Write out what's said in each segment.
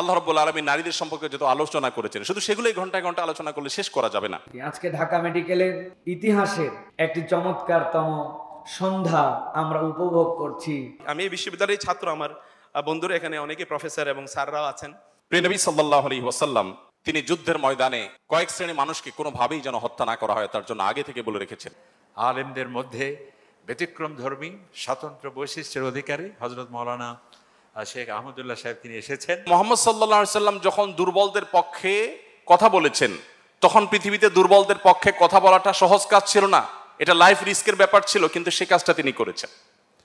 আল্লাহ রব্বুল আলমী নারীদের সম্পর্কে যত আলোচনা করেছেন শুধু সেগুলোই ঘন্টায় ঘন্টা আলোচনা করলে শেষ করা যাবে না আজকে ঢাকা মেডিকেলের ইতিহাসের একটি চমৎকারতম সন্ধ্যা আমরা উপভোগ করছি আমি এই বিশ্ববিদ্যালয়ের ছাত্র আমার বন্ধুর এখানে অনেকে প্রফেসর এবং স্যাররাও আছেন প্রেনবী সাল্লাহ আলী ওয়াসাল্লাম তিনি যুদ্ধের ময়দানে কয়েক শ্রেণী মানুষকে কোনোভাবেই যেন হত্যা না করা হয় তার জন্য আগে থেকে বলে রেখেছেন আলেমদের মধ্যে ব্যতিক্রম ধর্মী স্বাতন্ত্র বৈশিষ্ট্যের অধিকারী হজরত মৌলানা শেখ আহমদুল্লাহ সাহেব তিনি এসেছেন মোহাম্মদ সাল্লাহ সাল্লাম যখন দুর্বলদের পক্ষে কথা বলেছেন তখন পৃথিবীতে দুর্বলদের পক্ষে কথা বলাটা সহজ কাজ ছিল না এটা লাইফ রিস্কের ব্যাপার ছিল কিন্তু সে কাজটা তিনি করেছেন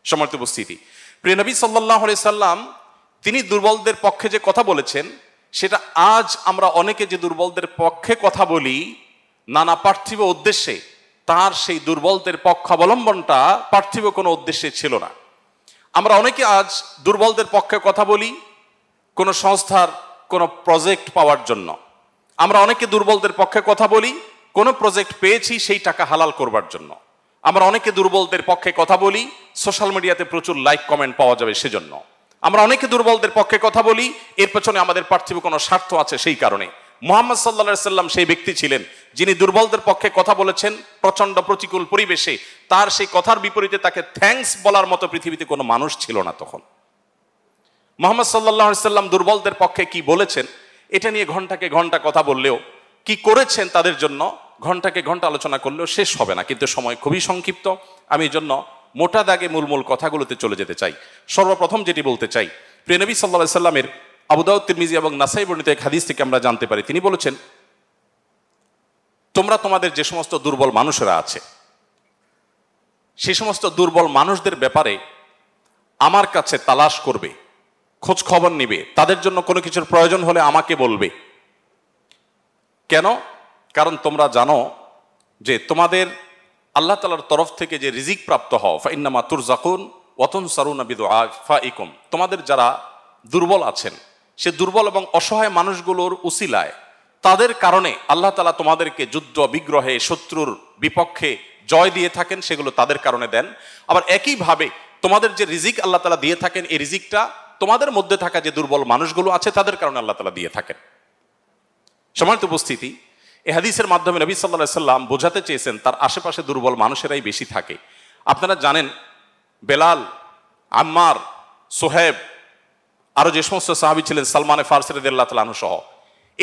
সমর্থ উপস্থিতি প্রিয়নবী সাল্লাহ সাল্লাম তিনি দুর্বলদের পক্ষে যে কথা বলেছেন সেটা আজ আমরা অনেকে যে দুর্বলদের পক্ষে কথা বলি নানা পার্থিব উদ্দেশ্যে তার সেই দুর্বলদের পক্ষ অবলম্বনটা পার্থিব কোনো উদ্দেশ্যে ছিল না আমরা অনেকে আজ দুর্বলদের পক্ষে কথা বলি কোনো সংস্থার কোনো প্রজেক্ট পাওয়ার জন্য আমরা অনেকে দুর্বলদের পক্ষে কথা বলি কোনো প্রজেক্ট পেয়েছি সেই টাকা হালাল করবার জন্য আমরা অনেকে দুর্বলদের পক্ষে কথা বলি সোশ্যাল মিডিয়াতে প্রচুর লাইক কমেন্ট পাওয়া যাবে সেজন্য আমরা অনেকে দুর্বলদের পক্ষে কথা বলি এর পেছনে আমাদের পার্থিব কোনো স্বার্থ আছে সেই কারণে মোহাম্মদ সাল্লা সাল্লাম সেই ব্যক্তি ছিলেন যিনি দুর্বলদের পক্ষে কথা বলেছেন প্রচণ্ড প্রতিকূল পরিবেশে তার সেই কথার বিপরীতে তাকে থ্যাংকস বলার মতো পৃথিবীতে কোনো মানুষ ছিল না তখন মোহাম্মদ সাল্লা সাল্লাম দুর্বলদের পক্ষে কি বলেছেন এটা নিয়ে ঘন্টাকে ঘন্টা কথা বললেও কি করেছেন তাদের জন্য ঘন্টাকে ঘন্টা আলোচনা করলেও শেষ হবে না কিন্তু সময় খুবই সংক্ষিপ্ত আমি এই জন্য মোটা দাগে মূল মূল কথাগুলোতে চলে যেতে চাই সর্বপ্রথম যেটি বলতে চাই প্রিয়নবী সাল্লা সাল্লামের আবুদাউদ তিরমিজি এবং নাসাই বর্ণিত এক হাদিস থেকে আমরা জানতে পারি তিনি বলেছেন তোমরা তোমাদের যে সমস্ত দুর্বল মানুষেরা আছে সে সমস্ত দুর্বল মানুষদের ব্যাপারে আমার কাছে তালাশ করবে খোঁজ খবর নিবে তাদের জন্য কোনো কিছুর প্রয়োজন হলে আমাকে বলবে কেন কারণ তোমরা জানো যে তোমাদের আল্লাহ তালার তরফ থেকে যে রিজিক প্রাপ্ত হও ফাইন্নামা জাকুন ওয়তন সারুন আবিদ ফা ইকুম তোমাদের যারা দুর্বল আছেন সে দুর্বল এবং অসহায় মানুষগুলোর উসিলায় তাদের কারণে আল্লাহ তালা তোমাদেরকে যুদ্ধ বিগ্রহে শত্রুর বিপক্ষে জয় দিয়ে থাকেন সেগুলো তাদের কারণে দেন আবার একইভাবে তোমাদের যে রিজিক আল্লাহ তালা দিয়ে থাকেন এই রিজিকটা তোমাদের মধ্যে থাকা যে দুর্বল মানুষগুলো আছে তাদের কারণে আল্লাহ তালা দিয়ে থাকেন সমানিত উপস্থিতি এ হাদিসের মাধ্যমে নবী সাল্লা সাল্লাম বোঝাতে চেয়েছেন তার আশেপাশে দুর্বল মানুষেরাই বেশি থাকে আপনারা জানেন বেলাল আম্মার সোহেব আরও যে সমস্ত সাহাবি ছিলেন সালমানে ফারসিরদ আল্লাহ তালানু সহ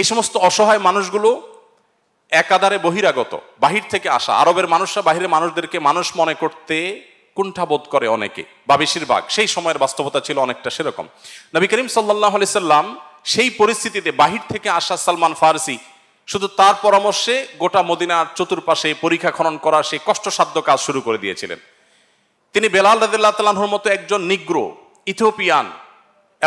এই সমস্ত অসহায় মানুষগুলো একাধারে বহিরাগত বাহির থেকে আসা আরবের মানুষরা বাহিরের মানুষদেরকে মানুষ মনে করতে কুণ্ঠাবোধ করে অনেকে বা বেশিরভাগ সেই সময়ের বাস্তবতা ছিল অনেকটা সেরকম নবী করিম সাল্লাহ সাল্লাম সেই পরিস্থিতিতে বাহির থেকে আসা সালমান ফারসি শুধু তার পরামর্শে গোটা মদিনার চতুর্পাশে পরীক্ষা খনন করা সেই কষ্টসাধ্য কাজ শুরু করে দিয়েছিলেন তিনি বেলাল রাদিল্লাহ মতো একজন নিগ্র ইথিওপিয়ান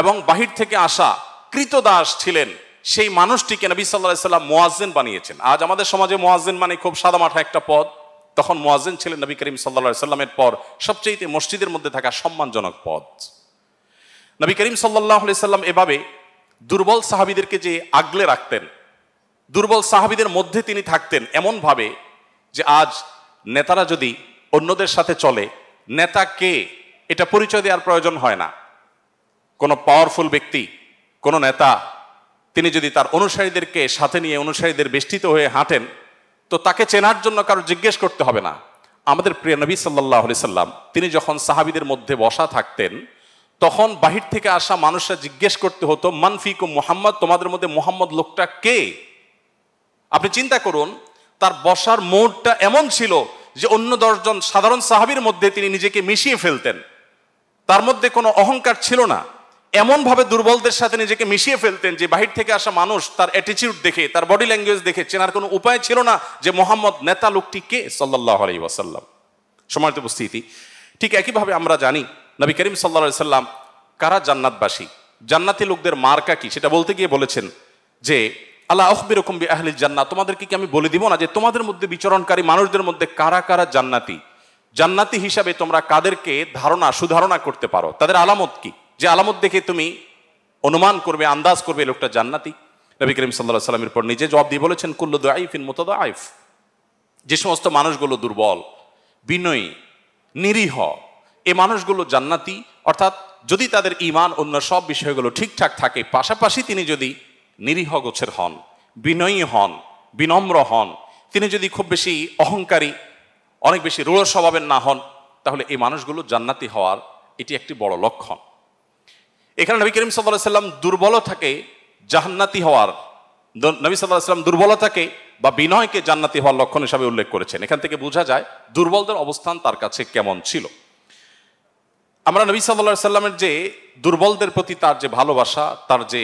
এবং বাহির থেকে আসা কৃতদাস ছিলেন সেই মানুষটিকে নবী সাল্লাহ সাল্লাম মোয়াজ্জেন বানিয়েছেন আজ আমাদের সমাজে মোয়াজ্জেন মানে খুব সাদামাঠা একটা পদ তখন মোয়াজ্জেন ছিলেন নবী করিম সাল্লা সাল্লামের পর সবচেয়ে মসজিদের মধ্যে থাকা সম্মানজনক পদ নবী করিম সাল্লাহ সাল্লাম এভাবে দুর্বল সাহাবিদেরকে যে আগলে রাখতেন দুর্বল সাহাবিদের মধ্যে তিনি থাকতেন এমনভাবে যে আজ নেতারা যদি অন্যদের সাথে চলে নেতা কে এটা পরিচয় দেওয়ার প্রয়োজন হয় না কোনো পাওয়ারফুল ব্যক্তি কোনো নেতা তিনি যদি তার অনুসারীদেরকে সাথে নিয়ে অনুসারীদের বেষ্টিত হয়ে হাঁটেন তো তাকে চেনার জন্য কারো জিজ্ঞেস করতে হবে না আমাদের প্রিয় নবী সাল্লাহ সাল্লাম তিনি যখন সাহাবিদের মধ্যে বসা থাকতেন তখন বাহির থেকে আসা মানুষরা জিজ্ঞেস করতে হতো ও মোহাম্মদ তোমাদের মধ্যে মোহাম্মদ লোকটা কে আপনি চিন্তা করুন তার বসার মোড়টা এমন ছিল যে অন্য দশজন সাধারণ সাহাবির মধ্যে তিনি নিজেকে মিশিয়ে ফেলতেন তার মধ্যে কোনো অহংকার ছিল না এমনভাবে দুর্বলদের সাথে নিজেকে মিশিয়ে ফেলতেন যে বাহির থেকে আসা মানুষ তার অ্যাটিচিউড দেখে তার বডি ল্যাঙ্গুয়েজ দেখে চেনার কোনো উপায় ছিল না যে মোহাম্মদ নেতা লোকটি কে সাল্লাহ আলি ওয়াসাল্লাম সময়ত উপস্থিতি ঠিক একইভাবে আমরা জানি নবী করিম সাল্লা সাল্লাম কারা জান্নাতবাসী জান্নাতি লোকদের মার্কা কি সেটা বলতে গিয়ে বলেছেন যে আল্লাহ আহবির বি আহলিল জান্নাত তোমাদেরকে কি আমি বলে দিব না যে তোমাদের মধ্যে বিচরণকারী মানুষদের মধ্যে কারা কারা জান্নাতি জান্নাতি হিসাবে তোমরা কাদেরকে ধারণা সুধারণা করতে পারো তাদের আলামত কি যে আলামত দেখে তুমি অনুমান করবে আন্দাজ করবে লোকটা জান্নাতি নবী করিম সাল্লাহ সাল্লামের পর নিজে জবাব দিয়ে বলেছেন কুল্লু দাইফিন মতদ আইফ যে সমস্ত মানুষগুলো দুর্বল বিনয়ী নিরীহ এ মানুষগুলো জান্নাতি অর্থাৎ যদি তাদের ইমান অন্য সব বিষয়গুলো ঠিকঠাক থাকে পাশাপাশি তিনি যদি নিরীহ গোছের হন বিনয়ী হন বিনম্র হন তিনি যদি খুব বেশি অহংকারী অনেক বেশি রূঢ় স্বভাবের না হন তাহলে এই মানুষগুলো জান্নাতি হওয়ার এটি একটি বড় লক্ষণ এখানে নবী করিম সাল্লাহ সাল্লাম দুর্বলতাকে জাহান্নাতি হওয়ার নবী সাল্লাহ সাল্লাম দুর্বলতাকে বা বিনয়কে জান্নাতি হওয়ার লক্ষণ হিসাবে উল্লেখ করেছেন এখান থেকে বোঝা যায় দুর্বলদের অবস্থান তার কাছে কেমন ছিল আমরা নবী সাল্লাহ সাল্লামের যে দুর্বলদের প্রতি তার যে ভালোবাসা তার যে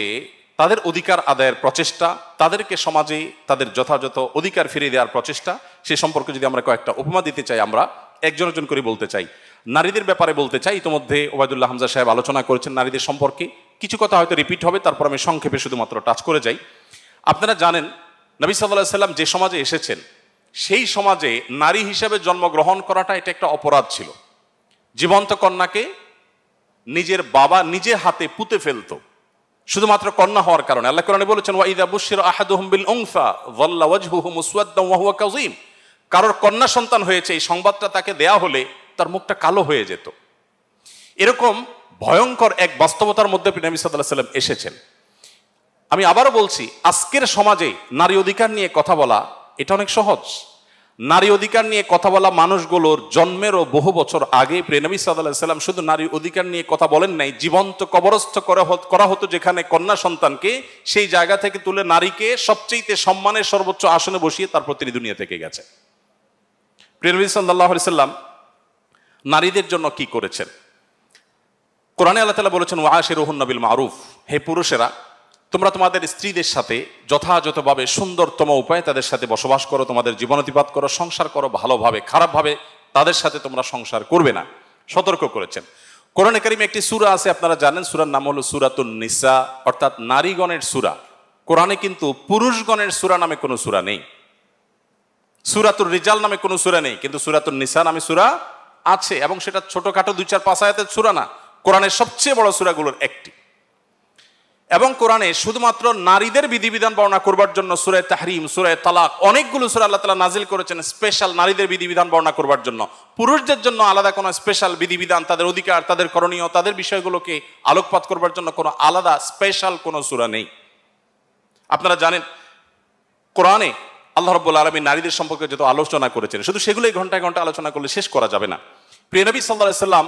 তাদের অধিকার আদায়ের প্রচেষ্টা তাদেরকে সমাজে তাদের যথাযথ অধিকার ফিরিয়ে দেওয়ার প্রচেষ্টা সে সম্পর্কে যদি আমরা কয়েকটা উপমা দিতে চাই আমরা একজন একজন করে বলতে চাই নারীদের ব্যাপারে বলতে চাই ইতিমধ্যে ওবায়দুল্লাহ হামজা সাহেব আলোচনা করেছেন নারীদের সম্পর্কে কিছু কথা হয়তো রিপিট হবে তারপর আমি সংক্ষেপে শুধুমাত্র টাচ করে যাই আপনারা জানেন নবী সাল্লাহ সাল্লাম যে সমাজে এসেছেন সেই সমাজে নারী হিসেবে জন্মগ্রহণ করাটা এটা একটা অপরাধ ছিল জীবন্ত কন্যাকে নিজের বাবা নিজে হাতে পুঁতে ফেলতো শুধুমাত্র কন্যা হওয়ার কারণে আল্লাহ কোরআনে বলেছেন ওয়াইদা বুশির আহাদুহুম বিল উনফা যাল্লা ওয়াজহুহু কারোর কন্যা সন্তান হয়েছে এই সংবাদটা তাকে দেয়া হলে তার মুখটা কালো হয়ে যেত এরকম ভয়ঙ্কর এক বাস্তবতার মধ্যে নবী সাল্লাহ সাল্লাম এসেছেন আমি আবারও বলছি আজকের সমাজে নারী অধিকার নিয়ে কথা বলা এটা অনেক সহজ নারী অধিকার নিয়ে কথা বলা মানুষগুলোর জন্মেরও বহু বছর আগে প্রেনবী সাদাল্লাহ সাল্লাম শুধু নারী অধিকার নিয়ে কথা বলেন নাই জীবন্ত কবরস্থ করা হতো যেখানে কন্যা সন্তানকে সেই জায়গা থেকে তুলে নারীকে সবচেয়ে সম্মানের সর্বোচ্চ আসনে বসিয়ে তার প্রতিনিধি দুনিয়া থেকে গেছে প্রেনবী সাল্লাহ সাল্লাম নারীদের জন্য কি করেছেন কোরআনে আল্লাহ তালা বলেছেন রোহন নবিল মারুফ হে পুরুষেরা তোমরা তোমাদের স্ত্রীদের সাথে যথাযথভাবে সুন্দরতম উপায়ে তাদের সাথে বসবাস করো তোমাদের জীবনাতিপাত করো সংসার করো ভালোভাবে খারাপভাবে তাদের সাথে তোমরা সংসার করবে না সতর্ক করেছেন কোরআনে করিম একটি সুরা আছে আপনারা জানেন সুরার নাম হলো সুরাতুল নিসা অর্থাৎ নারীগণের সুরা কোরআনে কিন্তু পুরুষগণের সুরা নামে কোনো সুরা নেই সুরাতুর রিজাল নামে কোনো সুরা নেই কিন্তু সুরাতুর নিসা নামে সুরা আছে এবং সেটা ছোটোখাটো দুই চার পাঁচ আয়াতের সুরা না কোরআনের সবচেয়ে বড় সুরাগুলোর একটি এবং কোরআনে শুধুমাত্র নারীদের বিধিবিধান বর্ণনা করবার জন্য সুরায় তাহরিম সুরায় তালাক অনেকগুলো সুরা আল্লাহ তালা নাজিল করেছেন স্পেশাল নারীদের বিধিবিধান বর্ণনা করবার জন্য পুরুষদের জন্য আলাদা কোনো স্পেশাল বিধিবিধান তাদের অধিকার তাদের করণীয় তাদের বিষয়গুলোকে আলোকপাত করবার জন্য কোনো আলাদা স্পেশাল কোনো সুরা নেই আপনারা জানেন কোরআনে আল্লাহ রব্বুল আলমী নারীদের সম্পর্কে যত আলোচনা করেছেন শুধু সেগুলোই ঘন্টায় ঘন্টা আলোচনা করলে শেষ করা যাবে না প্রিয়নবী সাল্লা সাল্লাম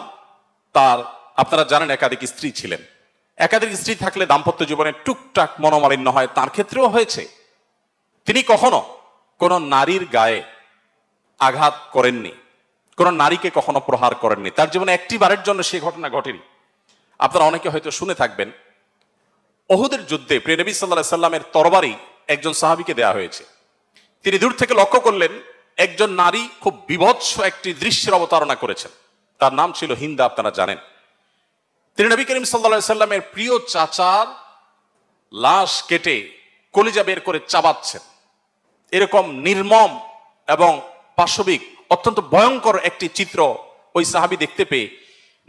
তার আপনারা জানেন একাধিক স্ত্রী ছিলেন একাধিক স্ত্রী থাকলে দাম্পত্য জীবনে টুকটাক মনোমালিন্য হয় তার ক্ষেত্রেও হয়েছে তিনি কখনো কোনো নারীর গায়ে আঘাত করেননি কোনো নারীকে কখনো প্রহার করেননি তার জীবনে একটি বারের জন্য সেই ঘটনা ঘটেনি আপনারা অনেকে হয়তো শুনে থাকবেন অহুদের যুদ্ধে নবী সাল্লাহ সাল্লামের তরবারই একজন সাহাবিকে দেয়া হয়েছে তিনি দূর থেকে লক্ষ্য করলেন একজন নারী খুব বিভৎস একটি দৃশ্যের অবতারণা করেছেন তার নাম ছিল হিন্দা আপনারা জানেন তিনি নবী করিম সাল্লা সাল্লামের প্রিয় চাচার লাশ কেটে কলিজা বের করে চাবাচ্ছেন এরকম নির্মম এবং পাশবিক অত্যন্ত ভয়ঙ্কর একটি চিত্র ওই সাহাবি দেখতে পেয়ে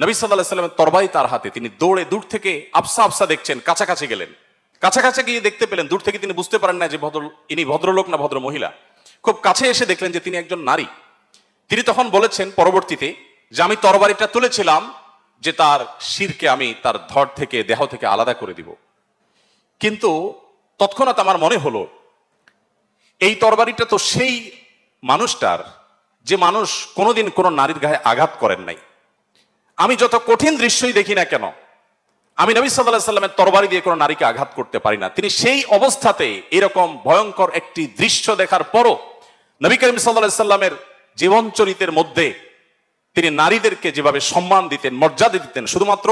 নবী সাল্লাহ সাল্লামের তরবাই তার হাতে তিনি দৌড়ে দূর থেকে আফসা আফসা দেখছেন কাছাকাছি গেলেন কাছাকাছি গিয়ে দেখতে পেলেন দূর থেকে তিনি বুঝতে পারেন না যে ভদ্র ইনি ভদ্রলোক না ভদ্র মহিলা খুব কাছে এসে দেখলেন যে তিনি একজন নারী তিনি তখন বলেছেন পরবর্তীতে যে আমি তরবারিটা তুলেছিলাম যে তার শিরকে আমি তার ধর থেকে দেহ থেকে আলাদা করে দিব কিন্তু তৎক্ষণাৎ আমার মনে হলো এই তরবারিটা তো সেই মানুষটার যে মানুষ কোনোদিন কোনো নারীর গায়ে আঘাত করেন নাই আমি যত কঠিন দৃশ্যই দেখি না কেন আমি নবী সাল্লাহ সাল্লামের তরবারি দিয়ে কোনো নারীকে আঘাত করতে পারি না তিনি সেই অবস্থাতে এরকম ভয়ঙ্কর একটি দৃশ্য দেখার পরও নবী করিম সাল্লাহ সাল্লামের জীবন জীবনচরিতের মধ্যে তিনি নারীদেরকে যেভাবে সম্মান দিতেন মর্যাদা দিতেন শুধুমাত্র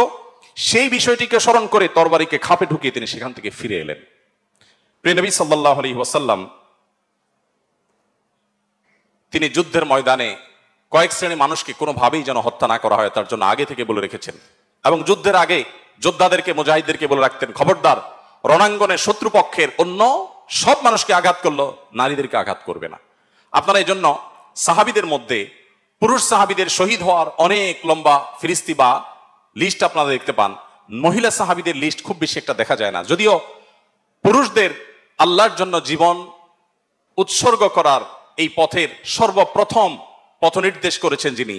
সেই বিষয়টিকে স্মরণ করে তরবারিকে খাপে ঢুকিয়ে তিনি সেখান থেকে ফিরে এলেন প্রিয় নবী সাল্লাহ আলী ওয়াসাল্লাম তিনি যুদ্ধের ময়দানে কয়েক শ্রেণী মানুষকে কোনোভাবেই যেন হত্যা না করা হয় তার জন্য আগে থেকে বলে রেখেছেন এবং যুদ্ধের আগে যোদ্ধাদেরকে মুজাহিদদেরকে বলে রাখতেন খবরদার রণাঙ্গনে শত্রুপক্ষের অন্য সব মানুষকে আঘাত করলো নারীদেরকে আঘাত করবে না আপনারা এই জন্য সাহাবিদের মধ্যে পুরুষ সাহাবিদের শহীদ হওয়ার অনেক লম্বা ফিরিস্তি বা লিস্ট আপনারা দেখতে পান মহিলা সাহাবিদের লিস্ট খুব বেশি একটা দেখা যায় না যদিও পুরুষদের আল্লাহর জন্য জীবন উৎসর্গ করার এই পথের সর্বপ্রথম পথ নির্দেশ করেছেন যিনি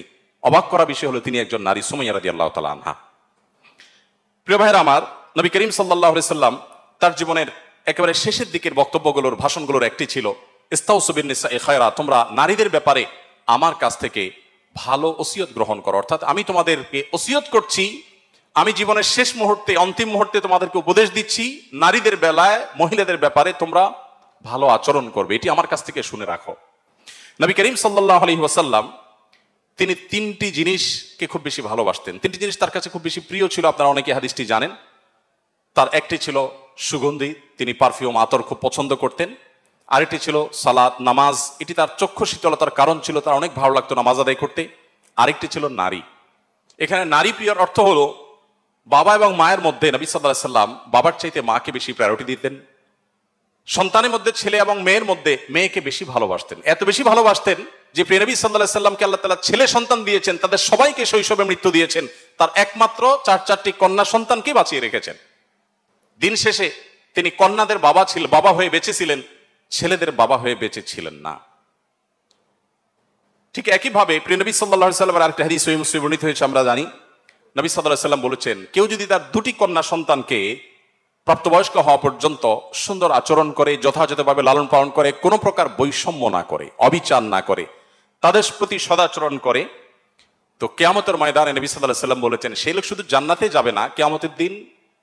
অবাক করা বিষয় হলো তিনি একজন নারী সুমাইয়া রাজি আল্লাহ তালা আনহা প্রিয় ভাইয়ের আমার নবী করিম সাল্লাহ সাল্লাম তার জীবনের একেবারে শেষের দিকের বক্তব্যগুলোর ভাষণগুলোর একটি ছিল ইস্তাউসবির নিসা তোমরা নারীদের ব্যাপারে আমার কাছ থেকে ভালো ওসিয়ত গ্রহণ করো অর্থাৎ আমি তোমাদেরকে ওসিয়ত করছি আমি জীবনের শেষ মুহূর্তে অন্তিম মুহূর্তে তোমাদেরকে উপদেশ দিচ্ছি নারীদের বেলায় মহিলাদের ব্যাপারে তোমরা ভালো আচরণ করবে এটি আমার কাছ থেকে শুনে রাখো নবী করিম সাল্লাহ আলহি ওয়াসাল্লাম তিনি তিনটি জিনিসকে খুব বেশি ভালোবাসতেন তিনটি জিনিস তার কাছে খুব বেশি প্রিয় ছিল আপনারা অনেকে হাদিসটি জানেন তার একটি ছিল সুগন্ধি তিনি পারফিউম আতর খুব পছন্দ করতেন আরেকটি ছিল সালাদ নামাজ এটি তার চক্ষু শীতলতার কারণ ছিল তার অনেক ভালো লাগতো নামাজ আদায় করতে আরেকটি ছিল নারী এখানে নারী প্রিয়র অর্থ হলো বাবা এবং মায়ের মধ্যে নবী সাল্লাহ সাল্লাম বাবার চাইতে মাকে বেশি প্রায়োরিটি দিতেন সন্তানের মধ্যে ছেলে এবং মেয়ের মধ্যে মেয়েকে বেশি ভালোবাসতেন এত বেশি ভালোবাসতেন যে প্রেরবী সাল্লাহ সাল্লামকে আল্লাহ তালা ছেলে সন্তান দিয়েছেন তাদের সবাইকে শৈশবে মৃত্যু দিয়েছেন তার একমাত্র চার চারটি কন্যা সন্তানকে বাঁচিয়ে রেখেছেন দিন শেষে তিনি কন্যাদের বাবা ছিল বাবা হয়ে বেঁচেছিলেন ছেলেদের বাবা হয়ে বেঁচে ছিলেন না ঠিক একইভাবে প্রিয়নবী সাল্লা সাল্লামের আরেকটা হাদিস হয়েছে আমরা জানি নবী সাল্লাহ সাল্লাম বলেছেন কেউ যদি তার দুটি কন্যা সন্তানকে প্রাপ্তবয়স্ক হওয়া পর্যন্ত সুন্দর আচরণ করে যথাযথভাবে লালন পালন করে কোনো প্রকার বৈষম্য না করে অবিচার না করে তাদের প্রতি সদাচরণ করে তো কেয়ামতের ময়দানে নবী সাল্লাহ সাল্লাম বলেছেন সেই লোক শুধু জান্নাতে যাবে না কেয়ামতের দিন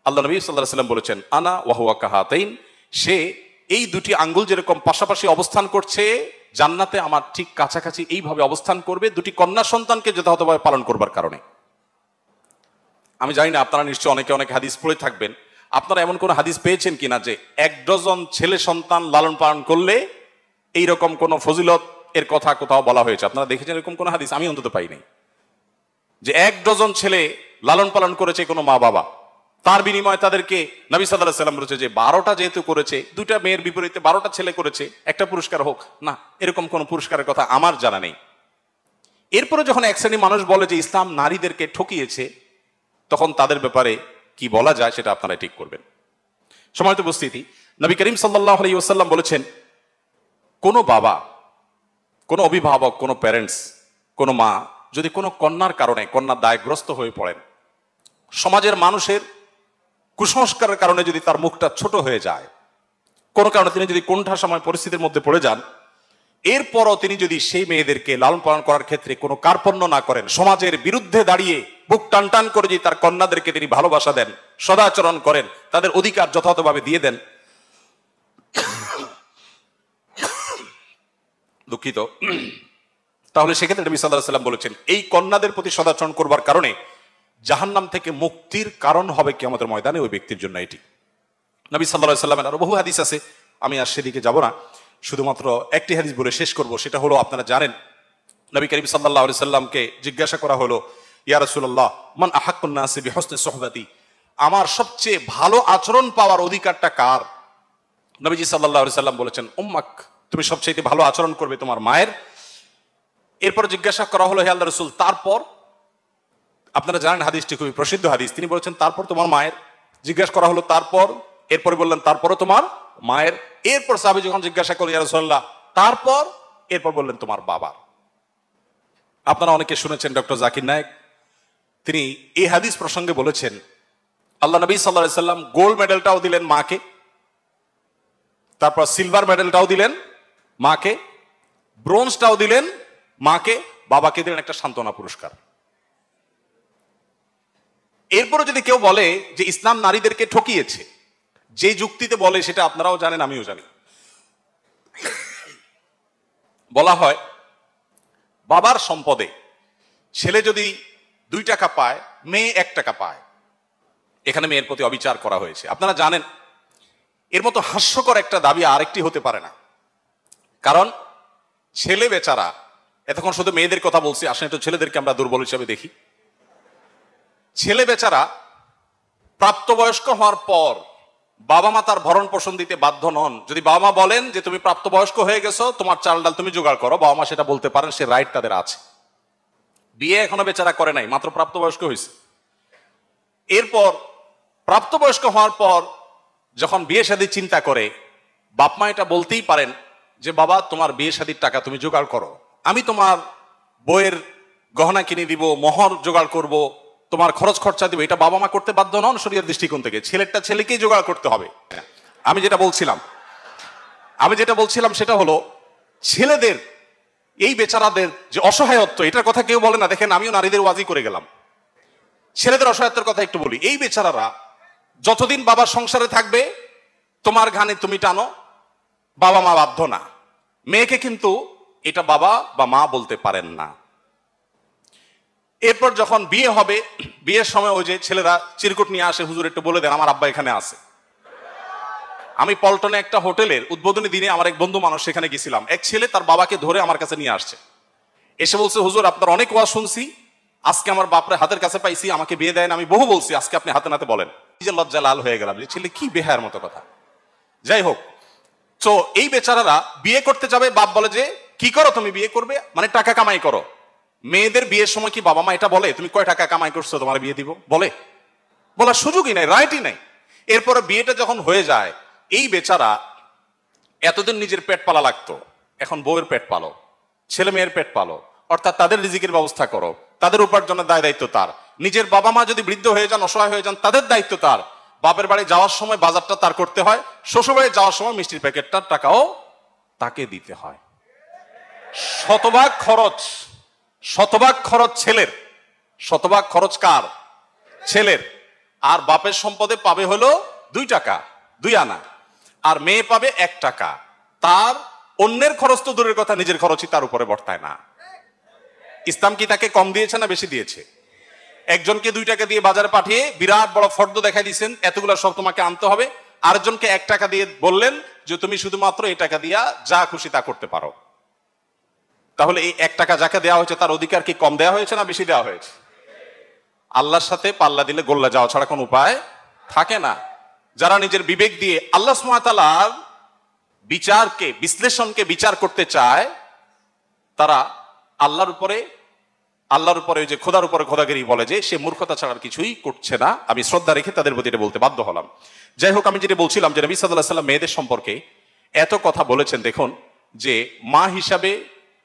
আল্লাহ নবী সাল্লাহ সাল্লাম বলেছেন আনা ওয়াহুয়া কাহাতেইন সে এই দুটি আঙ্গুল যেরকম পাশাপাশি অবস্থান করছে জান্নাতে আমার ঠিক কাছাকাছি এইভাবে অবস্থান করবে দুটি কন্যা সন্তানকে যথাযথভাবে পালন করবার কারণে আমি জানি না আপনারা নিশ্চয়ই অনেকে অনেক হাদিস পড়ে থাকবেন আপনারা এমন কোন হাদিস পেয়েছেন কিনা যে এক ডজন ছেলে সন্তান লালন পালন করলে এই রকম কোন ফজিলত এর কথা কোথাও বলা হয়েছে আপনারা দেখেছেন এরকম কোন হাদিস আমি অন্তত পাইনি যে এক ডজন ছেলে লালন পালন করেছে কোনো মা বাবা তার বিনিময়ে তাদেরকে নবী সাদা সাল্লাম বলেছে যে বারোটা যেহেতু করেছে দুইটা মেয়ের বিপরীতে বারোটা ছেলে করেছে একটা পুরস্কার হোক না এরকম কোনো পুরস্কারের কথা আমার জানা নেই এরপরে যখন এক শ্রেণী মানুষ বলে যে ইসলাম নারীদেরকে ঠকিয়েছে তখন তাদের ব্যাপারে কি বলা যায় সেটা আপনারা ঠিক করবেন সমাজ উপস্থিতি নবী করিম সাল্লাহ আলী ওসাল্লাম বলেছেন কোনো বাবা কোনো অভিভাবক কোনো প্যারেন্টস কোনো মা যদি কোনো কন্যার কারণে কন্যা দায়গ্রস্ত হয়ে পড়েন সমাজের মানুষের কুসংস্কারের কারণে যদি তার মুখটা ছোট হয়ে যায় কোনো কারণে তিনি যদি সময় পরিস্থিতির মধ্যে পড়ে যান এরপরও তিনি যদি সেই মেয়েদেরকে লালন পালন করার ক্ষেত্রে কোনো কার্পণ্য না করেন সমাজের বিরুদ্ধে দাঁড়িয়ে বুক টান টান করে যদি তার কন্যাদেরকে তিনি ভালোবাসা দেন সদাচরণ করেন তাদের অধিকার যথাযথভাবে দিয়ে দেন দুঃখিত তাহলে সেক্ষেত্রে নবী সাল্লাহ সাল্লাম বলেছেন এই কন্যাদের প্রতি সদাচরণ করবার কারণে জাহান্নাম থেকে মুক্তির কারণ হবে কি আমাদের ময়দানে ওই ব্যক্তির জন্য এটি নবী সাল্লাহ সাল্লামের আরো বহু হাদিস আছে আমি আর সেদিকে যাবো না শুধুমাত্র একটি হাদিস বলে শেষ করব সেটা হলো আপনারা জানেন নবী করিম সাল্লাহ আলি সাল্লামকে জিজ্ঞাসা করা হলো ইয়া রসুল্লাহ মান আহাকুন্নাসি বিহস্তে আমার সবচেয়ে ভালো আচরণ পাওয়ার অধিকারটা কার নবীজি সাল্লাহ আলি সাল্লাম বলেছেন উম্মাক তুমি সবচেয়ে ভালো আচরণ করবে তোমার মায়ের এরপর জিজ্ঞাসা করা হলো হে আল্লাহ রসুল তারপর আপনারা জানেন হাদিসটি খুবই প্রসিদ্ধ হাদিস তিনি বলেছেন তারপর তোমার মায়ের জিজ্ঞাসা করা হলো তারপর এরপরে বললেন তারপরও তোমার মায়ের এরপর সাহাবি যখন জিজ্ঞাসা করল ইয়ারসোল্লাহ তারপর এরপর বললেন তোমার বাবার আপনারা অনেকে শুনেছেন ডক্টর জাকির নায়ক তিনি এ হাদিস প্রসঙ্গে বলেছেন আল্লাহ নবী সাল্লা সাল্লাম গোল্ড মেডেলটাও দিলেন মাকে তারপর সিলভার মেডেলটাও দিলেন মাকে ব্রোঞ্জটাও দিলেন মাকে বাবাকে দিলেন একটা সান্ত্বনা পুরস্কার এরপরে যদি কেউ বলে যে ইসলাম নারীদেরকে ঠকিয়েছে যে যুক্তিতে বলে সেটা আপনারাও জানেন আমিও জানি বলা হয় বাবার সম্পদে ছেলে যদি দুই টাকা পায় মেয়ে এক টাকা পায় এখানে মেয়ের প্রতি অবিচার করা হয়েছে আপনারা জানেন এর মতো হাস্যকর একটা দাবি আরেকটি হতে পারে না কারণ ছেলে বেচারা এতক্ষণ শুধু মেয়েদের কথা বলছি আসলে একটু ছেলেদেরকে আমরা দুর্বল হিসাবে দেখি ছেলে বেচারা প্রাপ্তবয়স্ক হওয়ার পর বাবা মা তার ভরণ পোষণ দিতে বাধ্য নন যদি বাবা মা বলেন যে তুমি প্রাপ্তবয়স্ক হয়ে গেছো তোমার চাল ডাল তুমি জোগাড় করো বাবা মা সেটা বলতে পারেন সে রাইট তাদের আছে বিয়ে এখনো বেচারা করে নাই মাত্র প্রাপ্তবয়স্ক হয়েছে এরপর প্রাপ্তবয়স্ক হওয়ার পর যখন বিয়ে শাদী চিন্তা করে বাপ মা এটা বলতেই পারেন যে বাবা তোমার বিয়ে শাদীর টাকা তুমি জোগাড় করো আমি তোমার বইয়ের গহনা কিনে দিব মোহর জোগাড় করব তোমার খরচ খরচা দিবে এটা বাবা মা করতে বাধ্য নন শরীরের দৃষ্টিকোণ থেকে ছেলেটা ছেলেকেই জোগাড় করতে হবে আমি যেটা বলছিলাম আমি যেটা বলছিলাম সেটা হলো ছেলেদের এই বেচারাদের যে অসহায়ত্ব এটার কথা কেউ বলে না দেখেন আমিও নারীদের ওয়াজি করে গেলাম ছেলেদের অসহায়ত্বের কথা একটু বলি এই বেচারারা যতদিন বাবা সংসারে থাকবে তোমার ঘানে তুমি টানো বাবা মা বাধ্য না মেয়েকে কিন্তু এটা বাবা বা মা বলতে পারেন না এরপর যখন বিয়ে হবে বিয়ের সময় ওই যে ছেলেরা চিরকুট নিয়ে আসে হুজুর একটু বলে দেন আমার আব্বা এখানে আছে আমি পল্টনে একটা হোটেলের উদ্বোধনী দিনে আমার এক বন্ধু মানুষ সেখানে গেছিলাম এক ছেলে তার বাবাকে ধরে আমার কাছে নিয়ে আসছে এসে বলছে হুজুর আপনার অনেক ওয়া শুনছি আজকে আমার বাপরে হাতের কাছে পাইছি আমাকে বিয়ে দেয় না আমি বহু বলছি আজকে আপনি হাতে নাতে বলেন নিজের লজ্জা লাল হয়ে গেলাম যে ছেলে কি বেহার মতো কথা যাই হোক তো এই বেচারারা বিয়ে করতে যাবে বাপ বলে যে কি করো তুমি বিয়ে করবে মানে টাকা কামাই করো মেয়েদের বিয়ের সময় কি বাবা মা এটা বলে তুমি কয় টাকা কামাই করছো তোমার বিয়ে দিব বলে বলার সুযোগই নাই রাইটই নাই এরপরে বিয়েটা যখন হয়ে যায় এই বেচারা এতদিন নিজের পেট পালা লাগতো এখন বউয়ের পেট পালো ছেলে মেয়ের পেট পালো অর্থাৎ তাদের রিজিকের ব্যবস্থা করো তাদের উপার্জনের দায় দায়িত্ব তার নিজের বাবা মা যদি বৃদ্ধ হয়ে যান অসহায় হয়ে যান তাদের দায়িত্ব তার বাপের বাড়ি যাওয়ার সময় বাজারটা তার করতে হয় শ্বশুর বাড়ি যাওয়ার সময় মিষ্টির প্যাকেটটার টাকাও তাকে দিতে হয় শতভাগ খরচ শতভাগ খরচ ছেলের শতভাগ খরচ কার ছেলের আর বাপের সম্পদে পাবে হলো দুই টাকা দুই আনা আর মেয়ে পাবে এক টাকা তার অন্যের খরচ তো দূরের কথা নিজের খরচই তার উপরে বর্তায় না ইসলাম কি তাকে কম দিয়েছে না বেশি দিয়েছে একজনকে দুই টাকা দিয়ে বাজারে পাঠিয়ে বিরাট বড় ফর্দ দেখাই দিয়েছেন এতগুলো সব তোমাকে আনতে হবে আরেকজনকে এক টাকা দিয়ে বললেন যে তুমি শুধুমাত্র এই টাকা দিয়া যা খুশি তা করতে পারো তাহলে এই এক টাকা যাকে দেওয়া হয়েছে তার অধিকার কি কম দেওয়া হয়েছে না বেশি দেওয়া হয়েছে আল্লাহর সাথে পাল্লা দিলে গোল্লা যাওয়া ছাড়া কোনো উপায় থাকে না যারা নিজের বিবেক দিয়ে আল্লাহ সুমাতালার বিচারকে বিশ্লেষণকে বিচার করতে চায় তারা আল্লাহর উপরে আল্লাহর উপরে যে খোদার উপরে খোদাগিরি বলে যে সে মূর্খতা ছাড়ার কিছুই করছে না আমি শ্রদ্ধা রেখে তাদের প্রতি এটা বলতে বাধ্য হলাম যাই হোক আমি যেটা বলছিলাম যে নবী সাদুল্লাহ সাল্লাম মেয়েদের সম্পর্কে এত কথা বলেছেন দেখুন যে মা হিসাবে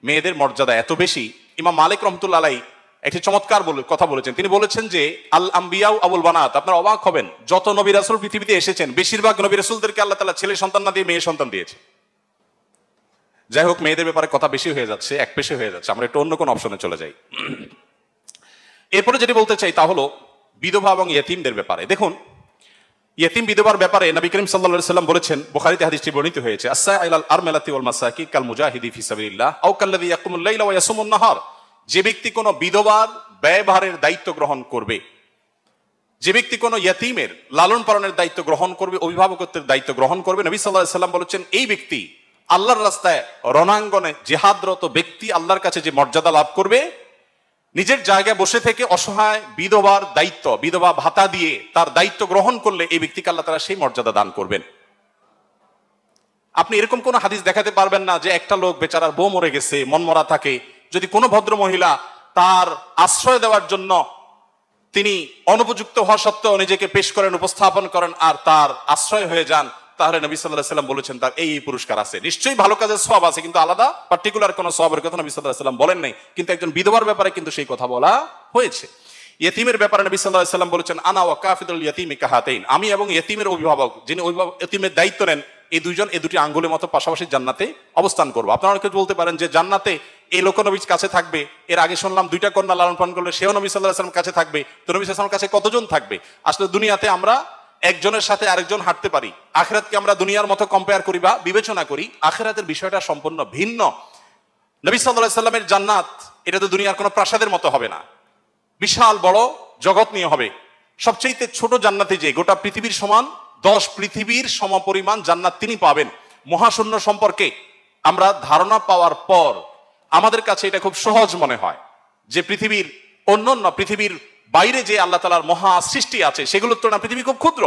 মেয়েদের মর্যাদা এত বেশি ইমাম মালিক রহমতুল্লা আলাই একটি চমৎকার বলে কথা বলেছেন তিনি বলেছেন যে আল আম্বিয়াউ আবুল বানাত আপনার অবাক হবেন যত নবী রাসুল পৃথিবীতে এসেছেন বেশিরভাগ নবী রাসুলদেরকে আল্লাহ তালা ছেলে সন্তান না দিয়ে মেয়ে সন্তান দিয়েছে যাই হোক মেয়েদের ব্যাপারে কথা বেশি হয়ে যাচ্ছে এক পেশে হয়ে যাচ্ছে আমরা একটু অন্য কোন অপশনে চলে যাই এরপরে যেটি বলতে চাই তা হলো বিধবা এবং ইয়েতিমদের ব্যাপারে দেখুন ইয়েতিম বিধবার ব্যাপারে নবী করিম সাল্লা সাল্লাম বলেছেন বুখারিতে হাদিসটি বর্ণিত হয়েছে আসা আল আরমেলাতি ওয়াল মাসাকি কাল মুজাহিদি ফিসাবিল্লাহ আও কাল্লাদি ইয়াকুমুল্লাইলা ওয়া ইয়াসুমুন নাহার যে ব্যক্তি কোন বিধবার ব্যয়ভারের দায়িত্ব গ্রহণ করবে যে ব্যক্তি কোনো ইয়াতিমের লালন পালনের দায়িত্ব গ্রহণ করবে অভিভাবকত্বের দায়িত্ব গ্রহণ করবে নবী সাল্লাহ সাল্লাম বলেছেন এই ব্যক্তি আল্লাহর রাস্তায় রণাঙ্গনে জেহাদরত ব্যক্তি আল্লাহর কাছে যে মর্যাদা লাভ করবে নিজের জায়গায় বসে থেকে অসহায় বিধবার দায়িত্ব বিধবা ভাতা দিয়ে তার দায়িত্ব গ্রহণ করলে এই ব্যক্তিকে আল্লাহ তারা সেই মর্যাদা দান করবেন আপনি এরকম কোনো হাদিস দেখাতে পারবেন না যে একটা লোক বেচারার বউ মরে গেছে মনমরা থাকে যদি কোনো ভদ্র মহিলা তার আশ্রয় দেওয়ার জন্য তিনি অনুপযুক্ত হওয়া সত্ত্বেও নিজেকে পেশ করেন উপস্থাপন করেন আর তার আশ্রয় হয়ে যান তাহলে নবী সাল্লাহ সাল্লাম বলেছেন তার এই পুরস্কার আছে নিশ্চয়ই ভালো কাজের সব আছে কিন্তু আলাদা পার্টিকুলার কোনো সবের কথা নবী সাল্লাহ সাল্লাম বলেন নাই কিন্তু একজন বিধবার ব্যাপারে কিন্তু সেই কথা বলা হয়েছে ইয়েতিমের ব্যাপারে নবী সাল্লাহ সাল্লাম বলেছেন আনা কাফিদুল ইয়েতিমি কাহাতেইন আমি এবং ইয়েতিমের অভিভাবক যিনি অভিভাবক ইয়েতিমের দায়িত্ব নেন এই দুইজন এই দুটি আঙ্গুলের মতো পাশাপাশি জান্নাতে অবস্থান করবো আপনারা কেউ বলতে পারেন যে জান্নাতে এই লোকনবীর কাছে থাকবে এর আগে শুনলাম দুইটা কন্যা লালন পালন করলে সেও নবী সাল্লাহ সাল্লাম কাছে থাকবে তো নবী সাল্লাম কাছে কতজন থাকবে আসলে দুনিয়াতে আমরা একজনের সাথে আরেকজন হাঁটতে পারি আখেরাতকে আমরা দুনিয়ার মতো কম্পেয়ার করি বা বিবেচনা করি আখেরাতের বিষয়টা সম্পূর্ণ ভিন্ন নবী সাল্লাহ সাল্লামের জান্নাত এটা তো দুনিয়ার কোনো প্রাসাদের মতো হবে না বিশাল বড় জগৎ নিয়ে হবে সবচেয়ে ছোট জান্নাতে যে গোটা পৃথিবীর সমান দশ পৃথিবীর সমপরিমাণ জান্নাত তিনি পাবেন মহাশূন্য সম্পর্কে আমরা ধারণা পাওয়ার পর আমাদের কাছে এটা খুব সহজ মনে হয় যে পৃথিবীর অন্যান্য পৃথিবীর বাইরে যে আল্লাহ তালার মহা সৃষ্টি আছে সেগুলোর তুলনা পৃথিবী খুব ক্ষুদ্র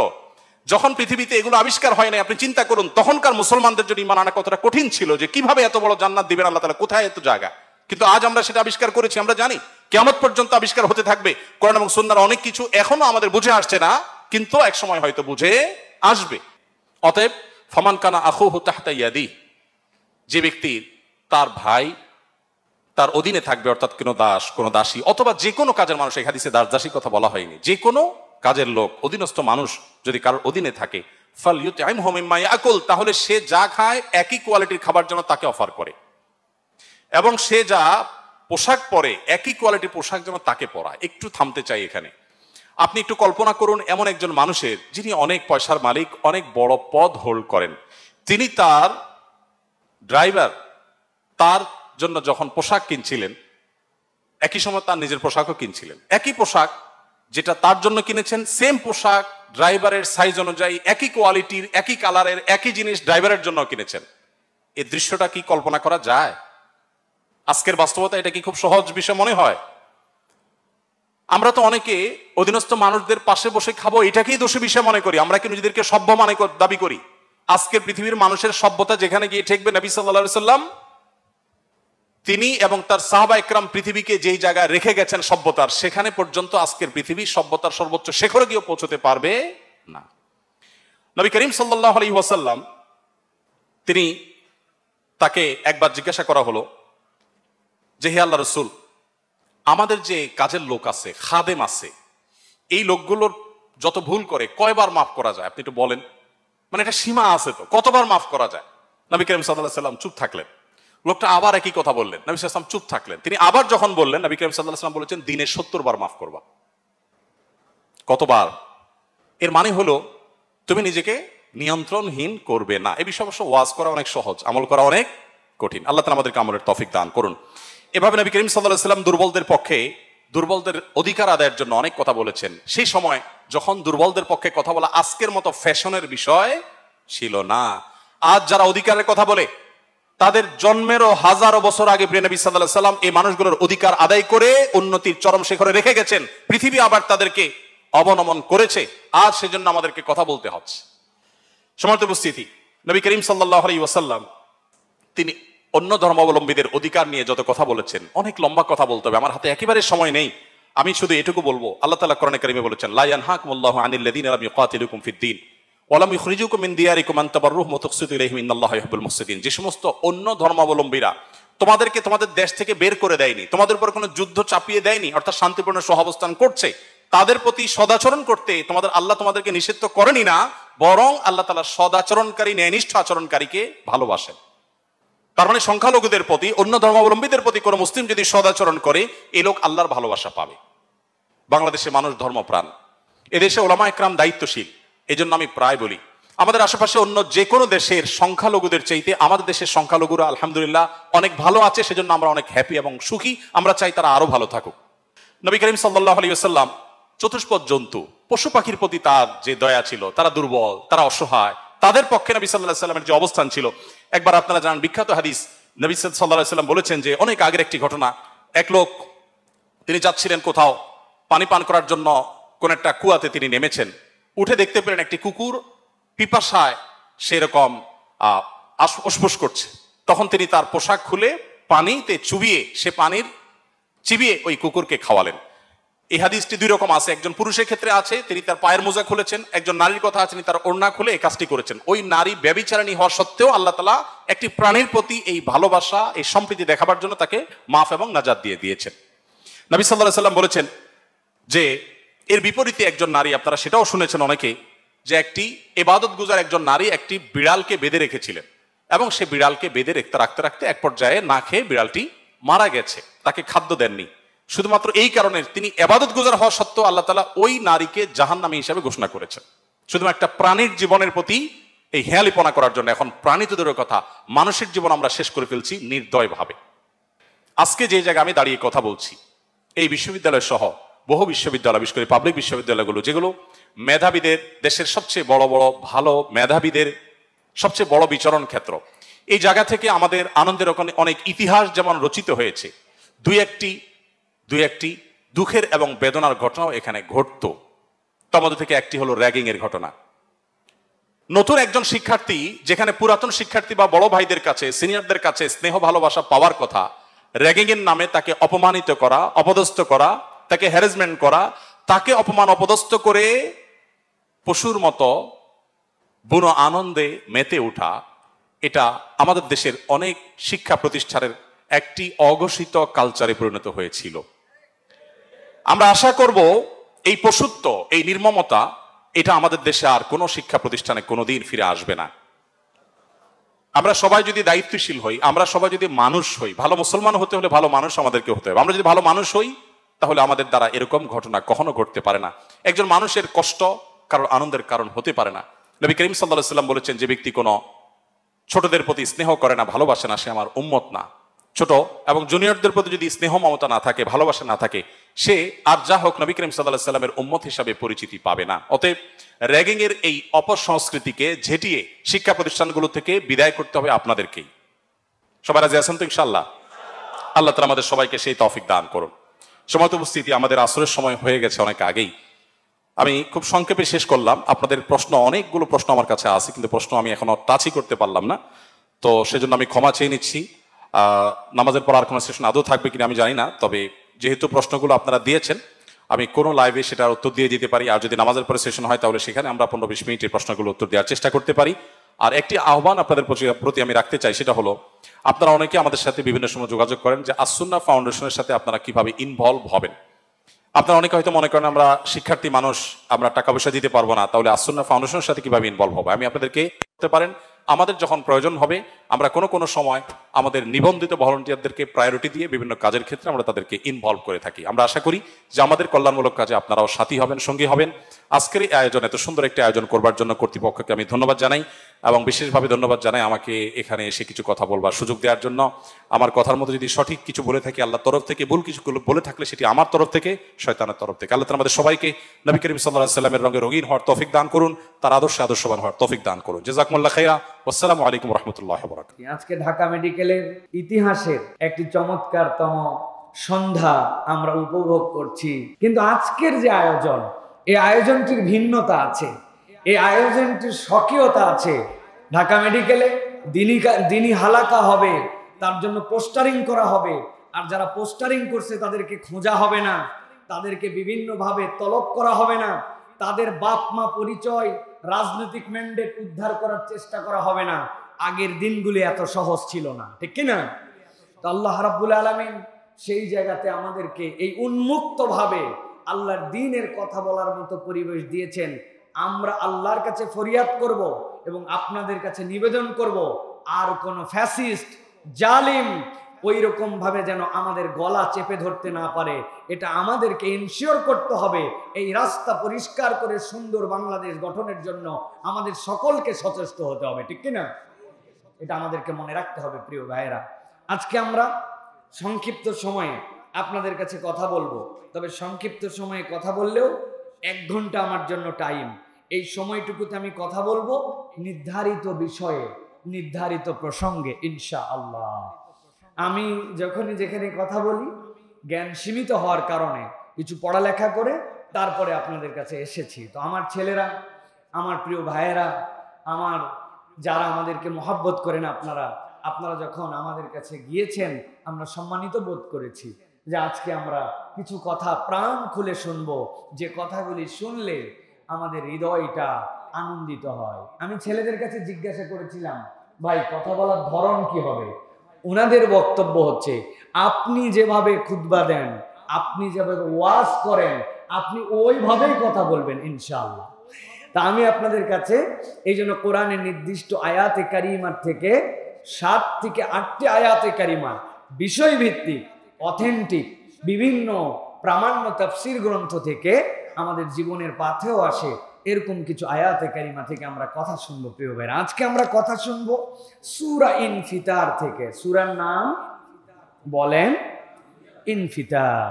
যখন পৃথিবীতে এগুলো আবিষ্কার হয় না আপনি চিন্তা করুন তখনকার মুসলমানদের জন্য ইমান আনা কতটা কঠিন ছিল যে কিভাবে এত বড় জান্নাত দিবেন আল্লাহ তালা কোথায় এত জায়গা কিন্তু আজ আমরা সেটা আবিষ্কার করেছি আমরা জানি কেমন পর্যন্ত আবিষ্কার হতে থাকবে কোরআন এবং সুন্দর অনেক কিছু এখনো আমাদের বুঝে আসছে না কিন্তু এক সময় হয়তো বুঝে আসবে অতএব ফমান কানা আহু তাহতাইয়াদি যে ব্যক্তির তার ভাই তার অধীনে থাকবে অর্থাৎ কোনো দাস কোনো দাসী অথবা যে কোনো কাজের মানুষ এখানে হাদিসে দাস দাসীর কথা বলা হয়নি যে কোনো কাজের লোক অধীনস্থ মানুষ যদি কারোর অধীনে থাকে ফল ইউ টাইম হোম মাই আকল তাহলে সে যা খায় একই কোয়ালিটির খাবার যেন তাকে অফার করে এবং সে যা পোশাক পরে একই কোয়ালিটির পোশাক যেন তাকে পরা একটু থামতে চাই এখানে আপনি একটু কল্পনা করুন এমন একজন মানুষের যিনি অনেক পয়সার মালিক অনেক বড় পদ হোল্ড করেন তিনি তার ড্রাইভার তার জন্য যখন পোশাক কিনছিলেন একই সময় তার নিজের পোশাকও কিনছিলেন একই পোশাক যেটা তার জন্য কিনেছেন সেম পোশাক ড্রাইভারের সাইজ অনুযায়ী একই কোয়ালিটির একই কালারের একই জিনিস ড্রাইভারের জন্য কিনেছেন এ দৃশ্যটা কি কল্পনা করা যায় আজকের বাস্তবতা এটা কি খুব সহজ বিষয় মনে হয় আমরা তো অনেকে অধীনস্থ মানুষদের পাশে বসে খাবো এটাকেই দোষী বিষয় মনে করি আমরা কি নিজেদেরকে সভ্য মানে দাবি করি আজকের পৃথিবীর মানুষের সভ্যতা যেখানে গিয়ে ঠেকবে নবী সাল্লাহ সাল্লাম তিনি এবং তার সাহবা একরাম পৃথিবীকে যেই জায়গায় রেখে গেছেন সভ্যতার সেখানে পর্যন্ত আজকের পৃথিবী সভ্যতার সর্বোচ্চ শেখরে গিয়ে পৌঁছতে পারবে না নবী করিম সাল্লাহ আলী ওয়াসাল্লাম তিনি তাকে একবার জিজ্ঞাসা করা হলো যে হে আল্লাহ রসুল আমাদের যে কাজের লোক আছে খাদেম আছে এই লোকগুলোর যত ভুল করে কয়বার মাফ করা যায় আপনি একটু বলেন মানে একটা সীমা আছে তো কতবার মাফ করা যায় নবী করিম সাল্লাহ সাল্লাম চুপ থাকলেন লোকটা আবার একই কথা বললেন নবী সাল্লাম চুপ থাকলেন তিনি আবার যখন বললেন নবী করিম সাল্লাহাম বলেছেন দিনে সত্তর বার মাফ করবা কতবার এর মানে হলো তুমি নিজেকে নিয়ন্ত্রণহীন করবে না এ বিষয়ে অবশ্য ওয়াজ করা অনেক সহজ আমল করা অনেক কঠিন আল্লাহ তালা আমাদেরকে আমলের তফিক দান করুন এভাবে নবী করিম সাল্লাহ সাল্লাম দুর্বলদের পক্ষে দুর্বলদের অধিকার আদায়ের জন্য অনেক কথা বলেছেন সেই সময় যখন দুর্বলদের পক্ষে কথা বলা আজকের মতো ফ্যাশনের বিষয় ছিল না আজ যারা অধিকারের কথা বলে তাদের জন্মেরও হাজারো বছর আগে প্রিয় নবী সাল্লাহ সাল্লাম এই মানুষগুলোর অধিকার আদায় করে উন্নতির চরম শিখরে রেখে গেছেন পৃথিবী আবার তাদেরকে অবনমন করেছে আর সেজন্য আমাদেরকে কথা বলতে হচ্ছে সমর্থ উপস্থিতি নবী করিম সাল্লাহ আলী ওয়াসাল্লাম তিনি অন্য ধর্মাবলম্বীদের অধিকার নিয়ে যত কথা বলেছেন অনেক লম্বা কথা বলতে হবে আমার হাতে একেবারে সময় নেই আমি শুধু এটুকু বলবো আল্লাহ তালা করণে করিমে বলেছেন লাইয়ান হাকুমুল্লাহ আনিল্লাদিন আলম ইকাতিলুকুম ফিদ্দিন ওলাম ইখরিজুকুম মিন যে সমস্ত অন্য ধর্মাবলম্বীরা তোমাদেরকে তোমাদের দেশ থেকে বের করে দেয়নি তোমাদের উপর কোনো যুদ্ধ চাপিয়ে দেয়নি অর্থাৎ শান্তিপূর্ণ সহাবস্থান করছে তাদের প্রতি সদাচরণ করতে তোমাদের আল্লাহ তোমাদেরকে নিষিদ্ধ করেনি না বরং আল্লাহ তালা সদাচরণকারী ন্যায়নিষ্ঠ আচরণকারীকে ভালোবাসেন তার মানে সংখ্যালঘুদের প্রতি অন্য ধর্মাবলম্বীদের প্রতি কোনো মুসলিম যদি সদাচরণ করে এ লোক আল্লাহর ভালোবাসা পাবে বাংলাদেশে মানুষ ধর্মপ্রাণ এদেশে ওলামা একরাম দায়িত্বশীল এজন্য আমি প্রায় বলি আমাদের আশেপাশে অন্য যে কোনো দেশের সংখ্যালঘুদের চাইতে আমাদের দেশের সংখ্যালঘুরা আলহামদুলিল্লাহ অনেক ভালো আছে সেজন্য আমরা অনেক হ্যাপি এবং সুখী আমরা চাই তারা আরো ভালো থাকুক নবী করিম সাল্লাহ আলী আসাল্লাম চতুষ্পদ জন্তু পশু পাখির প্রতি তার যে দয়া ছিল তারা দুর্বল তারা অসহায় তাদের পক্ষে নবী সাল্লাহ সাল্লামের যে অবস্থান ছিল একবার আপনারা জানান বিখ্যাত হাদিস নবী সাল্লাহ সাল্লাম বলেছেন যে অনেক আগের একটি ঘটনা এক লোক তিনি যাচ্ছিলেন কোথাও পানি পান করার জন্য কোন একটা কুয়াতে তিনি নেমেছেন উঠে দেখতে পেলেন একটি কুকুর পিপাসায় সেরকম অসপোস করছে তখন তিনি তার পোশাক খুলে পানিতে চুবিয়ে সে পানির চিবিয়ে ওই কুকুরকে খাওয়ালেন এই হাদিসটি দুই রকম আছে একজন পুরুষের ক্ষেত্রে আছে তিনি তার পায়ের মোজা খুলেছেন একজন নারীর কথা আছে তিনি তার ওড়না খুলে এই কাজটি করেছেন ওই নারী ব্যবিচারণী হওয়া সত্ত্বেও আল্লাহ তালা একটি প্রাণীর প্রতি এই ভালোবাসা এই সম্প্রীতি দেখাবার জন্য তাকে মাফ এবং নাজাদ দিয়ে দিয়েছেন নবী সাল্লাহ সাল্লাম বলেছেন যে এর বিপরীতে একজন নারী আপনারা সেটাও শুনেছেন অনেকে যে একটি এবাদত গুজার একজন নারী একটি বিড়ালকে বেঁধে রেখেছিলেন এবং সে বিড়ালকে বেঁধে রেখতে রাখতে রাখতে এক পর্যায়ে না খেয়ে বিড়ালটি মারা গেছে তাকে খাদ্য দেননি শুধুমাত্র এই কারণে তিনি এবাদত গুজার হওয়া সত্ত্বেও আল্লাহ তালা ওই নারীকে জাহান নামী হিসাবে ঘোষণা করেছেন শুধু একটা প্রাণীর জীবনের প্রতি এই হেয়ালিপনা করার জন্য এখন প্রাণী তোদের কথা মানুষের জীবন আমরা শেষ করে ফেলছি নির্দয়ভাবে আজকে যে জায়গায় আমি দাঁড়িয়ে কথা বলছি এই বিশ্ববিদ্যালয় সহ বহু বিশ্ববিদ্যালয় বিশেষ করে পাবলিক বিশ্ববিদ্যালয়গুলো যেগুলো মেধাবীদের দেশের সবচেয়ে বড় বড় ভালো মেধাবীদের সবচেয়ে বড় বিচরণ ক্ষেত্র এই জায়গা থেকে আমাদের আনন্দের ওখানে অনেক ইতিহাস যেমন রচিত হয়েছে দুই একটি দুই একটি দুঃখের এবং বেদনার ঘটনাও এখানে ঘটত তোমাদের থেকে একটি হলো র্যাগিংয়ের ঘটনা নতুন একজন শিক্ষার্থী যেখানে পুরাতন শিক্ষার্থী বা বড় ভাইদের কাছে সিনিয়রদের কাছে স্নেহ ভালোবাসা পাওয়ার কথা র্যাগিংয়ের নামে তাকে অপমানিত করা অপদস্থ করা তাকে হ্যারাসমেন্ট করা তাকে অপমান অপদস্থ করে পশুর মতো বুনো আনন্দে মেতে ওঠা এটা আমাদের দেশের অনেক শিক্ষা প্রতিষ্ঠানের একটি অঘোষিত কালচারে পরিণত হয়েছিল আমরা আশা করব এই পশুত্ব এই নির্মমতা এটা আমাদের দেশে আর কোনো শিক্ষা প্রতিষ্ঠানে কোনোদিন ফিরে আসবে না আমরা সবাই যদি দায়িত্বশীল হই আমরা সবাই যদি মানুষ হই ভালো মুসলমান হতে হলে ভালো মানুষ আমাদেরকে হতে হবে আমরা যদি ভালো মানুষ হই তাহলে আমাদের দ্বারা এরকম ঘটনা কখনো ঘটতে পারে না একজন মানুষের কষ্ট কারণ আনন্দের কারণ হতে পারে না নবী করিম সাল্লাহ সাল্লাম বলেছেন যে ব্যক্তি কোনো ছোটদের প্রতি স্নেহ করে না ভালোবাসে না সে আমার উম্মত না ছোট এবং জুনিয়রদের প্রতি যদি স্নেহ মমতা না থাকে ভালোবাসা না থাকে সে আর যা হোক নবী করিম সাল্লাহ সাল্লামের উম্মত হিসাবে পরিচিতি পাবে না অতএব র্যাগিংয়ের এই অপসংস্কৃতিকে ঝেটিয়ে শিক্ষা প্রতিষ্ঠানগুলো থেকে বিদায় করতে হবে আপনাদেরকেই সবাই রাজি আছেন তো ইনশাল্লাহ আল্লাহ তালা আমাদের সবাইকে সেই তফিক দান করুন তো উপস্থিতি আমাদের আসরের সময় হয়ে গেছে অনেক আগেই আমি খুব সংক্ষেপে শেষ করলাম আপনাদের প্রশ্ন অনেকগুলো প্রশ্ন আমার কাছে আছে কিন্তু প্রশ্ন আমি এখনো টাচই করতে পারলাম না তো সেজন্য আমি ক্ষমা চেয়ে নিচ্ছি নামাজের পর আর কোনো সেশন আদৌ থাকবে কিনা আমি জানি না তবে যেহেতু প্রশ্নগুলো আপনারা দিয়েছেন আমি কোনো লাইভে সেটার উত্তর দিয়ে দিতে পারি আর যদি নামাজের পরে সেশন হয় তাহলে সেখানে আমরা পনেরো বিশ মিনিটের প্রশ্নগুলো উত্তর দেওয়ার চেষ্টা করতে পারি আর একটি আহ্বান আপনাদের প্রতি আমি রাখতে চাই সেটা হলো আপনারা অনেকে আমাদের সাথে বিভিন্ন সময় যোগাযোগ করেন যে আসুন্না ফাউন্ডেশনের সাথে আপনারা কিভাবে ইনভলভ হবেন আপনারা অনেকে হয়তো মনে করেন আমরা শিক্ষার্থী মানুষ আমরা টাকা পয়সা দিতে পারবো না তাহলে আসুন্না ফাউন্ডেশনের সাথে কিভাবে ইনভলভ হবে আমি আপনাদেরকে করতে পারেন আমাদের যখন প্রয়োজন হবে আমরা কোনো কোনো সময় আমাদের নিবন্ধিত ভলান্টিয়ারদেরকে প্রায়োরিটি দিয়ে বিভিন্ন কাজের ক্ষেত্রে আমরা তাদেরকে ইনভলভ করে থাকি আমরা আশা করি যে আমাদের কল্যাণমূলক কাজে আপনারাও সাথী হবেন সঙ্গী হবেন আজকের এই আয়োজন এত সুন্দর একটি আয়োজন করবার জন্য কর্তৃপক্ষকে আমি ধন্যবাদ জানাই এবং বিশেষভাবে ধন্যবাদ জানাই আমাকে এখানে এসে কিছু কথা বলবার সুযোগ দেওয়ার জন্য আমার কথার মতো যদি সঠিক কিছু বলে থাকি আল্লাহ তরফ থেকে ভুল কিছু বলে থাকলে সেটি আমার তরফ থেকে শয়তানের তরফ থেকে আল্লাহ আমাদের সবাইকে নবী করিম সাল্লাহ সাল্লামের রঙে রঙিন হওয়ার তফিক দান করুন তার আদর্শে আদর্শবান হওয়ার তফিক দান করুন জেজাকমুল্লাহ খাইয়া আসসালামু আলাইকুম রহমতুল্লাহ আজকে ঢাকা মেডিকেলের ইতিহাসের একটি চমৎকারতম সন্ধ্যা আমরা উপভোগ করছি কিন্তু আজকের যে আয়োজন এই আয়োজনটির ভিন্নতা আছে এই আয়োজনটির স্বকীয়তা আছে ঢাকা মেডিকেলে দিনী দিনই হালাকা হবে তার জন্য পোস্টারিং করা হবে আর যারা পোস্টারিং করছে তাদেরকে খোঁজা হবে না তাদেরকে বিভিন্নভাবে তলব করা হবে না তাদের বাপ মা পরিচয় রাজনৈতিক ম্যান্ডেট উদ্ধার করার চেষ্টা করা হবে না আগের দিনগুলি এত সহজ ছিল না ঠিক কিনা তো আল্লাহ রাব্বুল আলমিন সেই জায়গাতে আমাদেরকে এই উন্মুক্তভাবে আল্লাহর দিনের কথা বলার মতো পরিবেশ দিয়েছেন আমরা আল্লাহর কাছে ফরিয়াদ করব এবং আপনাদের কাছে নিবেদন করব আর কোনো ফ্যাসিস্ট জালিম ওই রকমভাবে যেন আমাদের গলা চেপে ধরতে না পারে এটা আমাদেরকে ইনশিওর করতে হবে এই রাস্তা পরিষ্কার করে সুন্দর বাংলাদেশ গঠনের জন্য আমাদের সকলকে সচেষ্ট হতে হবে ঠিক কিনা এটা আমাদেরকে মনে রাখতে হবে প্রিয় ভাইয়েরা আজকে আমরা সংক্ষিপ্ত সময়ে আপনাদের কাছে কথা বলবো তবে সংক্ষিপ্ত সময়ে কথা বললেও এক ঘন্টা আমার জন্য টাইম এই সময়টুকুতে আমি কথা বলবো নির্ধারিত বিষয়ে নির্ধারিত প্রসঙ্গে ইনশা আল্লাহ আমি যখনই যেখানে কথা বলি জ্ঞান সীমিত হওয়ার কারণে কিছু পড়ালেখা করে তারপরে আপনাদের কাছে এসেছি তো আমার ছেলেরা আমার প্রিয় ভাইয়েরা আমার যারা আমাদেরকে মহাব্বত করেন আপনারা আপনারা যখন আমাদের কাছে গিয়েছেন আমরা সম্মানিত বোধ করেছি যে আজকে আমরা কিছু কথা প্রাণ খুলে শুনবো যে কথাগুলি শুনলে আমাদের হৃদয়টা আনন্দিত হয় আমি ছেলেদের কাছে জিজ্ঞাসা করেছিলাম ভাই কথা বলার ধরন কি হবে ওনাদের বক্তব্য হচ্ছে আপনি যেভাবে খুদবা দেন আপনি যেভাবে ওয়াজ করেন আপনি ওইভাবেই কথা বলবেন ইনশাল্লাহ তা আমি আপনাদের কাছে এই জন্য কোরআনের নির্দিষ্ট আয়াতে কারিমার থেকে সাত থেকে আটটি আয়াতে কারিমার বিষয়ভিত্তিক অথেন্টিক বিভিন্ন প্রামাণ্য তাফসির গ্রন্থ থেকে আমাদের জীবনের পাথেও আসে এরকম কিছু আয়াতে কারিমা থেকে আমরা কথা শুনবো প্রিয় ভাই আজকে আমরা কথা শুনবো সুরা ইনফিতার থেকে সুরার নাম বলেন ইনফিতার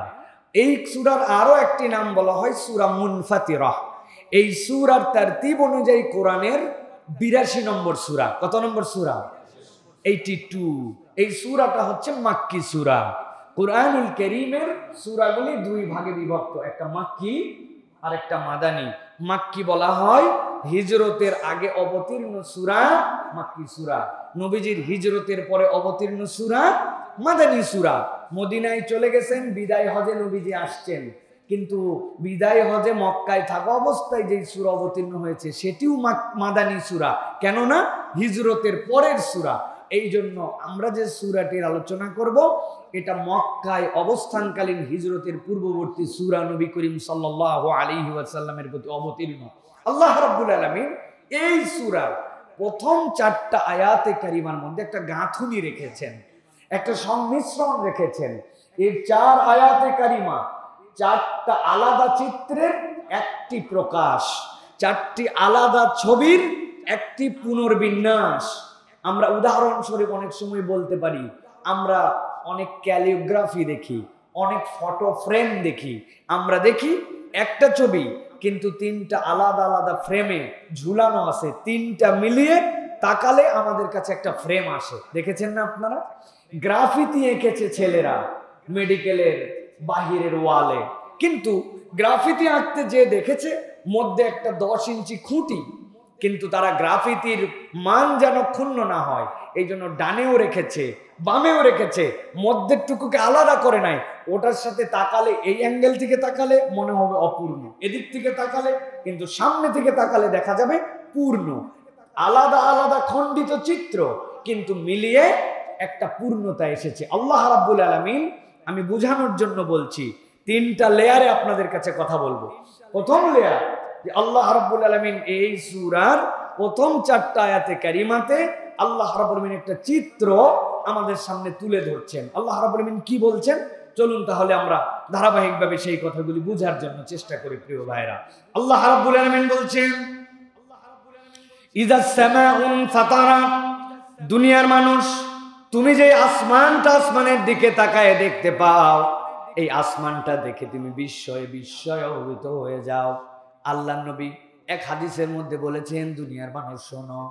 এই সুরার আরও একটি নাম বলা হয় সুরা মুনফাতিরহ এই সুরার তীব অনুযায়ী কোরআনের বিরাশি নম্বর সুরা কত নম্বর সুরা এইটি টু এই সুরাটা হচ্ছে মাক্কি সুরা কোরআনুল করিমের সুরাগুলি দুই ভাগে বিভক্ত একটা মাক্কি আর একটা মাদানি মাক্কি বলা হয় হিজরতের আগে অবতীর্ণ সুরা মাক্কি সুরা নবীজির হিজরতের পরে অবতীর্ণ সুরা মাদানী সুরা মদিনায় চলে গেছেন বিদায় হজে নবীজি আসছেন কিন্তু বিদায় হজে মক্কায় থাকা অবস্থায় যেই সুরা অবতীর্ণ হয়েছে সেটিও মাদানী সুরা কেননা হিজরতের পরের সুরা এই জন্য আমরা যে সুরাটির আলোচনা করব এটা মক্কায় অবস্থানকালীন হিজরতের পূর্ববর্তী সুরা নবী করিম সাল্লাহ আলী ওয়াসাল্লামের প্রতি অবতীর্ণ আল্লাহ রাব্বুল আলমিন এই সুরার প্রথম চারটা আয়াতে কারিমার মধ্যে একটা গাঁথুনি রেখেছেন একটা সংমিশ্রণ রেখেছেন এর চার আয়াতে কারিমা চারটা আলাদা চিত্রের একটি প্রকাশ চারটি আলাদা ছবির একটি পুনর্বিন্যাস আমরা উদাহরণস্বরূপ অনেক সময় বলতে পারি আমরা অনেক ক্যালিওগ্রাফি দেখি অনেক ফটো ফ্রেম দেখি আমরা দেখি একটা ছবি কিন্তু তিনটা আলাদা আলাদা ফ্রেমে ঝুলানো আছে তিনটা মিলিয়ে তাকালে আমাদের কাছে একটা ফ্রেম আসে দেখেছেন না আপনারা গ্রাফিতি এঁকেছে ছেলেরা মেডিকেলের বাহিরের ওয়ালে কিন্তু গ্রাফিতি আঁকতে যে দেখেছে মধ্যে একটা দশ ইঞ্চি খুঁটি কিন্তু তারা গ্রাফিতির মান যেন ক্ষুণ্ণ না হয় এই জন্য ডানেও রেখেছে বামেও রেখেছে মধ্যের টুকুকে আলাদা করে নাই ওটার সাথে তাকালে এই অ্যাঙ্গেল থেকে তাকালে মনে হবে অপূর্ণ এদিক থেকে তাকালে কিন্তু সামনে থেকে তাকালে দেখা যাবে পূর্ণ আলাদা আলাদা খণ্ডিত চিত্র কিন্তু মিলিয়ে একটা পূর্ণতা এসেছে আল্লাহ রাব্বুল আলমিন আমি বুঝানোর জন্য বলছি তিনটা লেয়ারে আপনাদের কাছে কথা বলবো প্রথম লেয়ার আল্লাহ রাব্বুল আলমিন এই সুরার প্রথম চারটা আয়াতে ক্যারিমাতে আল্লাহ রাব্বুল একটা চিত্র আমাদের সামনে তুলে ধরছেন আল্লাহ রাব্বুল কি বলছেন চলুন তাহলে আমরা ধারাবাহিকভাবে সেই কথাগুলি বুঝার জন্য চেষ্টা করি প্রিয় ভাইরা আল্লাহ রাব্বুল আলমিন বলছেন দুনিয়ার মানুষ তুমি যে আসমানটা আসমানের দিকে তাকায় দেখতে পাও এই আসমানটা দেখে তুমি বিস্ময়ে বিস্ময় অভিভূত হয়ে যাও আল্লাহ নবী এক হাদিসের মধ্যে বলেছেন দুনিয়ার মানুষ শোনো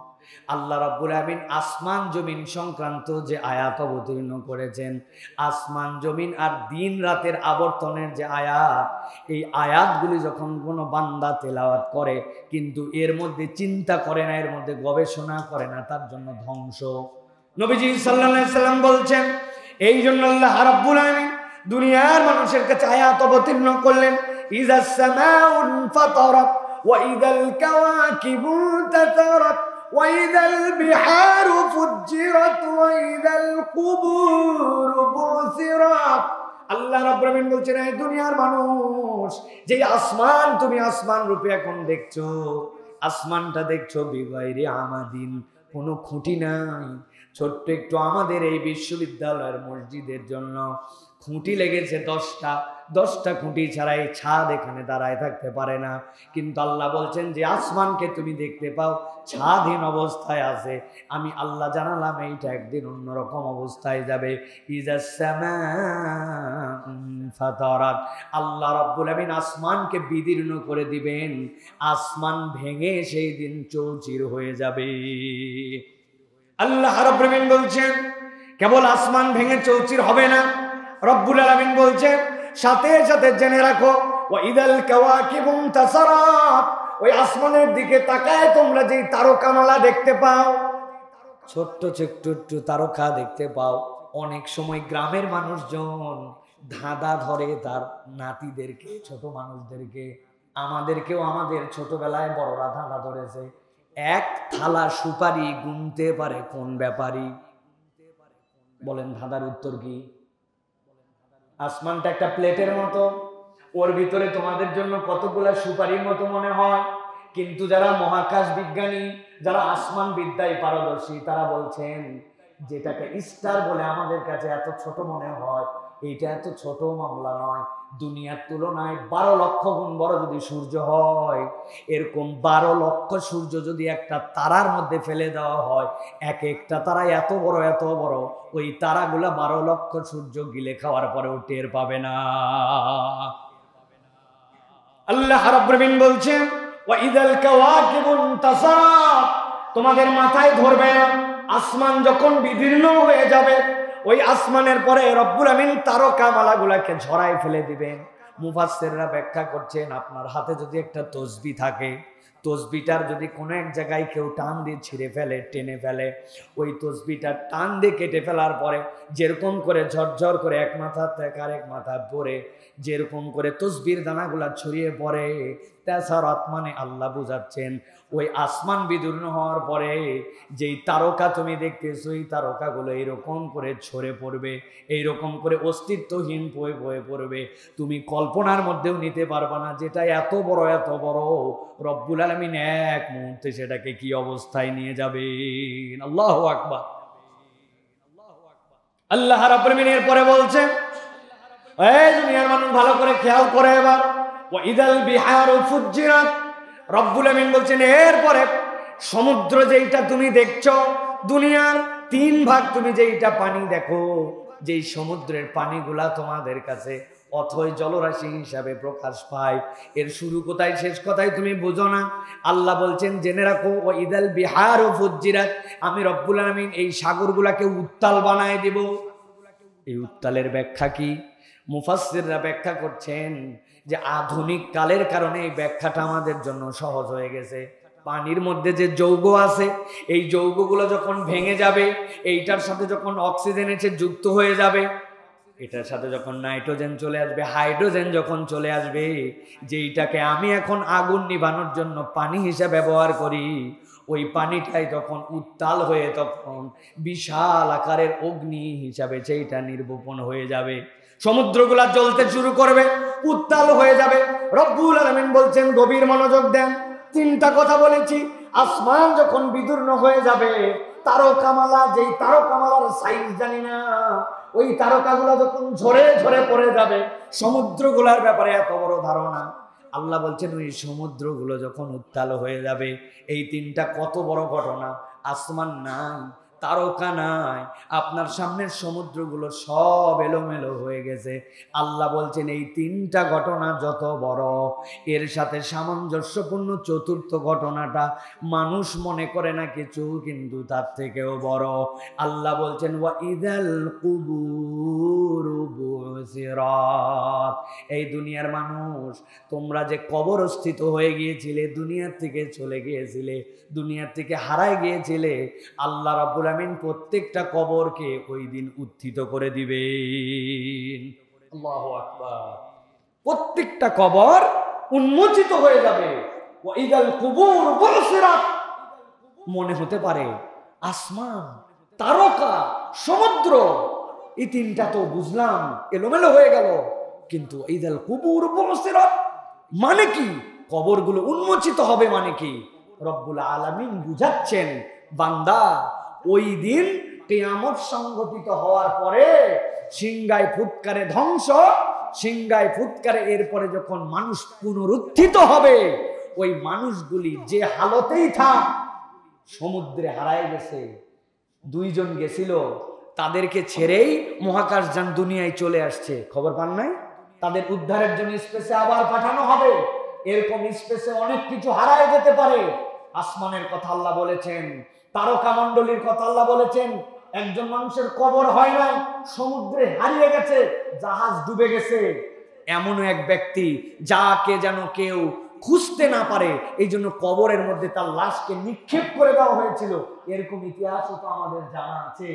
আল্লাহ রাব্বুল আমিন আসমান জমিন সংক্রান্ত যে আয়াত অবতীর্ণ করেছেন আসমান জমিন আর দিন রাতের আবর্তনের যে আয়াত এই আয়াতগুলি যখন কোনো বান্দা তেলাওয়াত করে কিন্তু এর মধ্যে চিন্তা করে না এর মধ্যে গবেষণা করে না তার জন্য ধ্বংস নবীজি সাল্লা সাল্লাম বলছেন এই জন্য আল্লাহ রাব্বুল আমিন দুনিয়ার মানুষের কাছে আয়াত অবতীর্ণ করলেন إذا السماء انفطرت وإذا الكواكب انتثرت وإذا البحار فجرت وإذا القبور بعثرت আল্লাহ বলছেন এই দুনিয়ার মানুষ যে আসমান তুমি আসমান রূপে এখন দেখছো আসমানটা দেখছো বিবাইরে আমাদিন কোনো খুঁটি নাই ছোট্ট একটু আমাদের এই বিশ্ববিদ্যালয়ের মসজিদের জন্য খুঁটি লেগেছে দশটা দশটা খুঁটি ছাড়াই ছাদ এখানে দাঁড়ায় থাকতে পারে না কিন্তু আল্লাহ বলছেন যে আসমানকে তুমি দেখতে পাও ছাদহীন অবস্থায় আছে আমি আল্লাহ জানালাম এইটা একদিন অন্যরকম অবস্থায় যাবে আল্লাহ রব্বুল আমিন আসমানকে বিদীর্ণ করে দিবেন আসমান ভেঙে সেই দিন চৌচির হয়ে যাবে আল্লাহ রব্বুল আমিন বলছেন কেবল আসমান ভেঙে চৌচির হবে না রব্বুল আলমিন বলছেন সাথে সাথে জেনে রাখো ইদাল কাওয়া কিবুম ওই আসমানের দিকে তাকায় তোমরা যেই তারকামালা দেখতে পাও ছোট্ট ছোট্ট একটু তারকা দেখতে পাও অনেক সময় গ্রামের মানুষজন ধাঁধা ধরে তার নাতিদেরকে ছোট মানুষদেরকে আমাদেরকেও আমাদের ছোটবেলায় বড়রা ধাঁধা ধরেছে এক থালা সুপারি গুনতে পারে কোন ব্যাপারী বলেন ধাঁধার উত্তর কি আসমানটা একটা প্লেটের মতো ওর ভিতরে তোমাদের জন্য কতগুলা সুপারির মতো মনে হয় কিন্তু যারা মহাকাশ বিজ্ঞানী যারা আসমান বিদ্যায় পারদর্শী তারা বলছেন যেটাকে স্টার বলে আমাদের কাছে এত ছোট মনে হয় এটা এত ছোট মামলা নয় দুনিয়ার তুলনায় বারো লক্ষ গুণ বড় যদি সূর্য হয় এরকম বারো লক্ষ সূর্য যদি একটা তারার মধ্যে ফেলে দেওয়া হয় এক একটা তারা এত বড় এত বড় ওই তারাগুলো বারো লক্ষ সূর্য গিলে খাওয়ার পরেও টের পাবে না আল্লাহ রব্রবিন বলছেন তোমাদের মাথায় ধরবে আসমান যখন বিদীর্ণ হয়ে যাবে ওই আসমানের পরে রব্বুল আমিন তারকা তারকামালাগুলাকে ঝরাই ফেলে দিবেন মুফাসেররা ব্যাখ্যা করছেন আপনার হাতে যদি একটা তসবি থাকে তসবিটার যদি কোনো এক জায়গায় কেউ টান দিয়ে ছিঁড়ে ফেলে টেনে ফেলে ওই তসবিটার টান দিয়ে কেটে ফেলার পরে যেরকম করে ঝরঝর করে এক মাথা থেকে আরেক মাথা পরে যেরকম করে তসবির দানাগুলা ছড়িয়ে পড়ে ইস্তেসারাত মানে আল্লাহ বুঝাচ্ছেন ওই আসমান বিদূর্ণ হওয়ার পরে যেই তারকা তুমি দেখতেছো এই তারকাগুলো এইরকম করে ছড়ে পড়বে এইরকম করে অস্তিত্বহীন বয়ে বয়ে পড়বে তুমি কল্পনার মধ্যেও নিতে পারবা না যেটা এত বড় এত বড় রব্বুল আলমিন এক মুহূর্তে সেটাকে কি অবস্থায় নিয়ে যাবে আল্লাহ আকবা আল্লাহ রাব্বুল আলামিন এরপরে বলছেন এই দুনিয়ার মানুষ ভালো করে খেয়াল করে এবার ইদাল বিহার ফুজিরাত রব্বুল আমিন বলছেন এরপরে সমুদ্র যেইটা তুমি দেখছ দুনিয়ার তিন ভাগ তুমি যেইটা পানি দেখো যেই সমুদ্রের পানিগুলা তোমাদের কাছে অথই জলরাশি হিসাবে প্রকাশ পায় এর শুরু কোথায় শেষ কোথায় তুমি বোঝো না আল্লাহ বলছেন জেনে রাখো ও ইদাল বিহার ও ফজ্জিরাত আমি রব্বুল আলমিন এই সাগরগুলাকে উত্তাল বানায় দেব এই উত্তালের ব্যাখ্যা কি মুফাসিররা ব্যাখ্যা করছেন যে আধুনিক কালের কারণে এই ব্যাখ্যাটা আমাদের জন্য সহজ হয়ে গেছে পানির মধ্যে যে যৌগ আছে এই যৌগগুলো যখন ভেঙে যাবে এইটার সাথে যখন অক্সিজেন এসে যুক্ত হয়ে যাবে এটার সাথে যখন নাইট্রোজেন চলে আসবে হাইড্রোজেন যখন চলে আসবে যেইটাকে আমি এখন আগুন নিভানোর জন্য পানি হিসেবে ব্যবহার করি ওই পানিটাই তখন উত্তাল হয়ে তখন বিশাল আকারের অগ্নি হিসাবে সেইটা নির্বপণ হয়ে যাবে সমুদ্রগুলা জ্বলতে শুরু করবে উত্তাল হয়ে যাবে রব্বুল আলমিন বলছেন গভীর মনোযোগ দেন তিনটা কথা বলেছি আসমান যখন বিদূর্ণ হয়ে যাবে তারকামালা যেই তারকামালার সাইজ জানি না ওই তারকাগুলা যখন ঝরে ঝরে পড়ে যাবে সমুদ্রগুলার ব্যাপারে এত বড় ধারণা আল্লাহ বলছেন ওই সমুদ্রগুলো যখন উত্তাল হয়ে যাবে এই তিনটা কত বড় ঘটনা আসমান নাই তারকা নাই আপনার সামনের সমুদ্রগুলো সব এলোমেলো হয়ে গেছে আল্লাহ বলছেন এই তিনটা ঘটনা যত বড় এর সাথে সামঞ্জস্যপূর্ণ চতুর্থ ঘটনাটা মানুষ মনে করে না কিছু কিন্তু তার থেকেও বড় আল্লাহ বলছেন ওয়া ইদাল কুবুর এই দুনিয়ার মানুষ তোমরা যে কবরস্থিত হয়ে গিয়েছিলে দুনিয়ার থেকে চলে গিয়েছিলে দুনিয়ার থেকে হারায় গিয়েছিলে আল্লাহ রাবুল আলামিন প্রত্যেকটা কবরকে ওই দিন উত্থিত করে দিবে প্রত্যেকটা কবর উন্মোচিত হয়ে যাবে মনে হতে পারে আসমান তারকা সমুদ্র এই তিনটা তো বুঝলাম এলোমেলো হয়ে গেল কিন্তু ইদাল কুবুর বরসিরাত মানে কি কবরগুলো উন্মোচিত হবে মানে কি রব্বুল আলামিন বুঝাচ্ছেন বান্দা ওই দিন কেয়ামত সংগঠিত হওয়ার পরে সিংগায় ফুটকারে ধ্বংস সিংগায় ফুটকারে এরপরে যখন মানুষ পুনরুত্থিত হবে ওই মানুষগুলি যে হালতেই থাক সমুদ্রে হারায় গেছে দুইজন গেছিল তাদেরকে ছেড়েই মহাকাশ যান দুনিয়ায় চলে আসছে খবর পান নাই তাদের উদ্ধারের জন্য স্পেসে আবার পাঠানো হবে এরকম স্পেসে অনেক কিছু হারায় যেতে পারে আসমানের কথা আল্লাহ বলেছেন তারকামণ্ডলীর কথা আল্লাহ বলেছেন একজন মানুষের কবর হয় নাই সমুদ্রে হারিয়ে গেছে জাহাজ ডুবে গেছে এমন এক ব্যক্তি যাকে যেন কেউ খুঁজতে না পারে এই জন্য কবরের মধ্যে তার লাশকে নিক্ষেপ করে দেওয়া হয়েছিল এরকম ইতিহাসও তো আমাদের জানা আছে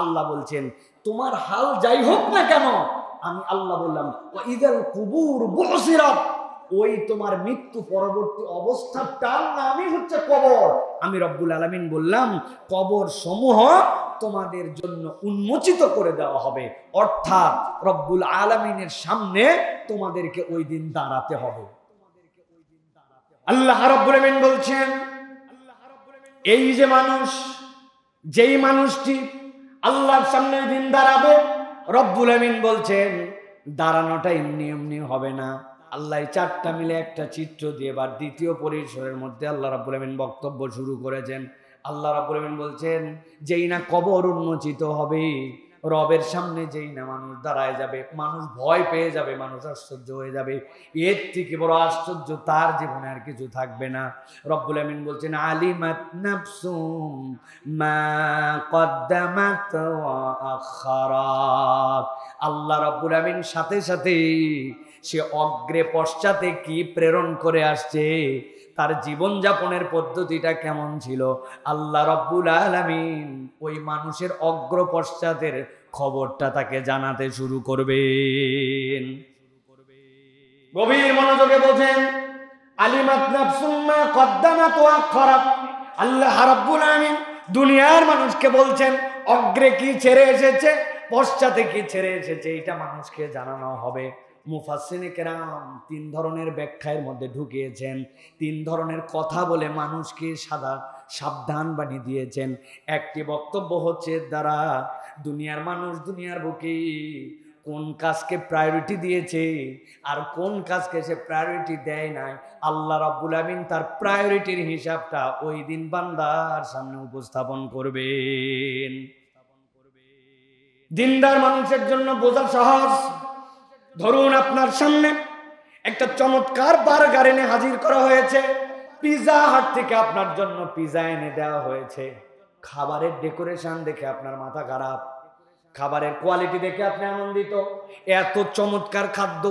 আল্লাহ বলছেন তোমার হাল যাই হোক না কেন আমি আল্লাহ বললাম কবুর কুবুর বসিরাত ওই তোমার মৃত্যু পরবর্তী অবস্থা তার আমি হচ্ছে কবর আমি রব্বুল আলমিন বললাম কবর সমূহ তোমাদের জন্য উন্মোচিত করে দেওয়া হবে অর্থাৎ রব্বুল আলমিনের সামনে তোমাদেরকে ওই দিন দাঁড়াতে হবে আল্লাহ রব্বুল আলমিন বলছেন এই যে মানুষ যেই মানুষটি আল্লাহর সামনে দিন দাঁড়াবে রব্বুল আমিন বলছেন দাঁড়ানোটা এমনি এমনি হবে না আল্লাহ চারটা মিলে একটা চিত্র দিয়ে বা দ্বিতীয় পরিসরের মধ্যে আল্লাহ রাবুল আলমিন বক্তব্য শুরু করেছেন আল্লাহ রাবুল আলমিন বলছেন যেই না কবর উন্মোচিত হবে রবের সামনে যেই না মানুষ দাঁড়ায় যাবে মানুষ ভয় পেয়ে যাবে মানুষ আশ্চর্য হয়ে যাবে এর থেকে বড় আশ্চর্য তার জীবনে আর কিছু থাকবে না রব্বুল আমিন বলছেন আলিমাত নাফসুম মা কদ্দামাত আল্লাহ রাব্বুল আমিন সাথে সাথে সে অগ্রে পশ্চাতে কি প্রেরণ করে আসছে তার জীবনযাপনের পদ্ধতিটা কেমন ছিল আল্লাহ রব্বুল আলমিন ওই মানুষের অগ্র পশ্চাতের খবরটা তাকে জানাতে শুরু করবেন গভীর মনোযোগে বোঝেন আলিমাত নাফসুম্মা কদ্দামা তো খারাপ আল্লাহ রাব্বুল আমিন দুনিয়ার মানুষকে বলছেন অগ্রে কি ছেড়ে এসেছে পশ্চাতে কি ছেড়ে এসেছে এটা মানুষকে জানানো হবে মুফাসিনে কেরাম তিন ধরনের ব্যাখ্যার মধ্যে ঢুকিয়েছেন তিন ধরনের কথা বলে মানুষকে সাদা সাবধান বানিয়ে দিয়েছেন একটি বক্তব্য হচ্ছে দ্বারা দুনিয়ার মানুষ দুনিয়ার বুকে কোন কাজকে প্রায়োরিটি দিয়েছে আর কোন কাজকে সে প্রায়োরিটি দেয় নাই আল্লাহ রাব্বুল আমিন তার প্রায়োরিটির হিসাবটা ওই দিন বান্দার সামনে উপস্থাপন করবেন দিনদার মানুষের জন্য বোঝা সহজ ধরুন আপনার সামনে একটা চমৎকার বার এনে হাজির করা হয়েছে পিজা হাট থেকে আপনার জন্য পিজা এনে দেওয়া হয়েছে খাবারের ডেকোরেশন দেখে আপনার মাথা খারাপ খাবারের কোয়ালিটি দেখে আপনি আনন্দিত এত চমৎকার খাদ্য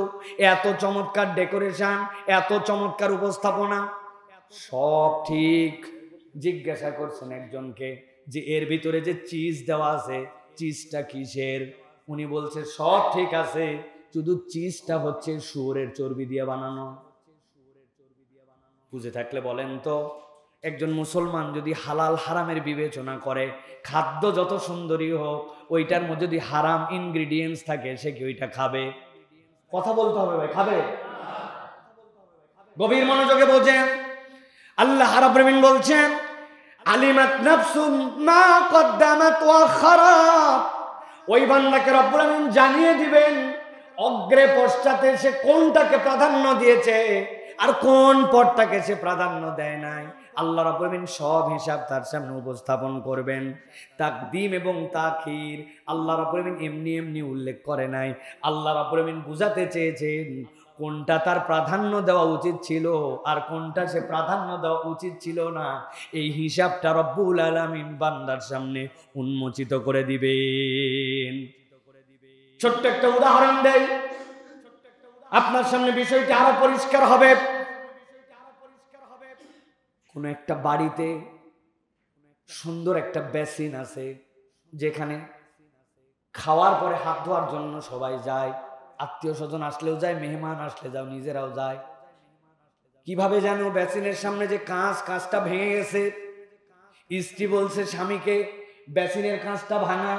এত চমৎকার ডেকোরেশন এত চমৎকার উপস্থাপনা সব ঠিক জিজ্ঞাসা করছেন একজনকে যে এর ভিতরে যে চিজ দেওয়া আছে চিজটা কিসের উনি বলছে সব ঠিক আছে শুধু চিজটা হচ্ছে শুয়োরের চর্বি দিয়ে বানানো বুঝে থাকলে বলেন তো একজন মুসলমান যদি হালাল হারামের বিবেচনা করে খাদ্য যত সুন্দরী হোক ওইটার মধ্যে যদি হারাম ইনগ্রিডিয়েন্টস থাকে সে কি ওইটা খাবে কথা বলতে হবে ভাই খাবে গভীর মনোযোগে বোঝেন আল্লাহ হারাপ্রেমিন বলছেন আলিমাত নাফসুন মা কদ্দামাত ওয়া খারাপ ওই বান্দাকে রব্বুল আলামিন জানিয়ে দিবেন অগ্রে পশ্চাতে সে কোনটাকে প্রাধান্য দিয়েছে আর কোন পথটাকে সে প্রাধান্য দেয় নাই আল্লাহ রবিন সব হিসাব তার সামনে উপস্থাপন করবেন তাকদিম এবং তাখির আল্লাহ রবিন এমনি এমনি উল্লেখ করে নাই আল্লাহ রবিন বুঝাতে চেয়েছেন কোনটা তার প্রাধান্য দেওয়া উচিত ছিল আর কোনটা সে প্রাধান্য দেওয়া উচিত ছিল না এই হিসাবটা রব্বুল আলমিন বান্দার সামনে উন্মোচিত করে দিবেন ছোট্ট একটা উদাহরণ দেয় আপনার সামনে বিষয়টি আরো পরিষ্কার হবে কোন একটা বাড়িতে সুন্দর একটা বেসিন আছে যেখানে খাওয়ার পরে হাত ধোয়ার জন্য সবাই যায় আত্মীয় স্বজন আসলেও যায় মেহমান আসলে যাও নিজেরাও যায় কিভাবে যেন বেসিনের সামনে যে কাঁচ কাঁচটা ভেঙে গেছে স্ত্রী বলছে স্বামীকে বেসিনের কাঁচটা ভাঙা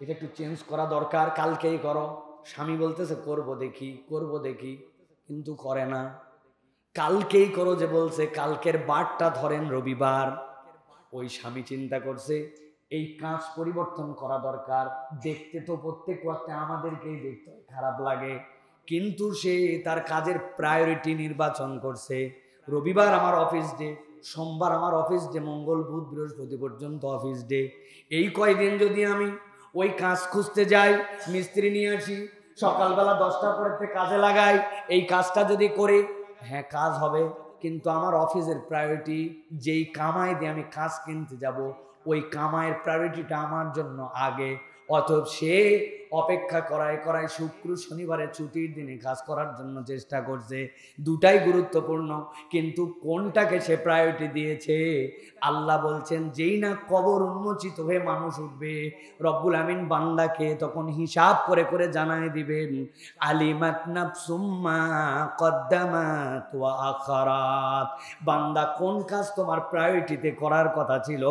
এটা একটু চেঞ্জ করা দরকার কালকেই করো স্বামী বলতেছে করব দেখি করব দেখি কিন্তু করে না কালকেই করো যে বলছে কালকের বারটা ধরেন রবিবার ওই স্বামী চিন্তা করছে এই কাজ পরিবর্তন করা দরকার দেখতে তো প্রত্যেক ওয়াক্তে আমাদেরকেই দেখতে খারাপ লাগে কিন্তু সে তার কাজের প্রায়োরিটি নির্বাচন করছে রবিবার আমার অফিস ডে সোমবার আমার অফিস ডে মঙ্গল বুধ বৃহস্পতি পর্যন্ত অফিস ডে এই কয়দিন যদি আমি ওই কাজ খুঁজতে যাই মিস্ত্রি নিয়ে আসি সকালবেলা দশটা পরেতে কাজে লাগাই এই কাজটা যদি করে হ্যাঁ কাজ হবে কিন্তু আমার অফিসের প্রায়োরিটি যেই কামাই দিয়ে আমি কাজ কিনতে যাব ওই কামায়ের প্রায়োরিটিটা আমার জন্য আগে অথব সে অপেক্ষা করায় করায় শুক্র শনিবারে ছুটির দিনে কাজ করার জন্য চেষ্টা করছে দুটাই গুরুত্বপূর্ণ কিন্তু কোনটাকে সে প্রায়োরিটি দিয়েছে আল্লাহ বলছেন যেই না কবর উন্মোচিত হয়ে মানুষ উঠবে রব্বুল আমিন বান্দাকে তখন হিসাব করে করে জানাই দিবেন আলিমাত বান্দা কোন কাজ তোমার প্রায়োরিটিতে করার কথা ছিল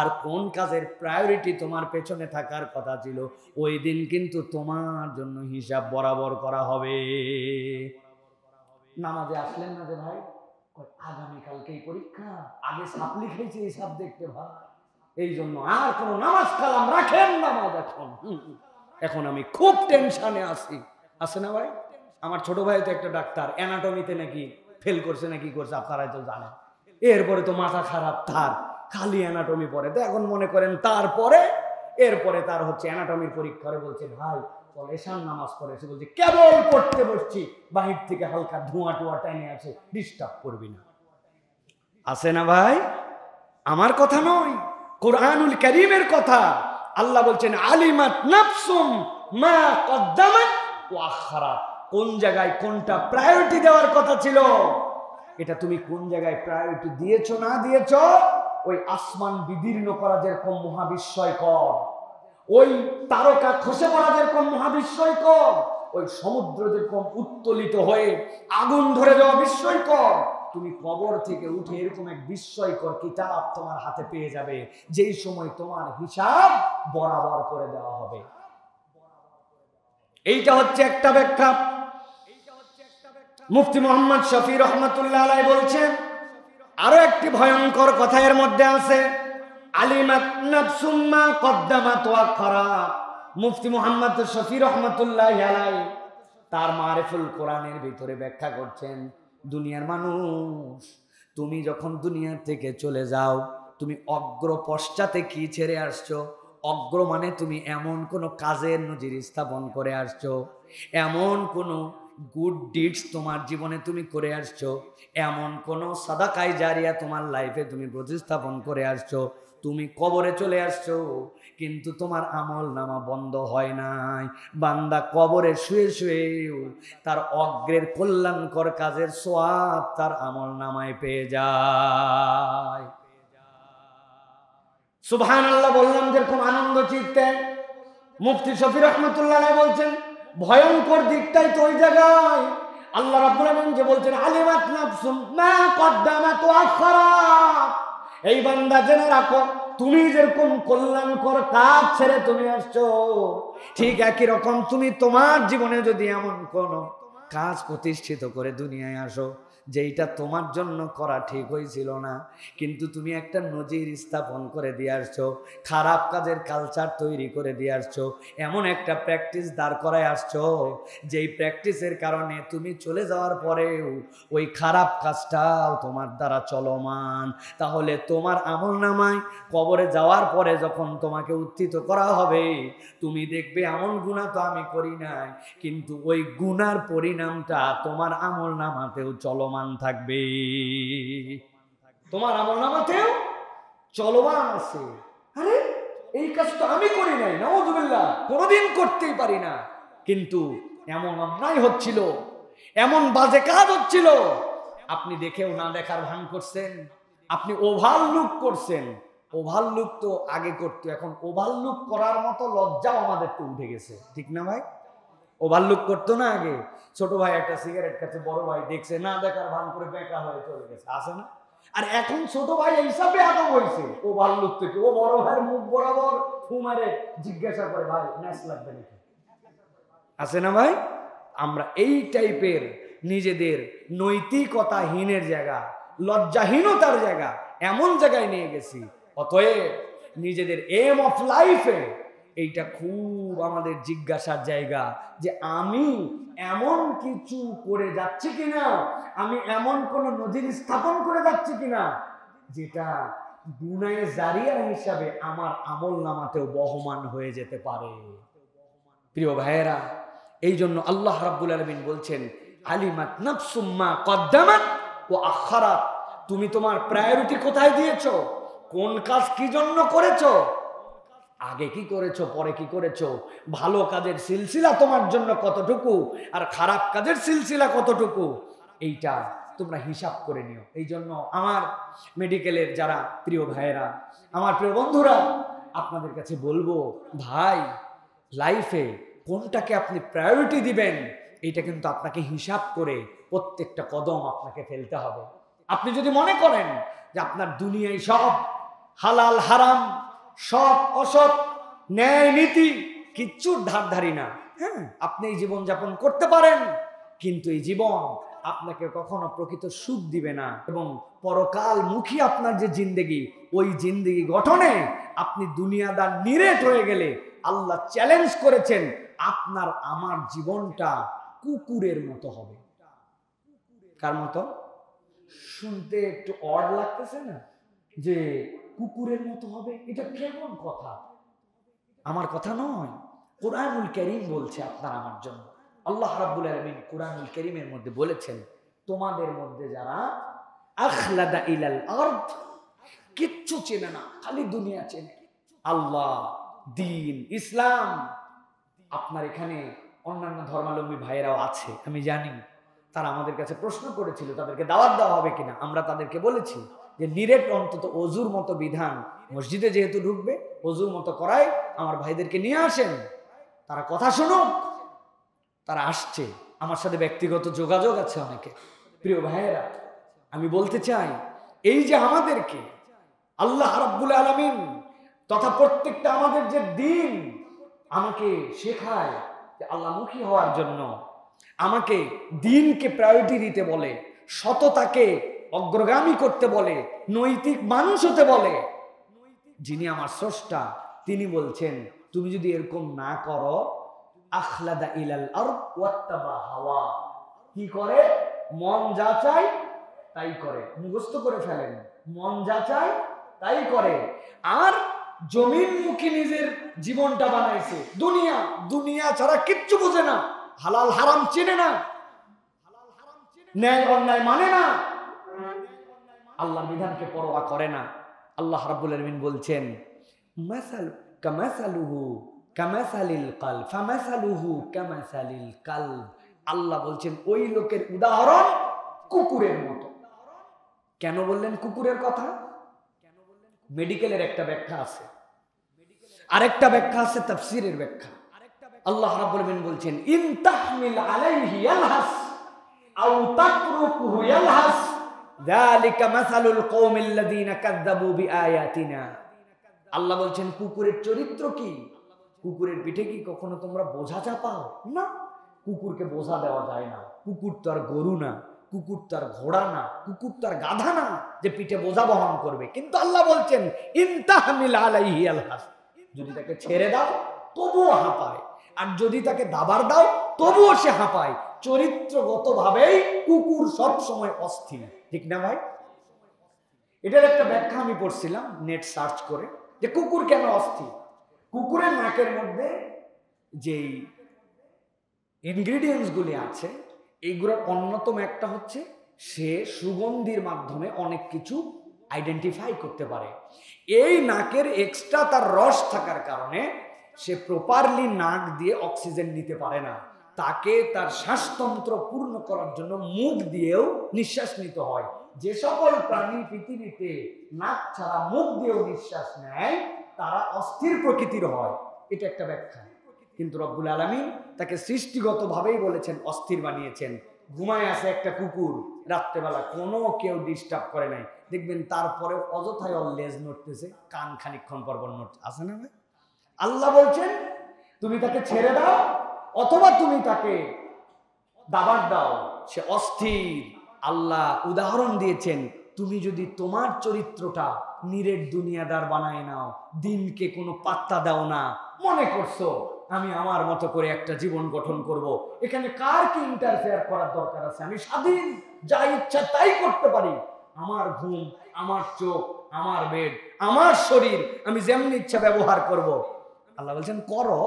আর কোন কাজের প্রায়োরিটি তোমার পেছনে থাকার কথা ছিল ওই দিন কিন্তু কিন্তু তোমার জন্য হিসাব বরাবর করা হবে নামাজে আসলেন না যে ভাই আগামীকালকে এই পরীক্ষা আগে সাপ খাইছে এই সাপ দেখতে ভাই এই জন্য আর কোনো নামাজ খালাম রাখেন নামাজ এখন এখন আমি খুব টেনশনে আছি আছে না ভাই আমার ছোট ভাই তো একটা ডাক্তার অ্যানাটমিতে নাকি ফেল করছে নাকি করছে আপনারাই তো জানেন এরপরে তো মাথা খারাপ তার খালি অ্যানাটমি পরে তো এখন মনে করেন তারপরে এরপরে তার হচ্ছে অ্যানাটমির পরীক্ষা বলছে ভাই চল এশান নামাজ পড়েছে বলছে কেবল পড়তে বসছি বাহির থেকে হালকা ধোঁয়া টোয়া টাইনে আছে ডিস্টার্ব করবি না আছে না ভাই আমার কথা নয় কোরআনুল করিমের কথা আল্লাহ বলছেন আলিমাত নাফসুম মা কদ্দামাত ওয়াখারা কোন জায়গায় কোনটা প্রায়োরিটি দেওয়ার কথা ছিল এটা তুমি কোন জায়গায় প্রায়োরিটি দিয়েছো না দিয়েছো ওই আসমান বিদীর্ণ করা যেরকম মহাবিস্ময় কর ওই তারকা খসে পড়া যেরকম কর ওই সমুদ্র যেরকম উত্তোলিত হয়ে আগুন ধরে যাওয়া কর তুমি কবর থেকে উঠে এরকম এক বিস্ময়কর কিতাব তোমার হাতে পেয়ে যাবে যেই সময় তোমার হিসাব বরাবর করে দেওয়া হবে এইটা হচ্ছে একটা ব্যাখ্যা মুফতি মোহাম্মদ শফি রহমতুল্লাহ বলছেন আরো একটি ভয়ঙ্কর কথা এর মধ্যে আছে আলিমাতনাফসুম্মা কদ্দামা তোয়াক্ষরা মুফতি মোহাম্মদ শফি রহমতুল্লাহ আলাই তার মারেফুল কোরআনের ভিতরে ব্যাখ্যা করছেন দুনিয়ার মানুষ তুমি যখন দুনিয়া থেকে চলে যাও তুমি অগ্র পশ্চাতে কি ছেড়ে আসছো অগ্র মানে তুমি এমন কোনো কাজের নজির স্থাপন করে আসছো এমন কোনো গুড ডিডস তোমার জীবনে তুমি করে আসছো এমন কোনো সাদাকায় জারিয়া তোমার লাইফে তুমি প্রতিস্থাপন করে আসছো তুমি কবরে চলে আসছো কিন্তু তোমার আমল নামা বন্ধ হয় নাই বান্দা কবরে শুয়ে শুয়েও তার অগ্রের কল্যাণকর কাজের সোয়াব তার আমল নামায় পেয়ে যায় সুভান আল্লাহ বললাম যেরকম আনন্দ চিত্তে মুফতি শফি রহমতুল্লাহ বলছেন ভয়ঙ্কর দিকটাই তো ওই জায়গায় আল্লাহ রাব্বুল আলামিন যে বলছেন আলিমাত নাফসুম মা কদ্দামাত আখরা এই বান্দা জেনে রাখো তুমি যেরকম কল্যাণকর কাজ ছেড়ে তুমি আসছো ঠিক একই রকম তুমি তোমার জীবনে যদি এমন কোনো কাজ প্রতিষ্ঠিত করে দুনিয়ায় আসো যে এটা তোমার জন্য করা ঠিক হয়েছিল না কিন্তু তুমি একটা নজির স্থাপন করে দিয়ে আসছো খারাপ কাজের কালচার তৈরি করে দিয়ে আসছো এমন একটা প্র্যাকটিস দাঁড় করায় আসছো যেই প্র্যাকটিসের কারণে তুমি চলে যাওয়ার পরেও ওই খারাপ কাজটাও তোমার দ্বারা চলমান তাহলে তোমার আমল নামায় কবরে যাওয়ার পরে যখন তোমাকে উত্থিত করা হবে তুমি দেখবে এমন গুণা তো আমি করি নাই কিন্তু ওই গুণার পরিণামটা তোমার আমল নামাতেও চলমান চলমান থাকবে তোমার আমল নামাতেও চলমান আছে আরে এই কাজ তো আমি করি নাই নওয়াজুবিল্লাহ কোনোদিন করতেই পারি না কিন্তু এমন অন্যায় হচ্ছিল এমন বাজে কাজ হচ্ছিল আপনি দেখেও না দেখার ভান করছেন আপনি ওভাল লুক করছেন ওভাল লুক তো আগে করতো এখন ওভাল লুক করার মতো লজ্জাও আমাদের তো উঠে গেছে ঠিক না ভাই ওভাল লুক করতো না আগে ছোট ভাই একটা সিগারেট খাচ্ছে বড় ভাই দেখছে না দেখার ভান করে বেকা হয়ে চলে গেছে আসে না আর এখন ছোট ভাই এই হিসাবে আদম হয়েছে ও ভাল্লুক থেকে ও বড় ভাইয়ের মুখ বরাবর ফুমারে জিজ্ঞাসা করে ভাই ন্যাস লাগবে নাকি আসে না ভাই আমরা এই টাইপের নিজেদের নৈতিকতাহীনের জায়গা লজ্জাহীনতার জায়গা এমন জায়গায় নিয়ে গেছি অতএব নিজেদের এম অফ লাইফে এইটা খুব আমাদের জিজ্ঞাসার জায়গা যে আমি এমন কিছু করে যাচ্ছি কিনা আমি এমন কোনো নজির স্থাপন করে যাচ্ছি কিনা যেটা গুনায় জারিয়ার হিসাবে আমার আমল নামাতেও বহমান হয়ে যেতে পারে প্রিয় ভাইয়েরা এই জন্য আল্লাহ রাব্বুল আলমিন বলছেন আলিমাত নাফসুম্মা কদ্দামাত ও আখারাত তুমি তোমার প্রায়োরিটি কোথায় দিয়েছ কোন কাজ কি জন্য করেছো আগে কি করেছো পরে কি করেছো ভালো কাজের সিলসিলা তোমার জন্য কতটুকু আর খারাপ কাজের সিলসিলা কতটুকু এইটা তোমরা হিসাব করে নিও এই জন্য আমার মেডিকেলের যারা প্রিয় ভাইয়েরা আমার প্রিয় বন্ধুরা আপনাদের কাছে বলবো ভাই লাইফে কোনটাকে আপনি প্রায়োরিটি দিবেন এইটা কিন্তু আপনাকে হিসাব করে প্রত্যেকটা কদম আপনাকে ফেলতে হবে আপনি যদি মনে করেন যে আপনার দুনিয়ায় সব হালাল হারাম সৎ অসৎ ন্যায় নীতি কিচ্ছুর ধার ধারি না হ্যাঁ আপনি এই জীবন যাপন করতে পারেন কিন্তু এই জীবন আপনাকে কখনো প্রকৃত সুখ দিবে না এবং পরকাল মুখী আপনার যে জিন্দেগি ওই জিন্দেগি গঠনে আপনি দুনিয়াদার নিরেট হয়ে গেলে আল্লাহ চ্যালেঞ্জ করেছেন আপনার আমার জীবনটা কুকুরের মতো হবে কার মতো শুনতে একটু অড লাগতেছে না যে কুকুরের মতো হবে এটা কেমন কথা আমার কথা নয় কোরআনুল করিম বলছে আপনার আমার জন্য আল্লাহ রাবুল আলমিন কোরআনুল করিমের মধ্যে বলেছেন তোমাদের মধ্যে যারা আখলাদা ইলাল আর্থ কিচ্ছু চেনে না খালি দুনিয়া চেনে আল্লাহ দিন ইসলাম আপনার এখানে অন্যান্য ধর্মালম্বী ভাইয়েরাও আছে আমি জানি তারা আমাদের কাছে প্রশ্ন করেছিল তাদেরকে দাওয়াত দেওয়া হবে কিনা আমরা তাদেরকে বলেছি যে নিরেট অন্তত অজুর মতো বিধান মসজিদে যেহেতু ঢুকবে অজুর মতো করায় আমার ভাইদেরকে নিয়ে আসেন তারা কথা শুনুক তারা আসছে আমার সাথে ব্যক্তিগত যোগাযোগ আছে অনেকে প্রিয় ভাইয়েরা আমি বলতে চাই এই যে আমাদেরকে আল্লাহ রাব্বুল আলমিন তথা প্রত্যেকটা আমাদের যে দিন আমাকে শেখায় যে আল্লাহমুখী হওয়ার জন্য আমাকে দিনকে প্রায়োরিটি দিতে বলে সততাকে অগ্রগামী করতে বলে নৈতিক মানুষ হতে বলে যিনি আমার স্রষ্টা তিনি বলছেন তুমি যদি এরকম না করো আখলাদা ইলাল হাওয়া কি করে মন যা চায় তাই করে মুখস্থ করে ফেলেন মন যা চায় তাই করে আর জমির জমিনমুখী নিজের জীবনটা বানাইছে দুনিয়া দুনিয়া ছাড়া কিচ্ছু বোঝে না হালাল হারাম চেনে না ন্যায় অন্যায় মানে না আল্লাহ বিধানকে পরোয়া করে না আল্লাহ রাবুল আলমিন বলছেন মাসাল কামাসালুহু কামাসালিল কাল ফামাসালুহু কামাসালিল কাল আল্লাহ বলছেন ওই লোকের উদাহরণ কুকুরের মতো কেন বললেন কুকুরের কথা মেডিকেলের একটা ব্যাখ্যা আছে আরেকটা ব্যাখ্যা আছে তাফসিরের ব্যাখ্যা আল্লাহ রাব্বুল আলামিন বলছেন ইন তাহমিল আলাইহি আলহাস আও তাতরুকুহু ইয়ালহাস আল্লাহ বলছেন কুকুরের চরিত্র কি কুকুরের পিঠে কি কখনো তোমরা বোঝা চাপাও না কুকুরকে বোঝা দেওয়া যায় না কুকুর তো আর গরু না কুকুর তার ঘোড়া না কুকুর তার গাধা না যে পিঠে বোঝা বহন করবে কিন্তু আল্লাহ বলছেন ইন্তাহামিল আলাইহি আলহাস যদি তাকে ছেড়ে দাও তবুও হাঁপায় আর যদি তাকে দাবার দাও তবুও সে হাঁপায় চরিত্রগতভাবেই কুকুর সব সময় অস্থির ঠিক না ভাই এটার একটা ব্যাখ্যা আমি পড়ছিলাম নেট সার্চ করে যে কুকুর কেন অস্থির কুকুরের নাকের মধ্যে যেই ইনগ্রিডিয়েন্টসগুলি আছে এইগুলোর অন্যতম একটা হচ্ছে সে সুগন্ধির মাধ্যমে অনেক কিছু আইডেন্টিফাই করতে পারে এই নাকের এক্সট্রা তার রস থাকার কারণে সে প্রপারলি নাক দিয়ে অক্সিজেন নিতে পারে না তাকে তার শ্বাসতন্ত্র পূর্ণ করার জন্য মুখ দিয়েও নিঃশ্বাস নিতে হয় যে সকল প্রাণী পৃথিবীতে নাক ছাড়া মুখ দিয়েও নিঃশ্বাস নেয় তারা অস্থির প্রকৃতির হয় এটা একটা ব্যাখ্যা কিন্তু রব্বুল আলমী তাকে সৃষ্টিগতভাবেই বলেছেন অস্থির বানিয়েছেন ঘুমায় আছে একটা কুকুর রাত্রেবেলা কোনো কেউ ডিস্টার্ব করে নাই দেখবেন তারপরে অযথায় ওর লেজ নড়তেছে কান খানিক্ষণ পর্ব নড়ছে আছে না ভাই আল্লাহ বলছেন তুমি তাকে ছেড়ে দাও অথবা তুমি তাকে দাবার দাও সে অস্থির আল্লাহ উদাহরণ দিয়েছেন তুমি যদি তোমার চরিত্রটা নিরেট দুনিয়াদার বানায় নাও দিনকে কোনো পাত্তা দাও না মনে করছো আমি আমার মতো করে একটা জীবন গঠন করব। এখানে কার কি ইন্টারফেয়ার করার দরকার আছে আমি স্বাধীন যা ইচ্ছা তাই করতে পারি আমার ঘুম আমার চোখ আমার বেড আমার শরীর আমি যেমনি ইচ্ছা ব্যবহার করব। আল্লাহ বলছেন করো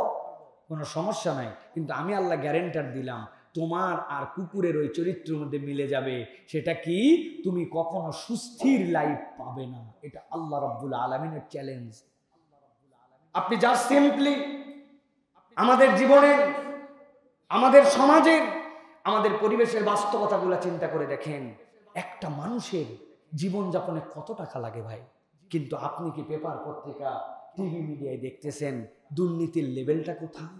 কোনো সমস্যা নাই কিন্তু আমি আল্লাহ গ্যারেন্টার দিলাম তোমার আর কুকুরের ওই চরিত্রের মধ্যে মিলে যাবে সেটা কি তুমি কখনো সুস্থির লাইফ পাবে না এটা আল্লাহ রব্বুল আলমিনের চ্যালেঞ্জ আপনি যা সিম্পলি আমাদের জীবনের আমাদের সমাজের আমাদের পরিবেশের বাস্তবতাগুলো চিন্তা করে দেখেন একটা মানুষের জীবনযাপনে কত টাকা লাগে ভাই কিন্তু আপনি কি পেপার পত্রিকা টিভি মিডিয়ায় দেখতেছেন দুর্নীতির লেভেলটা কোথায়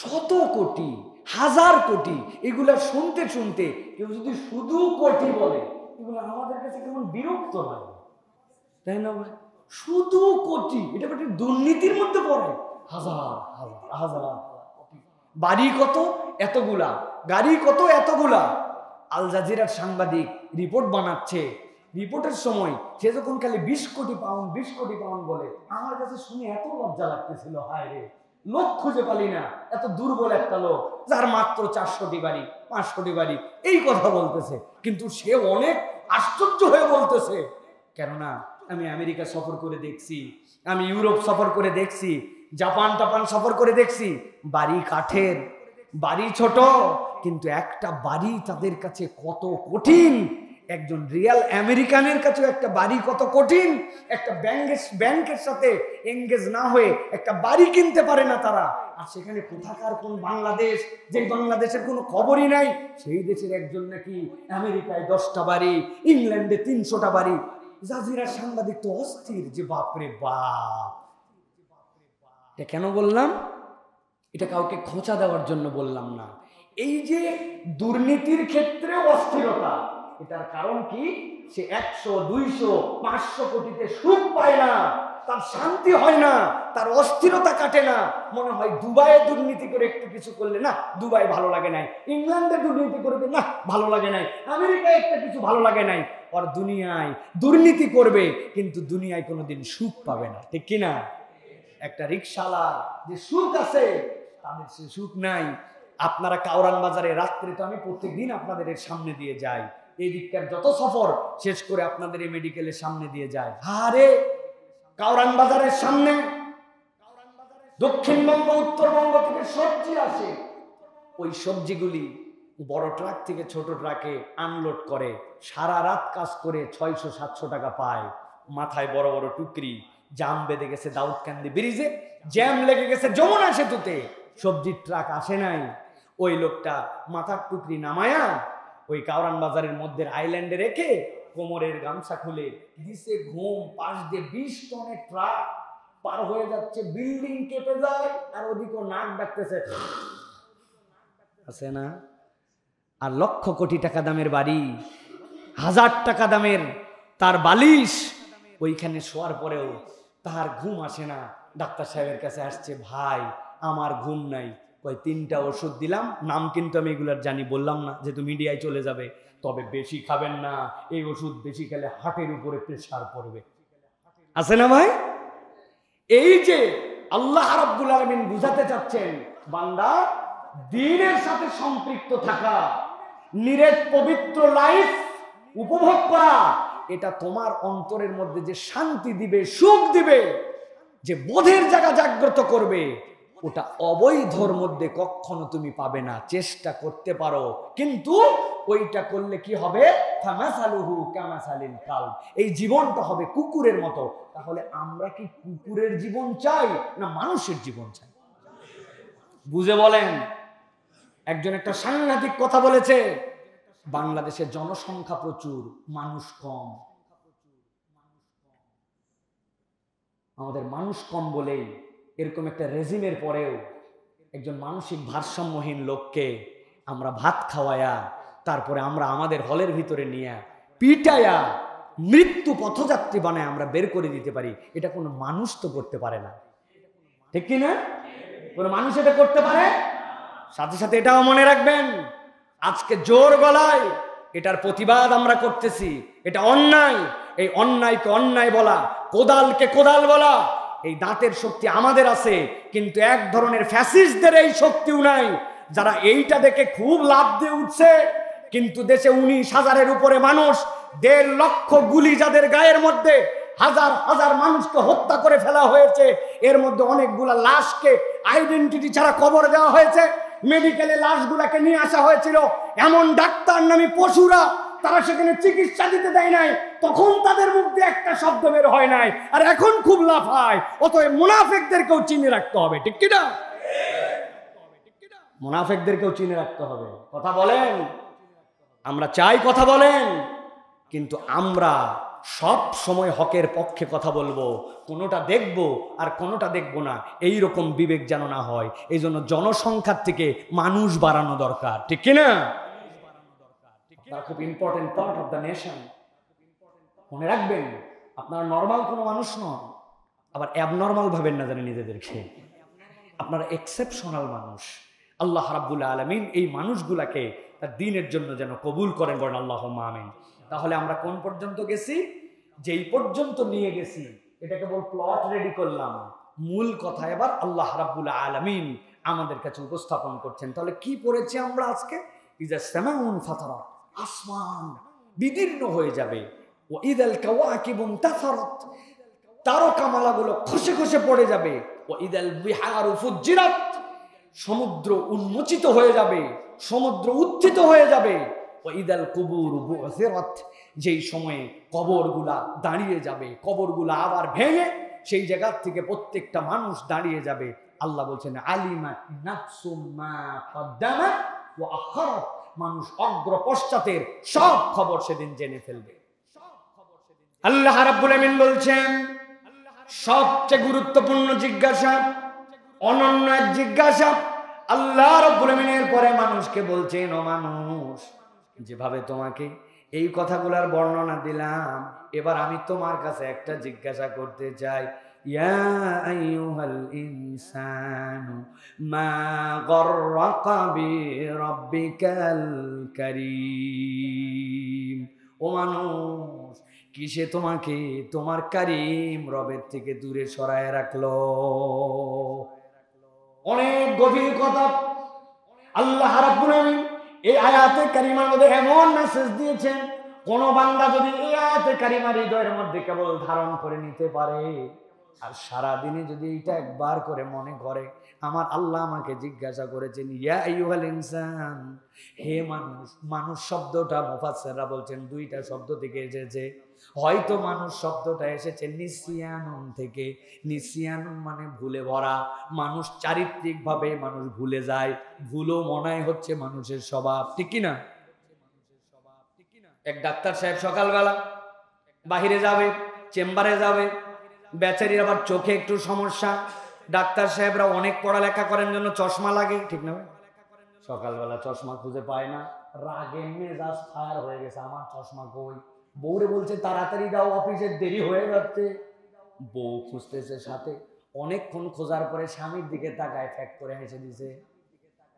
শত কোটি হাজার কোটি এগুলা শুনতে শুনতে কেউ যদি শুধু কোটি বলে এগুলো আমাদের কাছে কেমন বিরক্ত হয় তাই না ভাই শুধু কোটি এটা একটা দুর্নীতির মধ্যে পড়ে হাজার হাজার হাজার বাড়ি কত এতগুলা গাড়ি কত এতগুলা আল জাজিরার সাংবাদিক রিপোর্ট বানাচ্ছে রিপোর্টের সময় সে যখন খালি বিশ কোটি পাউন্ড বিশ কোটি পাউন্ড বলে আমার কাছে শুনে এত লজ্জা লাগতেছিল হায় রে লোক খুঁজে পালি না এত দুর্বল একটা লোক যার মাত্র চারশোটি বাড়ি কোটি বাড়ি এই কথা বলতেছে কিন্তু সে অনেক আশ্চর্য হয়ে বলতেছে কেননা আমি আমেরিকা সফর করে দেখছি আমি ইউরোপ সফর করে দেখছি জাপান টাপান সফর করে দেখছি বাড়ি কাঠের বাড়ি ছোট কিন্তু একটা বাড়ি তাদের কাছে কত কঠিন একজন রিয়াল আমেরিকানের কাছেও একটা বাড়ি কত কঠিন একটা ব্যাংকের ব্যাংকের সাথে এঙ্গেজ না হয়ে একটা বাড়ি কিনতে পারে না তারা আর সেখানে কোথাকার কোন বাংলাদেশ যে বাংলাদেশের কোনো খবরই নাই সেই দেশের একজন নাকি আমেরিকায় দশটা বাড়ি ইংল্যান্ডে তিনশোটা বাড়ি জাজিরা সাংবাদিক তো অস্থির যে বাপরে বাপ এটা কেন বললাম এটা কাউকে খোঁচা দেওয়ার জন্য বললাম না এই যে দুর্নীতির ক্ষেত্রে অস্থিরতা এটার কারণ কি সে একশো দুইশো পাঁচশো কোটিতে সুখ পায় না তার শান্তি হয় না তার অস্থিরতা কাটে না মনে হয় দুবাইয়ে দুর্নীতি করে একটু কিছু করলে না দুবাই ভালো লাগে নাই ইংল্যান্ডে দুর্নীতি করবে না ভালো লাগে নাই আমেরিকায় একটা কিছু ভালো লাগে নাই আর দুনিয়ায় দুর্নীতি করবে কিন্তু দুনিয়ায় কোনোদিন সুখ পাবে না ঠিক কিনা একটা রিক্সালা যে সুখ আছে তাদের সে সুখ নাই আপনারা কাউরান বাজারে রাত্রে তো আমি প্রত্যেকদিন আপনাদের সামনে দিয়ে যাই এই যত সফর শেষ করে আপনাদের এই মেডিকেলের সামনে দিয়ে যায় হারে কাউরান বাজারের সামনে দক্ষিণবঙ্গ উত্তরবঙ্গ থেকে সবজি আসে ওই সবজিগুলি বড় ট্রাক থেকে ছোট ট্রাকে আনলোড করে সারা রাত কাজ করে ছয়শো সাতশো টাকা পায় মাথায় বড় বড় টুকরি জাম বেঁধে গেছে দাউদকান্দি ব্রিজে জ্যাম লেগে গেছে যমুনা সেতুতে সবজির ট্রাক আসে নাই ওই লোকটা মাথার টুকরি নামায়া ওই কাউরান বাজারের মধ্যে আইল্যান্ডে রেখে কোমরের গামছা খুলে দিছে ঘুম পাশ দিয়ে বিশ টনের ট্রাক পার হয়ে যাচ্ছে বিল্ডিং কেঁপে যায় আর ওদিকে নাক ডাকতেছে আছে না আর লক্ষ কোটি টাকা দামের বাড়ি হাজার টাকা দামের তার বালিশ ওইখানে শোয়ার পরেও তার ঘুম আসে না ডাক্তার সাহেবের কাছে আসছে ভাই আমার ঘুম নাই কয় তিনটা ওষুধ দিলাম নাম কিন্তু আমি এগুলার জানি বললাম না যেহেতু মিডিয়ায় চলে যাবে তবে বেশি খাবেন না এই ওষুধ বেশি খেলে হাটের উপরে প্রেশার পড়বে আছে না ভাই এই যে আল্লাহ রাব্বুল আলমিন বুঝাতে চাচ্ছেন বান্দা দিনের সাথে সম্পৃক্ত থাকা নিরেট পবিত্র লাইফ উপভোগ করা এটা তোমার অন্তরের মধ্যে যে শান্তি দিবে সুখ দিবে যে বোধের জায়গা জাগ্রত করবে ওটা অবৈধর মধ্যে কখনো তুমি পাবে না চেষ্টা করতে পারো কিন্তু ওইটা করলে কি হবে কাল এই জীবনটা হবে কুকুরের মতো তাহলে আমরা কি কুকুরের জীবন চাই না মানুষের জীবন চাই বুঝে বলেন একজন একটা সাংঘাতিক কথা বলেছে বাংলাদেশের জনসংখ্যা প্রচুর মানুষ কম আমাদের মানুষ কম বলেই এরকম একটা রেজিমের পরেও একজন মানসিক ভারসাম্যহীন লোককে আমরা ভাত খাওয়ায়া তারপরে আমরা আমাদের হলের ভিতরে নিয়ে পিটায়া মৃত্যু পথযাত্রী বানায় আমরা বের করে দিতে পারি এটা কোনো মানুষ তো করতে পারে না ঠিক কি না কোনো মানুষ এটা করতে পারে সাথে সাথে এটাও মনে রাখবেন আজকে জোর গলায় এটার প্রতিবাদ আমরা করতেছি এটা অন্যায় এই অন্যায়কে অন্যায় বলা কোদালকে কোদাল বলা এই দাঁতের শক্তি আমাদের আছে কিন্তু এক ধরনের ফ্যাসিস্টদের এই শক্তিও নাই যারা এইটা দেখে খুব লাভ দিয়ে উঠছে কিন্তু দেশে উনিশ হাজারের উপরে মানুষ দেড় লক্ষ গুলি যাদের গায়ের মধ্যে হাজার হাজার মানুষকে হত্যা করে ফেলা হয়েছে এর মধ্যে অনেকগুলা লাশকে আইডেন্টিটি ছাড়া কবর দেওয়া হয়েছে মেডিকেলে লাশগুলাকে নিয়ে আসা হয়েছিল এমন ডাক্তার নামী পশুরা তারা সেখানে চিকিৎসা দিতে দেয় নাই তখন তাদের মধ্যে একটা শব্দ বের হয় নাই আর এখন খুব লাফায় অতএব মুনাফেকদেরকেও চিনে রাখতে হবে ঠিক কিনা মুনাফেকদেরকেও চিনে রাখতে হবে কথা বলেন আমরা চাই কথা বলেন কিন্তু আমরা সব সময় হকের পক্ষে কথা বলবো কোনোটা দেখব আর কোনোটা দেখব না এই রকম বিবেক যেন না হয় এই জন্য জনসংখ্যার থেকে মানুষ বাড়ানো দরকার ঠিক কিনা তারা খুব important part of the nation মনে রাখবেন আপনার নর্মাল কোনো মানুষ নন আবার অ্যাবনর্মাল ভাবেন না জানি নিজেদেরকে আপনারা এক্সেপশনাল মানুষ আল্লাহ রাব্বুল আলমিন এই মানুষগুলাকে তার দিনের জন্য যেন কবুল করেন বলেন আল্লাহ মামিন তাহলে আমরা কোন পর্যন্ত গেছি যেই পর্যন্ত নিয়ে গেছি এটা কেবল প্লট রেডি করলাম মূল কথা এবার আল্লাহ রাব্বুল আলমিন আমাদের কাছে উপস্থাপন করছেন তাহলে কি পড়েছি আমরা আজকে ইজ আ সেমাউন ফাথারা আসমান বিদীর্ণ হয়ে যাবে ও ঈদাল কাওয়াকিবুন তাফারত তারকামালাগুলো খসে খসে পড়ে যাবে ও আল বিহার ফুজিরাত সমুদ্র উন্মোচিত হয়ে যাবে সমুদ্র উত্থিত হয়ে যাবে ও ঈদাল কবুর বুসিরাত যেই সময়ে কবরগুলা দাঁড়িয়ে যাবে কবরগুলা আবার ভেঙে সেই জায়গার থেকে প্রত্যেকটা মানুষ দাঁড়িয়ে যাবে আল্লাহ বলছেন আলিমা নাফসুম্মা ও আখরাত মানুষ অগ্র পশ্চাতের সব খবর সেদিন জেনে ফেলবে আল্লাহ রাব্বুল আমিন বলছেন সবচেয়ে গুরুত্বপূর্ণ জিজ্ঞাসা অনন্য এক জিজ্ঞাসা আল্লাহ রাব্বুল আমিনের পরে মানুষকে বলছেন ও মানুষ যেভাবে তোমাকে এই কথাগুলার বর্ণনা দিলাম এবার আমি তোমার কাছে একটা জিজ্ঞাসা করতে চাই يا أيها الإنسان ما غرق بربك الكريم ومنوش কিসে তোমাকে তোমার কারিম রবের থেকে দূরে সরায় রাখলো অনেক গভীর কথা আল্লাহ এই আয়াতে কারিমার মধ্যে এমন মেসেজ দিয়েছেন কোন বান্দা যদি এই আয়াতে কারিমার হৃদয়ের মধ্যে কেবল ধারণ করে নিতে পারে আর সারাদিনে যদি এটা একবার করে মনে করে আমার আল্লাহ আমাকে জিজ্ঞাসা করেছেন ইয়াইহাল ইনসান হে মানুষ মানুষ শব্দটা মুফাসেররা বলছেন দুইটা শব্দ থেকে এসেছে হয়তো মানুষ শব্দটা এসেছে নিসিয়ানন থেকে নিসিয়ানন মানে ভুলে ভরা মানুষ চারিত্রিকভাবে মানুষ ভুলে যায় ভুলও মনায় হচ্ছে মানুষের স্বভাব ঠিক কিনা এক ডাক্তার সাহেব সকালবেলা বাহিরে যাবে চেম্বারে যাবে বেচারির আবার চোখে একটু সমস্যা ডাক্তার সাহেবরা অনেক পড়ালেখা করেন জন্য চশমা লাগে ঠিক না সকালবেলা চশমা খুঁজে পায় না রাগে মেজাজ ফায়ার হয়ে গেছে আমার চশমা কই বৌরে বলছে তাড়াতাড়ি দাও অফিসে দেরি হয়ে যাচ্ছে বউ খুঁজতেছে সাথে অনেকক্ষণ খোঁজার পরে স্বামীর দিকে তাকায় ফ্যাক করে হেসে দিছে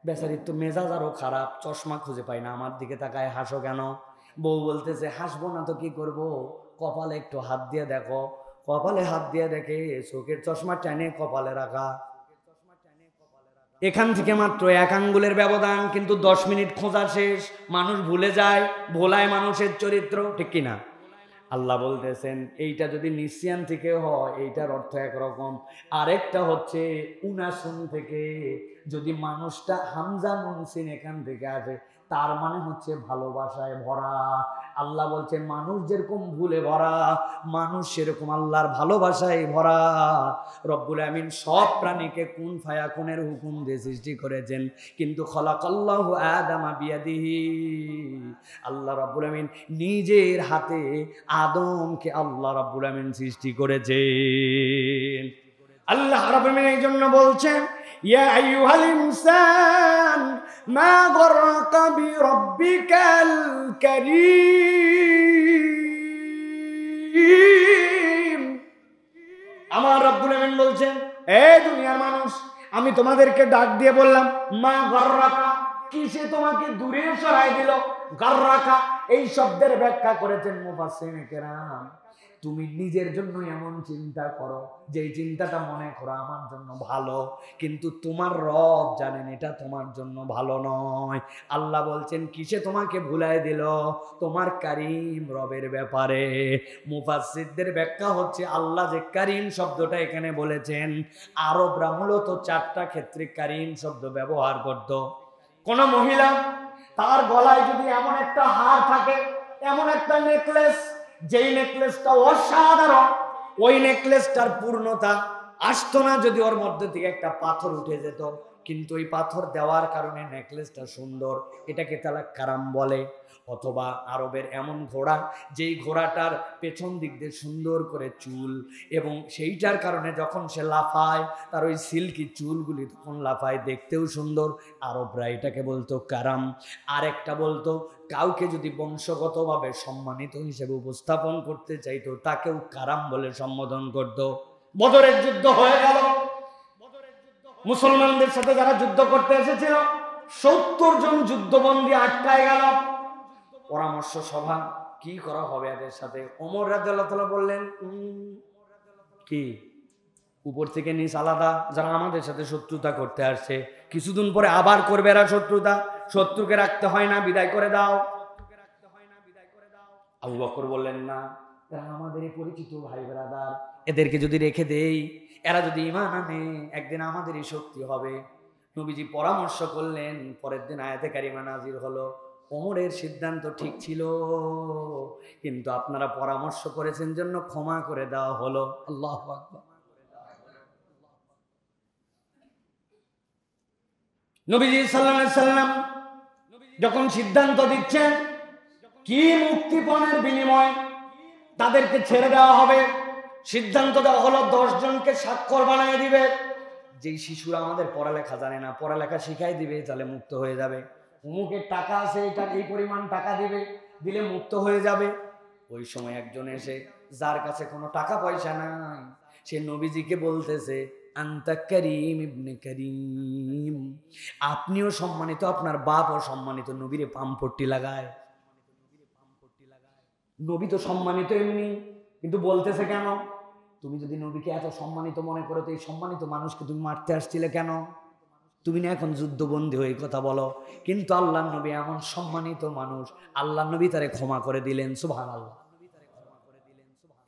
বেচারির তো মেজাজ আরও খারাপ চশমা খুঁজে পায় না আমার দিকে তাকায় হাসো কেন বউ বলতেছে হাসবো না তো কি করব কপালে একটু হাত দিয়ে দেখো কপালে হাত দিয়ে দেখে চোখের চশমা টেনে কপালে রাখা এখান থেকে মাত্র এক আঙ্গুলের ব্যবধান কিন্তু দশ মিনিট খোঁজা শেষ মানুষ ভুলে যায় ভোলায় মানুষের চরিত্র ঠিক কিনা আল্লাহ বলতেছেন এইটা যদি নিসিয়ান থেকে হয় এইটার অর্থ একরকম আরেকটা হচ্ছে উনাসুন থেকে যদি মানুষটা হামজা মনসিন এখান থেকে আসে তার মানে হচ্ছে ভালোবাসায় ভরা আল্লাহ বলছে মানুষ যেরকম ভুলে ভরা মানুষ সেরকম আল্লাহর ভালোবাসায় ভরা রব্বুল আমিন সব প্রাণীকে কোন ফায়া কোনের হুকুম দিয়ে সৃষ্টি করেছেন কিন্তু খলাকল্লাহ আদামা বিয়াদিহি আল্লাহ রব্বুল আমিন নিজের হাতে আদমকে আল্লাহ রব্বুল আমিন সৃষ্টি করেছেন আল্লাহ রব্বুল আমিন এই জন্য বলছেন ইয়া আইয়ুহাল ইনসান ما غرق بربك الكريم আমার রব্বুল আমিন বলছেন এ দুনিয়ার মানুষ আমি তোমাদেরকে ডাক দিয়ে বললাম মা গর্রাকা কিসে তোমাকে দূরে সরাই দিল গর্রাকা এই শব্দের ব্যাখ্যা করেছেন মুফাসসির কেরাম তুমি নিজের জন্য এমন চিন্তা করো যেই চিন্তাটা মনে করো আমার জন্য ভালো কিন্তু তোমার রব জানেন এটা তোমার জন্য ভালো নয় আল্লাহ বলছেন কিসে তোমাকে ভুলাই দিল তোমার কারিম রবের ব্যাপারে মুফাসিদদের ব্যাখ্যা হচ্ছে আল্লাহ যে কারিম শব্দটা এখানে বলেছেন আরবরা মূলত চারটা ক্ষেত্রে কারিম শব্দ ব্যবহার করত কোনো মহিলা তার গলায় যদি এমন একটা হার থাকে এমন একটা নেকলেস যেই নেকলেসটা অসাধারণ ওই নেকলেসটার পূর্ণতা আসতো না যদি ওর মধ্যে থেকে একটা পাথর উঠে যেত কিন্তু ওই পাথর দেওয়ার কারণে নেকলেসটা সুন্দর এটাকে তালা কারাম বলে অথবা আরবের এমন ঘোড়া যেই ঘোড়াটার পেছন দিক দিয়ে সুন্দর করে চুল এবং সেইটার কারণে যখন সে লাফায় তার ওই সিল্কি চুলগুলি তখন লাফায় দেখতেও সুন্দর আরবরা এটাকে বলতো কারাম আরেকটা বলতো কাউকে যদি বংশগতভাবে সম্মানিত হিসেবে উপস্থাপন করতে চাইত তাকেও কারাম বলে সম্বোধন করত বদরের যুদ্ধ হয়ে গেল মুসলমানদের সাথে যারা যুদ্ধ করতে এসেছিল সত্তর জন যুদ্ধবন্দী আটকায় গেল পরামর্শ সভা কি করা হবে এদের সাথে অমর রাজ্লাহ বললেন কি উপর থেকে নিচ আলাদা যারা আমাদের সাথে শত্রুতা করতে আসছে কিছুদিন পরে আবার করবে এরা শত্রুতা শত্রুকে রাখতে হয় না বিদায় করে দাও আবু বকর বললেন না এরা আমাদের পরিচিত ভাই ব্রাদার এদেরকে যদি রেখে দেই এরা যদি ইমান আনে একদিন আমাদেরই শক্তি হবে নবীজি পরামর্শ করলেন পরের দিন আয়াতে কারিমা নাজির হলো ওমরের সিদ্ধান্ত ঠিক ছিল কিন্তু আপনারা পরামর্শ করেছেন জন্য ক্ষমা করে দেওয়া হলো আল্লাহ নবীজি সাল্লাম যখন সিদ্ধান্ত দিচ্ছেন কি মুক্তিপণের বিনিময় তাদেরকে ছেড়ে দেওয়া হবে সিদ্ধান্ত দেওয়া হলো দশজনকে স্বাক্ষর বানিয়ে দিবে যেই শিশুরা আমাদের পড়ালেখা জানে না পড়ালেখা শিখাই দিবে তাহলে মুক্ত হয়ে যাবে অমুকের টাকা আছে এটা এই পরিমাণ টাকা দিবে দিলে মুক্ত হয়ে যাবে ওই সময় একজন এসে যার কাছে কোনো টাকা পয়সা নাই সে নবীজিকে বলতেছে করিম আপনিও সম্মানিত আপনার বাপ ও সম্মানিত নবীরে পাম্পট্টি লাগায় নবী তো সম্মানিত এমনি কিন্তু বলতেছে কেন তুমি যদি নবীকে এত সম্মানিত মনে করো তো এই সম্মানিত মানুষকে তুমি মারতে আসছিলে কেন তুমি না এখন যুদ্ধবন্দী হয়ে কথা বলো কিন্তু আল্লাহ নবী এমন সম্মানিত মানুষ আল্লাহ নবী তারে ক্ষমা করে দিলেন সুভান আল্লাহ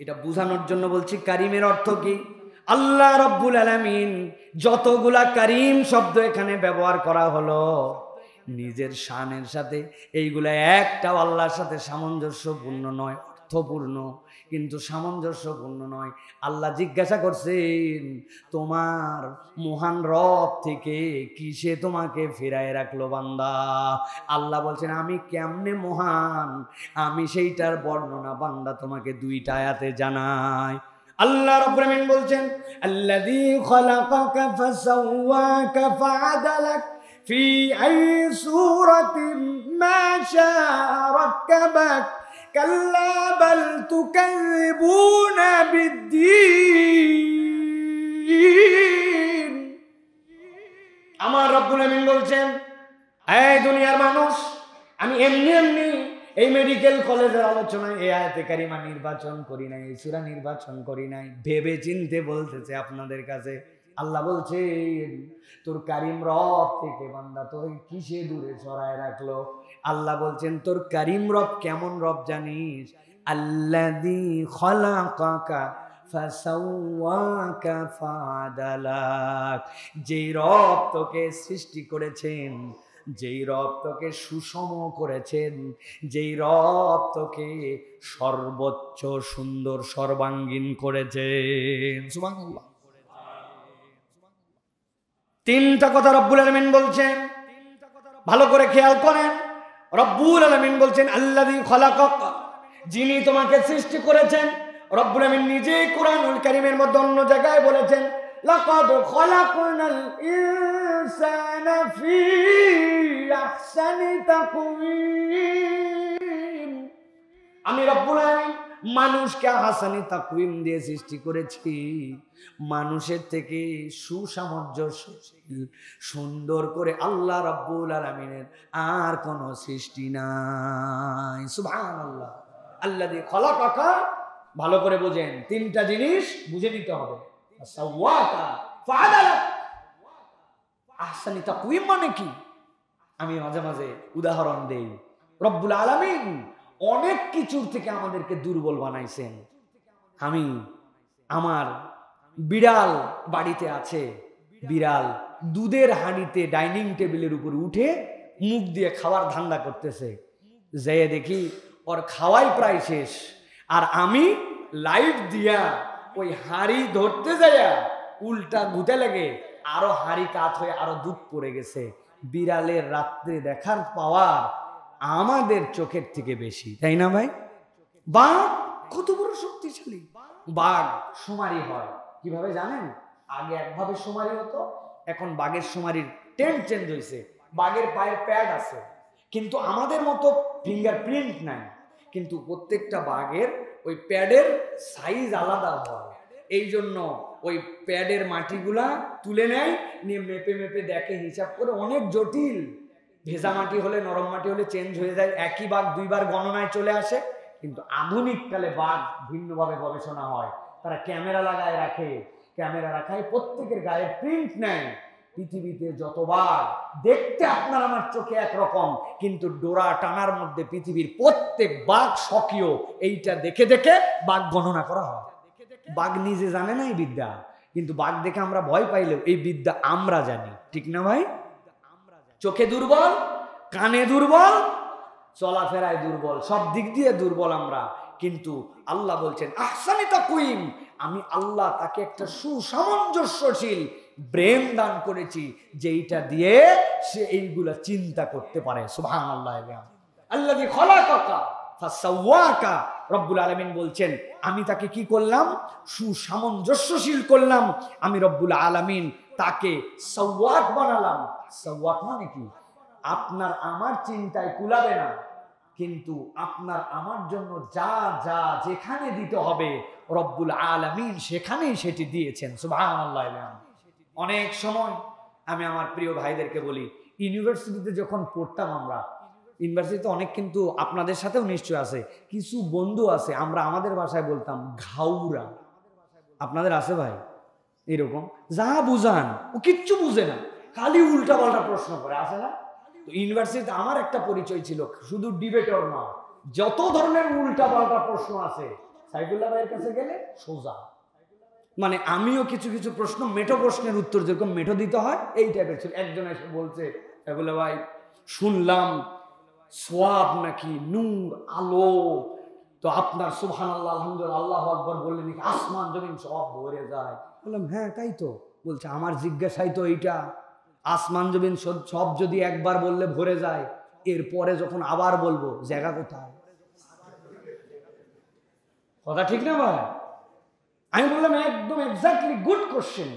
এটা বোঝানোর জন্য বলছি কারিমের অর্থ কি আল্লাহ রব্বুল আলমিন যতগুলা করিম শব্দ এখানে ব্যবহার করা হলো নিজের শানের সাথে এইগুলা একটাও আল্লাহর সাথে সামঞ্জস্যপূর্ণ নয় অর্থপূর্ণ কিন্তু সামঞ্জস্যপূর্ণ নয় আল্লাহ জিজ্ঞাসা করছেন তোমার মহান রব থেকে কিসে তোমাকে ফেরায় রাখলো বান্দা আল্লাহ বলছেন আমি কেমনে মহান আমি সেইটার বর্ণনা বান্দা তোমাকে দুইটা আয়াতে জানায় আল্লাহ রাব্বুল আমিন বলছেন আল্লাযী খালাকাকা ফাসাওয়াকা ফাআদালাক ফি আই সূরাতিন মা শাআ রাক্কাবাক কাল্লা বাল তুকাযিবুনা বিদ্দীন আমার রব্বুল আমিন বলছেন এই দুনিয়ার মানুষ আমি এমনি এমনি এই মেডিকেল কলেজের আলোচনায় এই আয়তে কারিমা নির্বাচন করি নাই এই সুরা নির্বাচন করি নাই ভেবে চিনতে বলতেছে আপনাদের কাছে আল্লাহ বলছে তোর কারিম রব থেকে বান্দা তোর কিসে দূরে ছড়ায় রাখলো আল্লাহ বলছেন তোর কারিম রব কেমন রব জানিস আল্লাদি খলা কাকা যে রব তোকে সৃষ্টি করেছেন যেই রক্তকে সুষম করেছেন যেই রক্তকে সর্বোচ্চ সুন্দর সর্বাঙ্গীন করেছেন তিনটা কথা রব্বুল আলমিন বলছেন ভালো করে খেয়াল করেন রব্বুল আলমিন বলছেন আল্লা খলাক যিনি তোমাকে সৃষ্টি করেছেন রব্বুল আলমিন নিজেই কোরআন কারিমের মধ্যে অন্য জায়গায় বলেছেন لقد خلقنا الإنسان في أحسن تقويم আমি রব্বুল মানুষকে হাসানি তাকুইম দিয়ে সৃষ্টি করেছি মানুষের থেকে সুসামঞ্জস্যশীল সুন্দর করে আল্লাহ রব্বুল আলমিনের আর কোনো সৃষ্টি নাই সুভান আল্লাহ আল্লাহ দিয়ে খলা কাকা ভালো করে বোঝেন তিনটা জিনিস বুঝে নিতে হবে আহসানি তাকুইম মানে কি আমি মাঝে মাঝে উদাহরণ দেই রব্বুল আলমিন অনেক কিছুর থেকে আমাদেরকে দুর্বল বানাইছেন আমি আমার বিড়াল বাড়িতে আছে বিড়াল দুধের হাঁড়িতে ডাইনিং টেবিলের উপর উঠে মুখ দিয়ে খাওয়ার ধান্দা করতেছে যেয়ে দেখি ওর খাওয়াই প্রায় শেষ আর আমি লাইট দিয়া ওই হাড়ি ধরতে যাইয়া উল্টা ঘুতে লাগে আরো হাড়ি কাত হয়ে আরো দুধ পড়ে গেছে বিড়ালের রাত্রে দেখার পাওয়ার আমাদের চোখের থেকে বেশি তাই না ভাই বাঘ কত বড় শক্তিশালী বাঘ সুমারি হয় কিভাবে জানেন আগে একভাবে সুমারি হতো এখন বাঘের সুমারির টেন্ট চেঞ্জ হয়েছে বাঘের পায়ের প্যাড আছে কিন্তু আমাদের মতো ফিঙ্গার প্রিন্ট নাই কিন্তু প্রত্যেকটা বাঘের ওই প্যাডের সাইজ আলাদা হয় এই জন্য ওই প্যাডের মাটিগুলা তুলে নেয় নিয়ে মেপে মেপে দেখে হিসাব করে অনেক জটিল ভেজা মাটি হলে নরম মাটি হলে চেঞ্জ হয়ে যায় একই বাঘ দুইবার গণনায় চলে আসে কিন্তু আধুনিককালে বাঘ ভিন্নভাবে গবেষণা হয় তারা ক্যামেরা লাগায় রাখে ক্যামেরা রাখায় প্রত্যেকের গায়ে প্রিন্ট নেয় পৃথিবীতে যতবার দেখতে আপনার আমার চোখে একরকম কিন্তু ডোরা টানার মধ্যে পৃথিবীর প্রত্যেক বাঘ স্বকীয় এইটা দেখে দেখে বাঘ গণনা করা হয় বাঘ নিজে জানে না এই বিদ্যা কিন্তু বাঘ দেখে আমরা ভয় পাইলেও এই বিদ্যা আমরা জানি ঠিক না ভাই চোখে দুর্বল কানে দুর্বল চলাফেরায় দুর্বল সব দিক দিয়ে দুর্বল আমরা কিন্তু আল্লাহ বলছেন আহসানি তাকুইম আমি আল্লাহ তাকে একটা সুসামঞ্জস্যশীল ব্রেন দান করেছি যেইটা দিয়ে সে এইগুলা চিন্তা করতে পারে সুবহানাল্লাহ আল্লাহ আল্লাহ খলা কথা রব্বুল আলমিন বলছেন আমি তাকে কি করলাম সুসামঞ্জস্যশীল করলাম আমি রব্বুল আলমিন তাকে সওয়াক বানালাম সওয়াক মানে কি আপনার আমার চিন্তায় কুলাবে না কিন্তু আপনার আমার জন্য যা যা যেখানে দিতে হবে রব্বুল আলমিন সেখানেই সেটি দিয়েছেন অনেক সময় আমি আমার প্রিয় ভাইদেরকে বলি ইউনিভার্সিটিতে যখন পড়তাম আমরা ইউনিভার্সিটিতে অনেক কিন্তু আপনাদের সাথেও নিশ্চয় আছে কিছু বন্ধু আছে আমরা আমাদের ভাষায় বলতাম ঘাউরা আপনাদের আছে ভাই এরকম যা বুঝান ও কিচ্ছু বুঝে না খালি উল্টা পাল্টা প্রশ্ন করে আছে না তো ইউনিভার্সিটিতে আমার একটা পরিচয় ছিল শুধু ডিবেটর না যত ধরনের উল্টা পাল্টা প্রশ্ন আছে সাইফুল্লাহ ভাইয়ের কাছে গেলে সোজা মানে আমিও কিছু কিছু প্রশ্ন মেঠো প্রশ্নের উত্তর যেরকম মেঠো দিতে হয় এই টাইপের ছিল একজন এসে বলছে সাইফুল্লাহ ভাই শুনলাম সোয়াব নাকি নূর আলো তো আপনার সুহান আল্লাহ আলহামদুল্লাহ আল্লাহ আকবর বললেন নাকি আসমান জমিন সব ভরে যায় বললাম হ্যাঁ তাই তো বলছে আমার জিজ্ঞাসাই তো এইটা আসমান জমিন সব যদি একবার বললে ভরে যায় এরপরে যখন আবার বলবো জায়গা কোথায় কথা ঠিক না ভাই আমি বললাম একদম এক্সাক্টলি গুড কোশ্চেন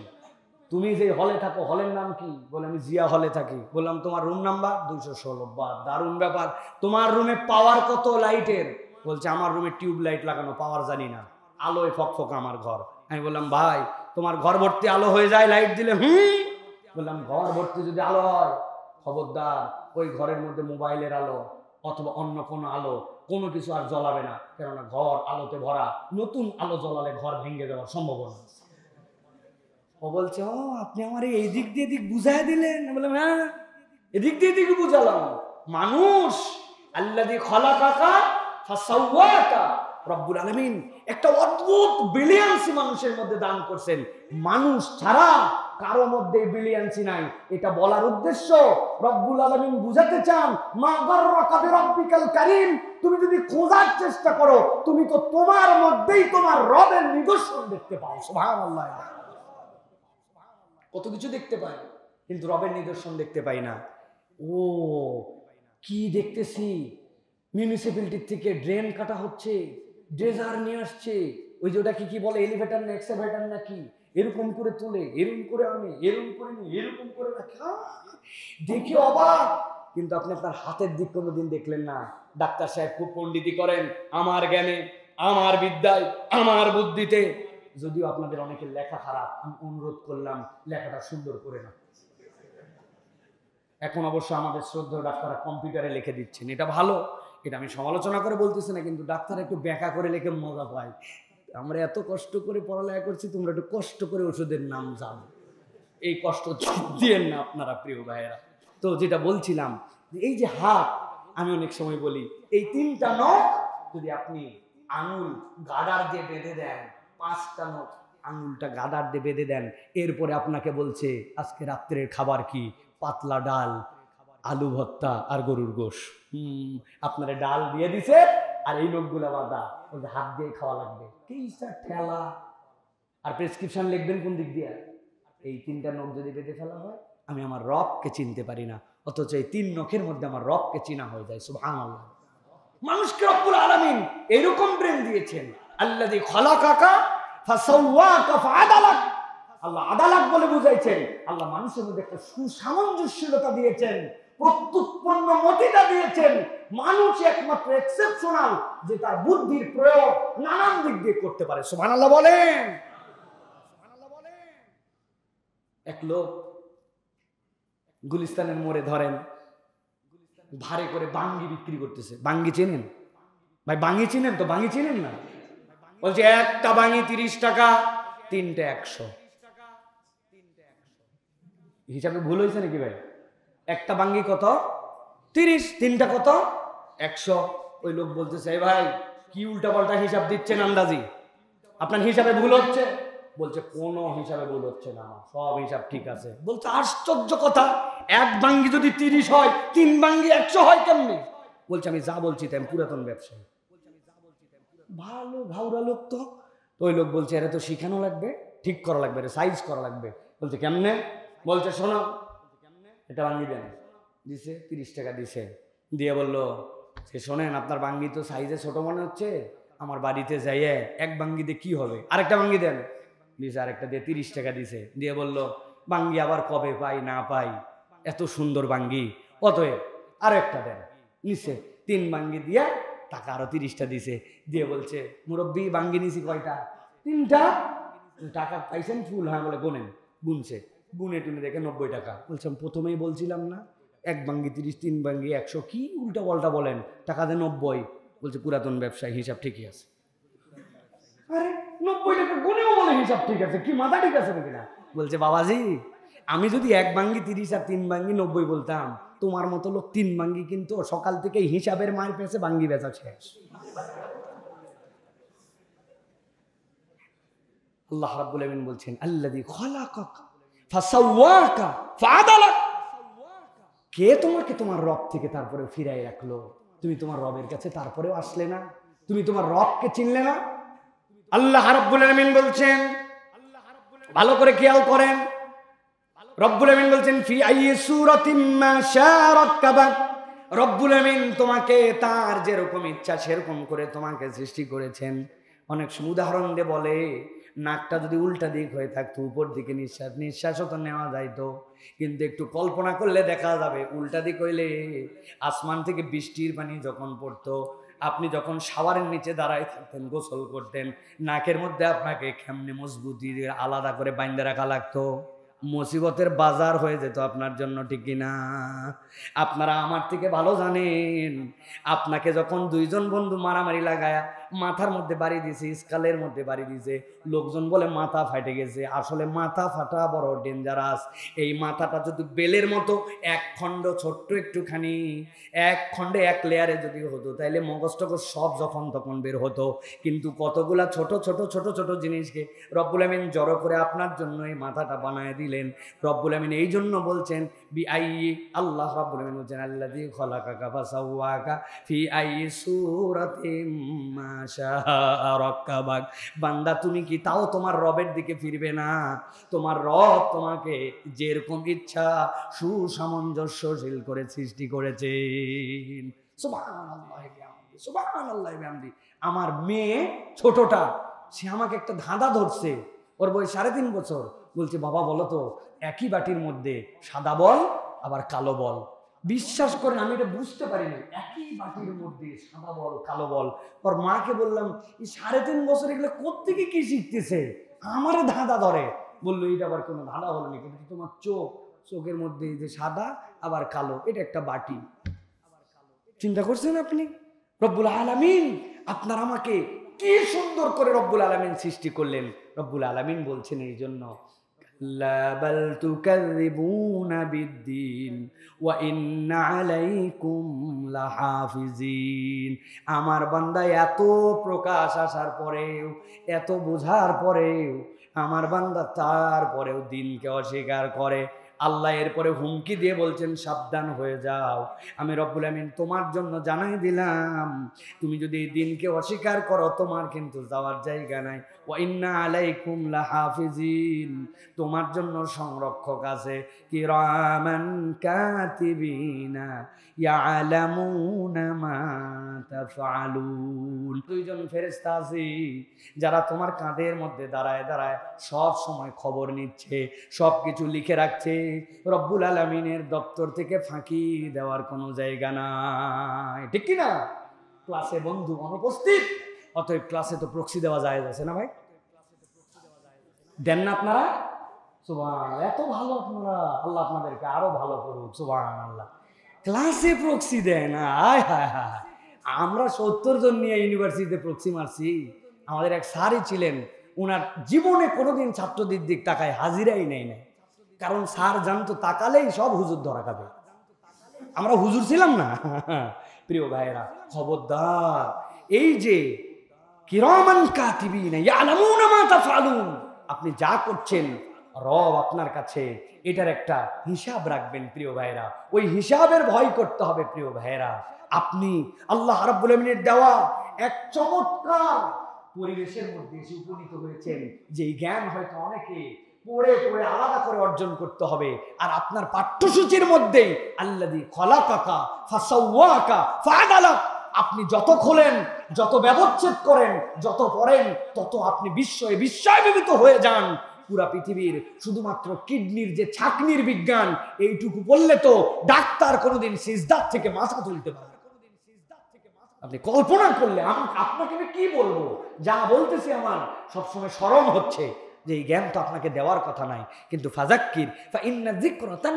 তুমি যে হলে থাকো হলের নাম কি বলে আমি জিয়া হলে থাকি বললাম তোমার রুম নাম্বার দুইশো ষোলো বা দারুণ ব্যাপার তোমার রুমে পাওয়ার কত লাইটের বলছে আমার রুমে টিউব লাইট লাগানো পাওয়ার জানি না আলোয় ফকফক আমার ঘর আমি বললাম ভাই তোমার ঘর ভর্তি আলো হয়ে যায় লাইট দিলে হুম বললাম ঘর ভর্তি যদি আলো হয় খবরদার ওই ঘরের মধ্যে মোবাইলের আলো অথবা অন্য কোনো আলো কোনো কিছু আর জ্বলাবে না কেননা ঘর আলোতে ভরা নতুন আলো জ্বলালে ঘর ভেঙে সম্ভব সম্ভাবনা ও বলছে ও আপনি আমার এই দিক দিয়ে দিক বুঝাই দিলেন বললাম হ্যাঁ এদিক দিয়ে দিকে বুঝালাম মানুষ আল্লাহ দিয়ে খলা কাকা রব্বুল আলমিন একটা অদ্ভুত ব্রিলিয়ান্সি মানুষের মধ্যে দান করছেন মানুষ ছাড়া কারো মধ্যে ব্রিলিয়ান্সি নাই এটা বলার উদ্দেশ্য রব্বুল আলমিন বুঝাতে চান মা গর্রকাবে রব্বিকাল কারিম তুমি যদি খোঁজার চেষ্টা করো তুমি তো তোমার মধ্যেই তোমার রবের নিদর্শন দেখতে পাও সুবহানাল্লাহ কত কিছু দেখতে পাই কিন্তু রবের নিদর্শন দেখতে পাই না ও কি দেখতেছি মিউনিসিপ্যালিটির থেকে ড্রেন কাটা হচ্ছে ড্রেজার নিয়ে আসছে ওই যে ওটাকে কি বলে এলিভেটার না এক্সেভেটার নাকি এরকম করে তোলে এরকম করে আনে এরকম করে নি এরকম করে রাখা দেখি অবাক কিন্তু আপনি আপনার হাতের দিক কোনোদিন দেখলেন না ডাক্তার সাহেব খুব পণ্ডিতি করেন আমার জ্ঞানে আমার বিদ্যায় আমার বুদ্ধিতে যদিও আপনাদের অনেকের লেখা খারাপ আমি অনুরোধ করলাম লেখাটা সুন্দর করে না এখন অবশ্য আমাদের শ্রদ্ধা ডাক্তাররা কম্পিউটারে লিখে দিচ্ছেন এটা ভালো এটা আমি সমালোচনা করে বলতেছি না কিন্তু ডাক্তার একটু ব্যাখ্যা করে লিখে মজা পায় আমরা এত কষ্ট করে পড়ালেখা করছি তোমরা একটু কষ্ট করে ওষুধের নাম জানো এই কষ্ট দিয়ে না আপনারা প্রিয় ভাইয়েরা তো যেটা বলছিলাম এই যে হাত আমি অনেক সময় বলি এই তিনটা নখ যদি আপনি আঙুল গাডার দিয়ে বেঁধে দেন পাঁচটা নখ আঙুলটা গাদার দিয়ে বেঁধে দেন এরপরে আপনাকে বলছে আজকে রাত্রের খাবার কি পাতলা ডাল আলু ভত্তা আর গরুর গোশ হুম আপনারে ডাল দিয়ে দিছে আর এই লোকগুলো বাদা হাত দিয়ে খাওয়া লাগবে কি খেলা ঠেলা আর প্রেসক্রিপশন লিখবেন কোন দিক দিয়ে এই তিনটা নখ যদি বেঁধে ফেলা হয় আমি আমার রবকে চিনতে পারি না অথচ এই তিন নখের মধ্যে আমার রপকে চিনা হয়ে যায় সুভান মানুষকে রপুর আলামিন এরকম প্রেম দিয়েছেন আল্লাদি খলা কাকা আল্লাহ আদালাক বলে বুঝাইছেন আল্লাহ মানুষের মধ্যে একটা সুসামঞ্জস্যতা দিয়েছেন প্রত্যুৎপন্ন মতিটা দিয়েছেন মানুষ একমাত্র এক্সেপশনাল যে তার বুদ্ধির প্রয়োগ নানান দিক দিয়ে করতে পারে সোমান আল্লাহ বলেন এক লোক গুলিস্তানের মোড়ে ধরেন ভারে করে বাঙ্গি বিক্রি করতেছে বাঙ্গি চেনেন ভাই বাঙ্গি চিনেন তো বাঙ্গি চিনেন না বলছে একটা বাঙি তিরিশ টাকা তিনটে একশো হিসাবে ভুল হয়েছে নাকি ভাই একটা বাঙ্গি কত তিরিশ তিনটা কত একশো ওই লোক বলতেছে ভাই কি উল্টা পাল্টা হিসাব দিচ্ছেন আন্দাজি আপনার হিসাবে ভুল হচ্ছে বলছে কোনো হিসাবে ভুল হচ্ছে না সব হিসাব ঠিক আছে বলছে আশ্চর্য কথা এক বাঙ্গি যদি তিরিশ হয় তিন বাঙ্গি একশো হয় কেমনি বলছে আমি যা বলছি তাই পুরাতন ব্যবসায়ী ভালো ভাউরা লোক তো ওই লোক বলছে এরা তো শিখানো লাগবে ঠিক করা লাগবে এটা সাইজ করা লাগবে বলছে কেমনে বলছে শোনো এটা ভাঙ্গি দেন দিছে তিরিশ টাকা দিছে দিয়ে বললো সে শোনেন আপনার বাঙ্গি তো সাইজে ছোট মনে হচ্ছে আমার বাড়িতে যাইয়ে এক বাঙ্গিতে কি হবে আরেকটা ভাঙ্গি দেন দিছে আরেকটা দিয়ে তিরিশ টাকা দিছে দিয়ে বললো বাঙ্গি আবার কবে পাই না পাই এত সুন্দর বাঙ্গি অতএব আর একটা দেন নিশ্চয় তিন বাঙ্গি দিয়ে টাকা আরো তিরিশটা দিছে দিয়ে বলছে মুরব্বী বাঙ্গি নিছি কয়টা তিনটা টাকা পাইছেন ফুল হ্যাঁ বলে গোনেন গুনছে গুনে টুনে দেখে নব্বই টাকা বলছিলাম প্রথমেই বলছিলাম না এক বাঙ্গি তিরিশ তিন বাঙ্গি একশো কি উল্টা পাল্টা বলেন টাকা দেয় নব্বই বলছে পুরাতন ব্যবসায় হিসাব ঠিকই আছে আরে নব্বই টাকা গুনেও বলে হিসাব ঠিক আছে কি মাথা ঠিক আছে নাকি না বলছে বাবাজি আমি যদি এক বাঙ্গি তিরিশ আর তিন বাঙ্গি নব্বই বলতাম তোমার মতো লোক তিন ভাঙ্গি কিন্তু সকাল থেকে হিসাবের মায়ের পেছে ভাঙ্গি বেচা শেষ আল্লাহ রাব্বুল আমিন বলছেন আল্লাদি ফাসাওয়াকা কে তোমাকে তোমার রব থেকে তারপরে ফিরাই রাখলো তুমি তোমার রবের কাছে তারপরেও আসলে না তুমি তোমার রবকে চিনলে না আল্লাহ রাব্বুল আমিন বলছেন ভালো করে খেয়াল করেন রব্বুল বলছেন ফি আইয়ে সুরতিম্মা শারত কাবাক তোমাকে তার যেরকম ইচ্ছা সেরকম করে তোমাকে সৃষ্টি করেছেন অনেক উদাহরণ দিয়ে বলে নাকটা যদি উল্টা দিক হয়ে থাকতো উপর দিকে নিঃশ্বাস নিঃশ্বাসও তো নেওয়া যাইতো কিন্তু একটু কল্পনা করলে দেখা যাবে উল্টা দিক হইলে আসমান থেকে বৃষ্টির পানি যখন পড়তো আপনি যখন সাওয়ারের নিচে দাঁড়ায় থাকতেন গোসল করতেন নাকের মধ্যে আপনাকে খেমনি মজবুতি আলাদা করে বাইন্দে রাখা লাগতো মুসিবতের বাজার হয়ে যেত আপনার জন্য ঠিক কিনা আপনারা আমার থেকে ভালো জানেন আপনাকে যখন দুইজন বন্ধু মারামারি লাগায়া মাথার মধ্যে বাড়ি দিছে স্কালের মধ্যে বাড়ি দিছে লোকজন বলে মাথা ফাটে গেছে আসলে মাথা ফাটা বড় ডেঞ্জারাস এই মাথাটা যদি বেলের মতো এক খণ্ড ছোট্ট একটুখানি এক খণ্ডে এক লেয়ারে যদি হতো তাহলে মগজ টগজ সব যখন তখন বের হতো কিন্তু কতগুলা ছোট ছোট ছোট ছোট জিনিসকে রব্বুল আমিন জড়ো করে আপনার জন্য এই মাথাটা বানায় দিলেন রব্বুল আমিন এই জন্য বলছেন বি আই আল্লাহ রব্বুল আমিন বলছেন আল্লাহ দিয়ে খলা কাকা ফাসাউয়াকা ফি আই সুরাতিম মাশা রক্কাবাক বান্দা তুমি কি তাও তোমার রবের দিকে ফিরবে না তোমার রব তোমাকে যেরকম ইচ্ছা সুসামঞ্জস্যশীল করে সৃষ্টি করেছে আমার মেয়ে ছোটটা সে আমাকে একটা ধাঁধা ধরছে ওর বই সাড়ে তিন বছর বলছে বাবা বলো তো একই বাটির মধ্যে সাদা বল আবার কালো বল বিশ্বাস করেন আমি এটা বুঝতে পারিনি একই বাটির মধ্যে সাদা বল কালো বল পর মাকে বললাম এই সাড়ে তিন বছর এগুলো কোথেকে কি শিখতেছে আমারে ধাঁধা ধরে বললো এটা আবার কোনো ধাঁধা হলো না কিন্তু তোমার চোখ চোখের মধ্যে যে সাদা আবার কালো এটা একটা বাটি চিন্তা করছেন আপনি রব্বুল আলামিন আপনার আমাকে কি সুন্দর করে রব্বুল আলামিন সৃষ্টি করলেন রব্বুল আলামিন বলছেন এই জন্য لا بل تكذبون بالدين وإن عليكم لحافظين আমার বান্দা এত প্রকাশ আসার পরেও এত বোঝার পরেও আমার বান্দা তারপরেও দিনকে অস্বীকার করে আল্লাহ এরপরে হুমকি দিয়ে বলছেন সাবধান হয়ে যাও আমি রব্বুল আমিন তোমার জন্য জানাই দিলাম তুমি যদি এই দিনকে অস্বীকার করো তোমার কিন্তু যাওয়ার জায়গা নাই তোমার জন্য সংরক্ষক আছে কাতিবিনা দুইজন ফেরেশতা আছে যারা তোমার কাঁধের মধ্যে দাঁড়ায় দাঁড়ায় সব সময় খবর নিচ্ছে সব কিছু লিখে রাখছে রব্বুল আলমিনের দপ্তর থেকে ফাঁকি দেওয়ার কোনো জায়গা না ঠিক কিনা ক্লাসে বন্ধু অনুপস্থিত অতএব ক্লাসে তো প্রক্সি দেওয়া যায় আছে না ভাই দেন না আপনারা সুবান এত ভালো আপনারা আল্লাহ আপনাদেরকে আরো ভালো করুক সুবান আল্লাহ ক্লাসে প্রক্সি দেয় না আয় হায় হায় আমরা সত্তর জন নিয়ে ইউনিভার্সিটিতে প্রক্সি মারছি আমাদের এক স্যারই ছিলেন ওনার জীবনে কোনোদিন ছাত্রদের দিক টাকায় হাজিরাই নেই না কারণ স্যার জানতো তাকালেই সব হুজুর ধরা খাবে আমরা হুজুর ছিলাম না প্রিয় ভাইয়েরা খবরদার এই যে কিরমান কাতিবিন আপনি যা করছেন রব আপনার কাছে এটার একটা হিসাব রাখবেন প্রিয় ভাইরা ওই হিসাবের ভয় করতে হবে প্রিয় ভাইরা আপনি আল্লাহ রাব্বুল দেওয়া এক চমৎকার পরিবেশের মধ্যে এসে উপনীত হয়েছেন যে জ্ঞান হয়তো অনেকে পড়ে পড়ে আলাদা করে অর্জন করতে হবে আর আপনার পাঠ্যসূচির মধ্যেই আল্লাদি কাকা ফাঁসা ফাঁদালা আপনি যত খোলেন যত ব্যবচ্ছেদ করেন যত পড়েন তত আপনি বিস্ময়ে বিস্ময়বিবিত হয়ে যান পুরা পৃথিবীর শুধুমাত্র কিডনির যে ছাকনির বিজ্ঞান এইটুকু বললে তো ডাক্তার কোনোদিন সিজদার থেকে মাথা তুলতে পারে আপনি কল্পনা করলে আপনাকে আমি কি বলবো যা বলতেছি আমার সবসময় স্মরণ হচ্ছে যে এই জ্ঞান তো আপনাকে দেওয়ার কথা নাই কিন্তু ফাজাক্কির কোনো ইন্না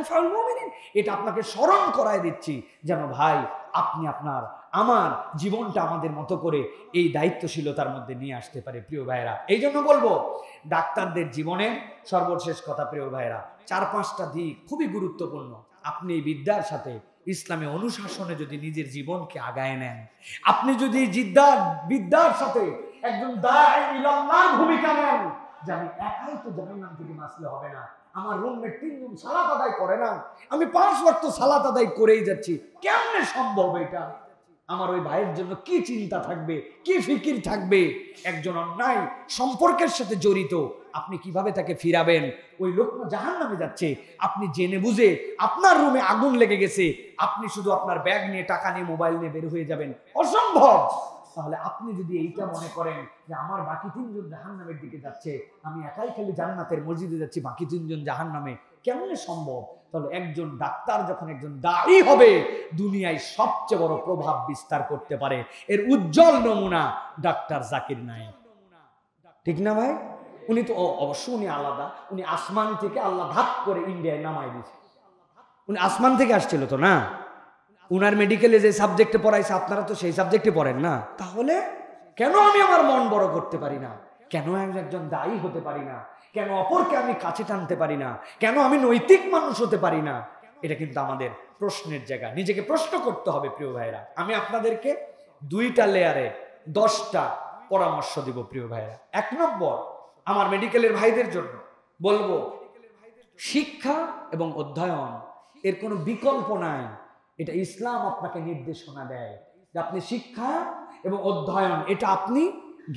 ফাউল তান এটা আপনাকে স্মরণ করায় দিচ্ছি যেন ভাই আপনি আপনার আমার জীবনটা আমাদের মতো করে এই দায়িত্বশীলতার মধ্যে নিয়ে আসতে পারে প্রিয় ভাইয়েরা এই জন্য বলবো ডাক্তারদের জীবনের সর্বশেষ কথা প্রিয় ভাইয়েরা চার পাঁচটা দিক খুবই গুরুত্বপূর্ণ আপনি এই বিদ্যার সাথে ইসলামে অনুশাসনে যদি নিজের জীবনকে আগায় নেন আপনি যদি জিদ্দার বিদ্যার সাথে একজন ভূমিকা নেন যে আমি একাই তো জাহান্নাম যদি মাসলে হবে না আমার রুমমেট তিনজন সালাত আদায় করে না আমি পাঁচ বার তো সালাত আদায় করেই যাচ্ছি কেমনে সম্ভব এটা আমার ওই ভাইয়ের জন্য কি চিন্তা থাকবে কি ফিকির থাকবে একজন অন্যায় সম্পর্কের সাথে জড়িত আপনি কিভাবে তাকে ফিরাবেন ওই লোক জাহান নামে যাচ্ছে আপনি জেনে বুঝে আপনার রুমে আগুন লেগে গেছে আপনি শুধু আপনার ব্যাগ নিয়ে টাকা নিয়ে মোবাইল নিয়ে বের হয়ে যাবেন অসম্ভব তাহলে আপনি যদি এইটা মনে করেন যে আমার বাকি তিনজন জাহান নামের দিকে যাচ্ছে আমি একাই খালি জান্নাতের মসজিদে যাচ্ছি বাকি তিনজন জাহান নামে কেমন সম্ভব তাহলে একজন ডাক্তার যখন একজন দাড়ি হবে দুনিয়ায় সবচেয়ে বড় প্রভাব বিস্তার করতে পারে এর উজ্জ্বল নমুনা ডাক্তার জাকির নায়ক ঠিক না ভাই উনি তো অবশ্য উনি আলাদা উনি আসমান থেকে আল্লাহ ভাগ করে ইন্ডিয়ায় নামাই দিয়েছে উনি আসমান থেকে আসছিল তো না উনার মেডিকেলে যে সাবজেক্টে পড়াইছে আপনারা তো সেই সাবজেক্টে পড়েন না তাহলে কেন আমি আমার মন বড় করতে পারি না কেন আমি একজন দায়ী হতে পারি না কেন অপরকে আমি কাছে টানতে পারি না কেন আমি নৈতিক মানুষ হতে পারি না এটা কিন্তু আমাদের প্রশ্নের জায়গা নিজেকে প্রশ্ন করতে হবে প্রিয় ভাইরা আমি আপনাদেরকে দুইটা লেয়ারে দশটা পরামর্শ দিব প্রিয় ভাইরা এক নম্বর আমার মেডিকেলের ভাইদের জন্য বলবো শিক্ষা এবং অধ্যয়ন এর কোনো বিকল্প নাই এটা ইসলাম আপনাকে নির্দেশনা দেয় যে আপনি শিক্ষা এবং অধ্যয়ন এটা আপনি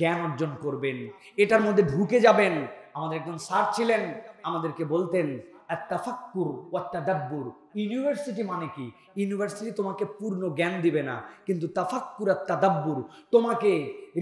জ্ঞান অর্জন করবেন এটার মধ্যে ঢুকে যাবেন আমাদের একজন স্যার ছিলেন আমাদেরকে বলতেন একটা ফাক্কুর ওয়াত্তা দাব্বুর ইউনিভার্সিটি মানে কি ইউনিভার্সিটি তোমাকে পূর্ণ জ্ঞান দিবে না কিন্তু তাফাক্কুরাত তাদাব্বুর তোমাকে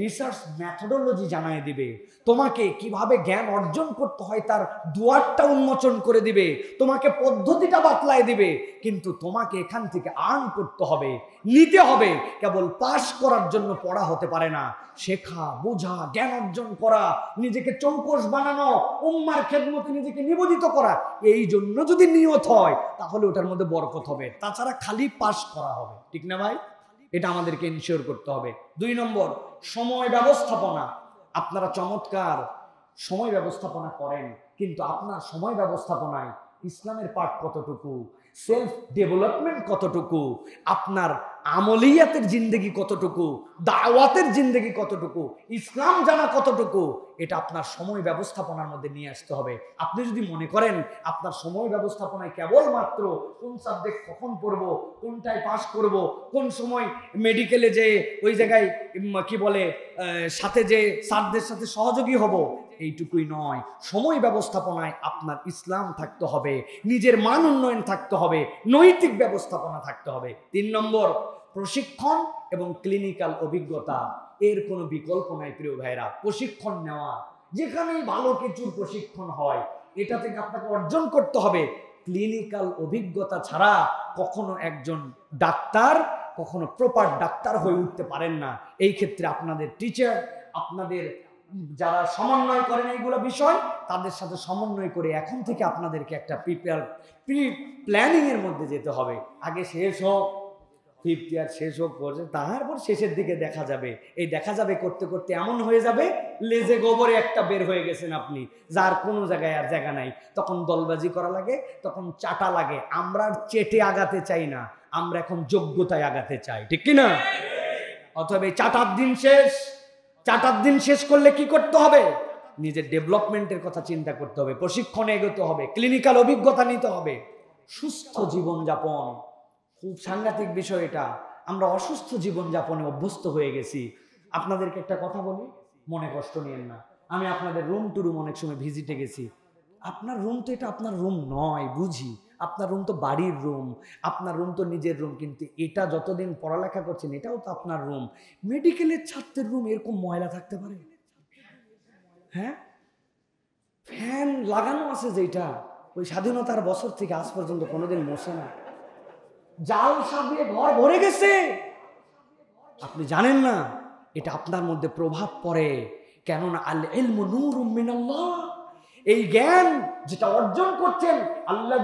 রিসার্চ ম্যাথোডোলজি জানায় দিবে তোমাকে কিভাবে জ্ঞান অর্জন করতে হয় তার দুয়ারটা উন্মোচন করে দিবে তোমাকে পদ্ধতিটা বাতলায় দিবে কিন্তু তোমাকে এখান থেকে আর্ন করতে হবে নিতে হবে কেবল পাস করার জন্য পড়া হতে পারে না শেখা বোঝা জ্ঞান অর্জন করা নিজেকে চৌকস বানানো উম্মার খেদমতে নিজেকে নিবেদিত করা এই জন্য যদি নিয়ত হয় তাহলে ওটা রোজার মধ্যে বরকত হবে তাছাড়া খালি পাস করা হবে ঠিক না ভাই এটা আমাদেরকে ইনশিওর করতে হবে দুই নম্বর সময় ব্যবস্থাপনা আপনারা চমৎকার সময় ব্যবস্থাপনা করেন কিন্তু আপনার সময় ব্যবস্থাপনায় ইসলামের পাঠ কতটুকু সেলফ ডেভেলপমেন্ট কতটুকু আপনার আমলিয়াতের জিন্দগি কতটুকু দাওয়াতের জিন্দগি কতটুকু ইসলাম জানা কতটুকু এটা আপনার সময় ব্যবস্থাপনার মধ্যে নিয়ে আসতে হবে আপনি যদি মনে করেন আপনার সময় ব্যবস্থাপনায় কেবলমাত্র কোন সাবজেক্ট কখন পড়ব কোনটায় পাশ করব কোন সময় মেডিকেলে যে ওই জায়গায় কি বলে সাথে যে স্যারদের সাথে সহযোগী হব এইটুকুই নয় সময় ব্যবস্থাপনায় আপনার ইসলাম থাকতে হবে নিজের মান উন্নয়ন থাকতে হবে নৈতিক ব্যবস্থাপনা থাকতে হবে তিন নম্বর প্রশিক্ষণ এবং ক্লিনিক্যাল অভিজ্ঞতা এর কোনো বিকল্প নাই প্রিয় ভাইরা প্রশিক্ষণ নেওয়া যেখানেই ভালো কিছুর প্রশিক্ষণ হয় এটা থেকে আপনাকে অর্জন করতে হবে ক্লিনিক্যাল অভিজ্ঞতা ছাড়া কখনো একজন ডাক্তার কখনো প্রপার ডাক্তার হয়ে উঠতে পারেন না এই ক্ষেত্রে আপনাদের টিচার আপনাদের যারা সমন্বয় করেন এইগুলো বিষয় তাদের সাথে সমন্বয় করে এখন থেকে আপনাদেরকে একটা প্রিপেয়ার প্রি প্ল্যানিংয়ের মধ্যে যেতে হবে আগে শেষ হোক ফিফথ ইয়ার শেষ হোক পর্যন্ত তারপর শেষের দিকে দেখা যাবে এই দেখা যাবে করতে করতে এমন হয়ে যাবে লেজে গোবরে একটা বের হয়ে গেছেন আপনি যার কোনো জায়গায় আর জায়গা নাই তখন দলবাজি করা লাগে তখন চাটা লাগে আমরা চেটে আগাতে চাই না আমরা এখন যোগ্যতায় আগাতে চাই ঠিক কিনা অথবা চাটার দিন শেষ চাটার দিন শেষ করলে কি করতে হবে নিজের ডেভেলপমেন্টের কথা চিন্তা করতে হবে প্রশিক্ষণে এগোতে হবে ক্লিনিক্যাল অভিজ্ঞতা নিতে হবে সুস্থ জীবনযাপন খুব সাংঘাতিক বিষয় এটা আমরা অসুস্থ জীবন যাপনে অভ্যস্ত হয়ে গেছি আপনাদেরকে একটা কথা বলি মনে কষ্ট নিয়েন না আমি আপনাদের রুম টু রুম অনেক সময় ভিজিটে গেছি আপনার রুম তো এটা আপনার রুম নয় বুঝি আপনার রুম তো বাড়ির রুম আপনার রুম তো নিজের রুম কিন্তু এটা যতদিন পড়ালেখা করছেন এটাও তো আপনার রুম মেডিকেলের ছাত্রের রুম এরকম ময়লা থাকতে পারে হ্যাঁ ফ্যান লাগানো আছে যেটা ওই স্বাধীনতার বছর থেকে আজ পর্যন্ত কোনোদিন মশে না জাল সামনে ঘর ভরে গেছে আপনি জানেন না এটা আপনার মধ্যে প্রভাব পড়ে কেননা আল নূর মিনাল্লাহ এই জ্ঞান যেটা অর্জন করছেন আল্লাহ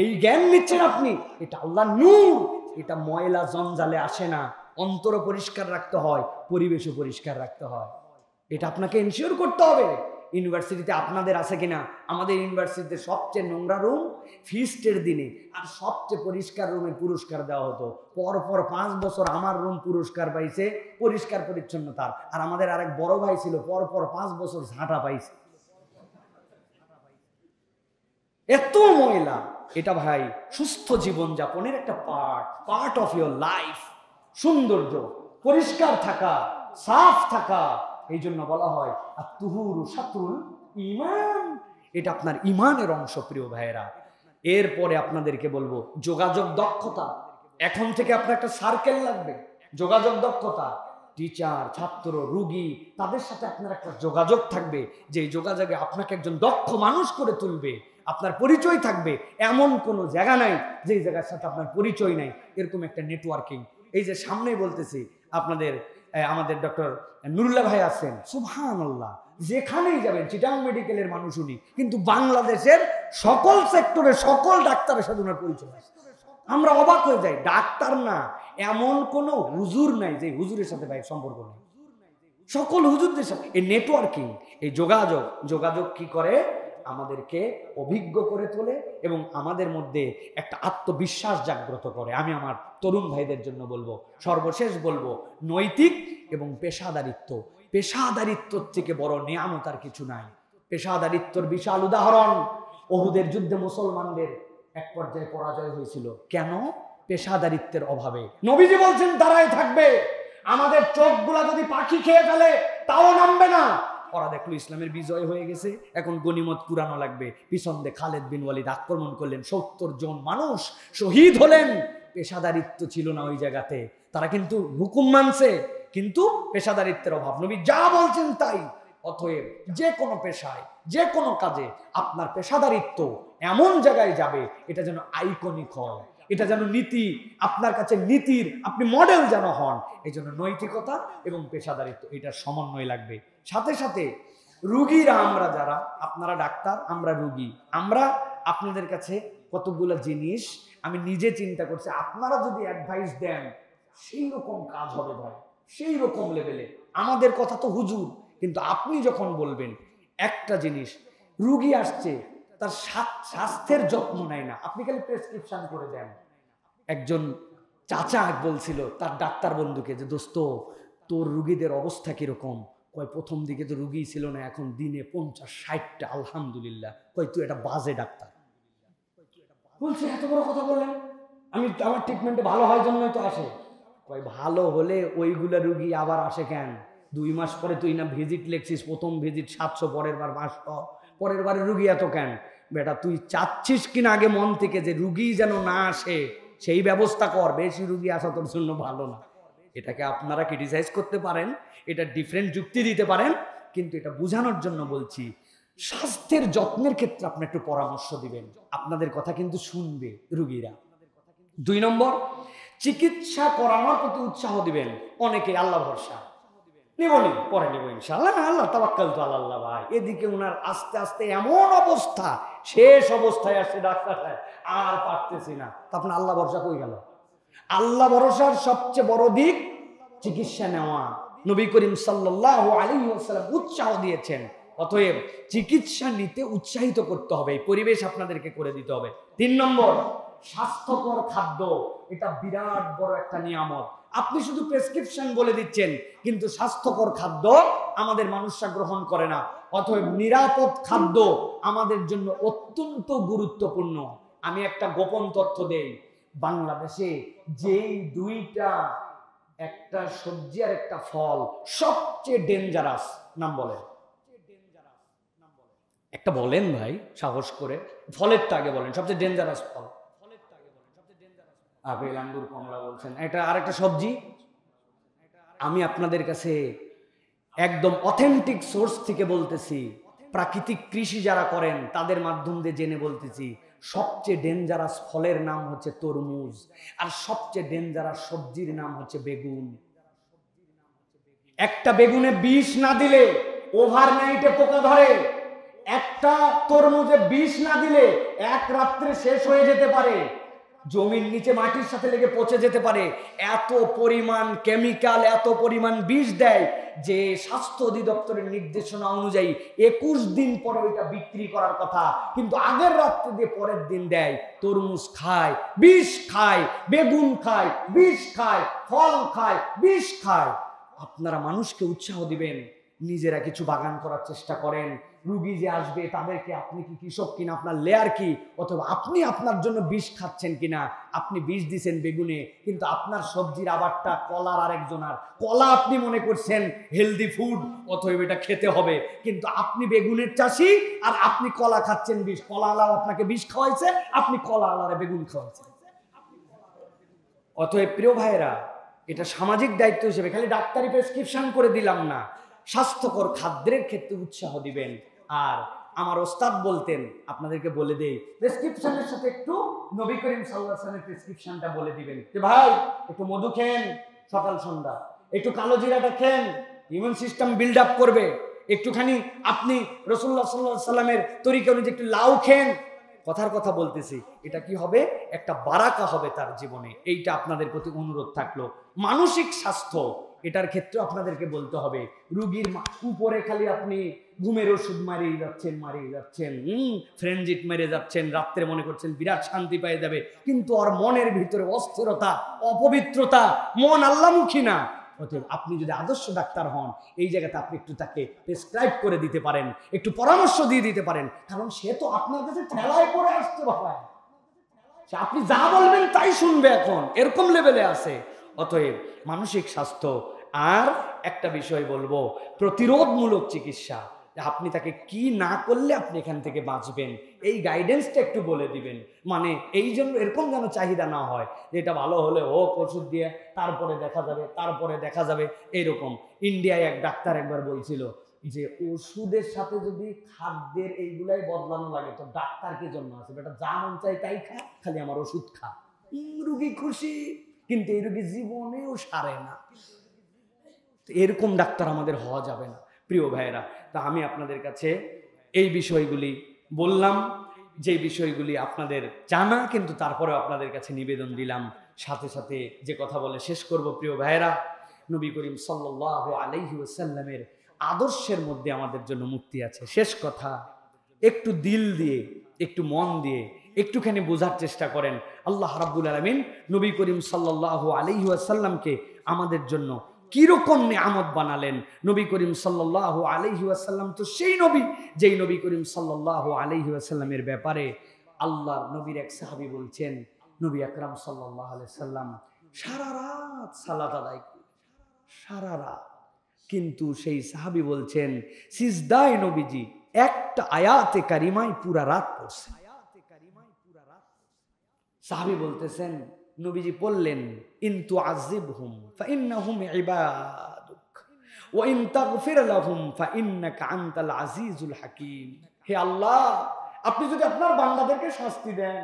এই জ্ঞান নিচ্ছেন আপনি এটা আল্লাহ নূর এটা ময়লা জঞ্জালে আসে না অন্তর পরিষ্কার রাখতে হয় পরিবেশও পরিষ্কার রাখতে হয় এটা আপনাকে ইনশিওর করতে হবে ইউনিভার্সিটিতে আপনাদের আছে কিনা আমাদের ইউনিভার্সিটিতে সবচেয়ে নোংরা রুম ফিস্টের দিনে আর সবচেয়ে পরিষ্কার রুমে পুরস্কার দেওয়া হতো পরপর পাঁচ বছর আমার রুম পুরস্কার পাইছে পরিষ্কার পরিচ্ছন্নতার আর আমাদের আরেক বড় ভাই ছিল পরপর পাঁচ বছর ঝাঁটা পাইছে এত মহিলা এটা ভাই সুস্থ জীবন যাপনের একটা part part of your life সৌন্দর্য পরিষ্কার থাকা সাফ থাকা এই জন্য বলা হয় আর তুহুর শত্রুল ইমান এটা আপনার ইমানের অংশ প্রিয় ভাইয়েরা এরপরে আপনাদেরকে বলবো যোগাযোগ দক্ষতা এখন থেকে আপনার একটা সার্কেল লাগবে যোগাযোগ দক্ষতা টিচার ছাত্র রুগী তাদের সাথে আপনার একটা যোগাযোগ থাকবে যে যোগাযোগে আপনাকে একজন দক্ষ মানুষ করে তুলবে আপনার পরিচয় থাকবে এমন কোনো জায়গা নাই যেই জায়গার সাথে আপনার পরিচয় নাই এরকম একটা নেটওয়ার্কিং এই যে সামনেই বলতেছি আপনাদের আমাদের ডক্টর নুরুল্লাহ ভাই আছেন সুবহান আল্লাহ যেখানেই যাবেন চিটাং মেডিকেলের মানুষ উনি কিন্তু বাংলাদেশের সকল সেক্টরে সকল ডাক্তারের সাথে ওনার পরিচয় আমরা অবাক হয়ে যাই ডাক্তার না এমন কোনো হুজুর নাই যে হুজুরের সাথে ভাই সম্পর্ক নেই সকল হুজুরদের সাথে এই নেটওয়ার্কিং এই যোগাযোগ যোগাযোগ কি করে আমাদেরকে অভিজ্ঞ করে তোলে এবং আমাদের মধ্যে একটা আত্মবিশ্বাস জাগ্রত করে আমি আমার তরুণ ভাইদের জন্য বলবো সর্বশেষ বলবো নৈতিক এবং পেশাদারিত্ব পেশাদারিত্বর থেকে বড় নিয়ামত আর কিছু নাই পেশাদারিত্বর বিশাল উদাহরণ অহুদের যুদ্ধে মুসলমানদের এক পর্যায়ে পরাজয় হয়েছিল কেন পেশাদারিত্বের অভাবে নবীজি বলছেন দাঁড়ায় থাকবে আমাদের চোখগুলা যদি পাখি খেয়ে ফেলে তাও নামবে না ওরা দেখলো ইসলামের বিজয় হয়ে গেছে এখন গনিমত পুরানো লাগবে পিছন দিয়ে খালেদ বিন ওয়ালিদ আক্রমণ করলেন সত্তর জন মানুষ শহীদ হলেন পেশাদারিত্ব ছিল না ওই জায়গাতে তারা কিন্তু হুকুম মানছে কিন্তু পেশাদারিত্বের অভাব নবী যা বলছেন তাই অতএব যে কোনো পেশায় যে কোনো কাজে আপনার পেশাদারিত্ব এমন জায়গায় যাবে এটা যেন আইকনিক হয় এটা যেন নীতি আপনার কাছে নীতির আপনি মডেল যেন হন এই জন্য নৈতিকতা এবং পেশাদারিত্ব এটা সমন্বয় লাগবে সাথে সাথে রুগীরা আমরা যারা আপনারা ডাক্তার আমরা রুগী আমরা আপনাদের কাছে কতগুলো জিনিস আমি নিজে চিন্তা করছি আপনারা যদি অ্যাডভাইস দেন সেই রকম কাজ হবে ভাই সেই রকম লেভেলে আমাদের কথা তো হুজুর কিন্তু আপনি যখন বলবেন একটা জিনিস রুগী আসছে তার স্বাস্থ্যের যত্ন নেয় না আপনি খালি প্রেসক্রিপশন করে দেন একজন চাচা বলছিল তার ডাক্তার বন্ধুকে যে দোস্ত তোর রুগীদের অবস্থা কিরকম কয় প্রথম দিকে তো রুগী ছিল না এখন দিনে পঞ্চাশ ষাটটা আলহামদুলিল্লাহ কয় তুই একটা বাজে ডাক্তার বলছে এত বড় কথা বললেন আমি আমার ট্রিটমেন্টে ভালো হয় জন্যই তো আসে কয় ভালো হলে ওইগুলো রুগী আবার আসে কেন দুই মাস পরে তুই না ভিজিট লেখছিস প্রথম ভিজিট সাতশো পরের বার মাস পরের বারে রুগী এত কেন বেটা তুই চাচ্ছিস কিনা আগে মন থেকে যে রুগী যেন না আসে সেই ব্যবস্থা কর বেশি রুগী আসা তোর জন্য ভালো না এটাকে আপনারা ক্রিটিসাইজ করতে পারেন এটা ডিফারেন্ট যুক্তি দিতে পারেন কিন্তু এটা বোঝানোর জন্য বলছি স্বাস্থ্যের যত্নের ক্ষেত্রে আপনি একটু পরামর্শ দিবেন আপনাদের কথা কিন্তু শুনবে রুগীরা দুই নম্বর চিকিৎসা করানোর প্রতি উৎসাহ দিবেন অনেকে আল্লাহ ভরসা নেব নি পরে নেব ইনশাল্লাহ আল্লাহ তাবাক্কাল তো আল্লাহ ভাই এদিকে ওনার আস্তে আস্তে এমন অবস্থা শেষ অবস্থায় আসছে ডাক্তার আর পারতেছি না তখন আল্লাহ ভরসা কই গেল আল্লাহ ভরসার সবচেয়ে বড় দিক চিকিৎসা নেওয়া নবী করিম সাল্লাহ আলী সাল্লাম উৎসাহ দিয়েছেন অতএব চিকিৎসা নিতে উৎসাহিত করতে হবে এই পরিবেশ আপনাদেরকে করে দিতে হবে তিন নম্বর স্বাস্থ্যকর খাদ্য এটা বিরাট বড় একটা নিয়ামত আপনি শুধু প্রেসক্রিপশন বলে দিচ্ছেন কিন্তু স্বাস্থ্যকর খাদ্য আমাদের মানুষরা গ্রহণ করে না অথবা নিরাপদ খাদ্য আমাদের জন্য অত্যন্ত গুরুত্বপূর্ণ আমি একটা গোপন তথ্য দেই বাংলাদেশে যেই দুইটা একটা সবজি আর একটা ফল সবচেয়ে ডেঞ্জারাস নাম বলে একটা বলেন ভাই সাহস করে তো আগে বলেন সবচেয়ে ডেঞ্জারাস ফল আপেল আঙ্গুর কমলা বলছেন এটা আর একটা সবজি আমি আপনাদের কাছে একদম অথেন্টিক সোর্স থেকে বলতেছি প্রাকৃতিক কৃষি যারা করেন তাদের মাধ্যম দিয়ে জেনে বলতেছি সবচেয়ে ডেঞ্জারাস ফলের নাম হচ্ছে তরমুজ আর সবচেয়ে ডেঞ্জারাস সবজির নাম হচ্ছে বেগুন একটা বেগুনে বিষ না দিলে ওভারনাইটে পোকা ধরে একটা তরমুজে বিষ না দিলে এক রাত্রে শেষ হয়ে যেতে পারে জমির নিচে মাটির সাথে লেগে পচে যেতে পারে এত পরিমাণ কেমিক্যাল এত পরিমাণ বিষ দেয় যে স্বাস্থ্য অধিদপ্তরের নির্দেশনা অনুযায়ী একুশ দিন পরে ওইটা বিক্রি করার কথা কিন্তু আগের রাত্রে দিয়ে পরের দিন দেয় তরমুজ খায় বিষ খায় বেগুন খায় বিষ খায় ফল খায় বিষ খায় আপনারা মানুষকে উৎসাহ দিবেন নিজেরা কিছু বাগান করার চেষ্টা করেন রুগী যে আসবে তাদেরকে আপনি কি কৃষক কিনা আপনার লেয়ার কি অথবা আপনি আপনার জন্য বিষ খাচ্ছেন কিনা আপনি বিষ দিছেন বেগুনে কিন্তু আপনার সবজির আবারটা কলার আর কলা আপনি মনে করছেন হেলদি ফুড অথবা এটা খেতে হবে কিন্তু আপনি বেগুনের চাষি আর আপনি কলা খাচ্ছেন বিষ কলা আলাও আপনাকে বিষ খাওয়াইছে আপনি কলা আলারে বেগুন খাওয়াইছেন অতএব প্রিয় ভাইয়েরা এটা সামাজিক দায়িত্ব হিসেবে খালি ডাক্তারি প্রেসক্রিপশন করে দিলাম না স্বাস্থ্যকর খাদ্যের ক্ষেত্রে উৎসাহ দিবেন আর আমার ওস্তাদ বলতেন আপনাদেরকে বলে দেই প্রেসক্রিপশনের সাথে একটু নবী করিম সাল্লাহামের প্রেসক্রিপশনটা বলে দিবেন যে ভাই একটু মধু খেন সকাল সন্ধ্যা একটু কালো জিরাটা খেন ইমিউন সিস্টেম বিল্ড আপ করবে একটুখানি আপনি রসুল্লাহ সাল্লাহ সাল্লামের তরিকা অনুযায়ী একটু লাউ খেন কথার কথা বলতেছি এটা কি হবে একটা বারাকা হবে তার জীবনে এইটা আপনাদের প্রতি অনুরোধ থাকলো মানসিক স্বাস্থ্য এটার ক্ষেত্রে আপনাদেরকে বলতে হবে রুগীর উপরে খালি আপনি ঘুমের ওষুধ মারিয়ে যাচ্ছেন মারিয়ে যাচ্ছেন ফ্রেন্ডজিট মেরে যাচ্ছেন রাত্রে মনে করছেন বিরাট শান্তি পেয়ে যাবে কিন্তু আর মনের ভিতরে অস্থিরতা অপবিত্রতা মন আল্লামুখী না অতএব আপনি যদি আদর্শ ডাক্তার হন এই জায়গাতে আপনি একটু তাকে প্রেসক্রাইব করে দিতে পারেন একটু পরামর্শ দিয়ে দিতে পারেন কারণ সে তো আপনার কাছে ঠেলায় করে আসতে বাবা আপনি যা বলবেন তাই শুনবে এখন এরকম লেভেলে আছে অতএব মানসিক স্বাস্থ্য আর একটা বিষয় বলবো প্রতিরোধমূলক চিকিৎসা আপনি তাকে কি না করলে আপনি এখান থেকে বাঁচবেন এই গাইডেন্সটা একটু বলে দিবেন মানে এই জন্য এরকম যেন চাহিদা না হয় যে এটা ভালো হলে হোক ওষুধ দিয়ে তারপরে দেখা যাবে তারপরে দেখা যাবে এরকম ইন্ডিয়ায় এক ডাক্তার একবার বলছিল যে ওষুধের সাথে যদি খাদ্যের এইগুলাই বদলানো লাগে তো ডাক্তার কি জন্য আছে বেটা যা মন চাই তাই খা খালি আমার ওষুধ খা রুগী খুশি কিন্তু এই রোগী জীবনেও সারে না এরকম ডাক্তার আমাদের হওয়া যাবে না প্রিয় ভাইয়েরা তা আমি আপনাদের কাছে এই বিষয়গুলি বললাম যে বিষয়গুলি আপনাদের জানা কিন্তু তারপরে আপনাদের কাছে নিবেদন দিলাম সাথে সাথে যে কথা বলে শেষ করব প্রিয় ভাইয়েরা নবী করিম সাল্লাহ আলহি ওসাল্লামের আদর্শের মধ্যে আমাদের জন্য মুক্তি আছে শেষ কথা একটু দিল দিয়ে একটু মন দিয়ে একটুখানি বোঝার চেষ্টা করেন আল্লাহ রাবুল আলমিন নবী করিম সাল্লাহ আসাল্লামকে আমাদের জন্য কিরকম নিয়ামত বানালেন নবী করিম সাল্লাহ আলহি আসাল্লাম তো সেই নবী যেই নবী করিম সাল্লাহ আলহি আসাল্লামের ব্যাপারে আল্লাহ নবীর এক সাহাবি বলছেন নবী আকরাম সাল্লাহ সাল্লাম সারা রাত সালাদ আদায় সারা রাত কিন্তু সেই সাহাবি বলছেন সিজদায় নবীজি একটা আয়াতে কারিমাই পুরা রাত পড়ছে সাহাবি বলতেছেন নবীজি বললেন ইন্তু আজিব হুম ফাইন্না হুম ইবাদুক ও ইন তাগফির লাহুম ফাইন্নাকা আনতাল আজিজুল হাকিম হে আল্লাহ আপনি যদি আপনার বান্দাদেরকে শাস্তি দেন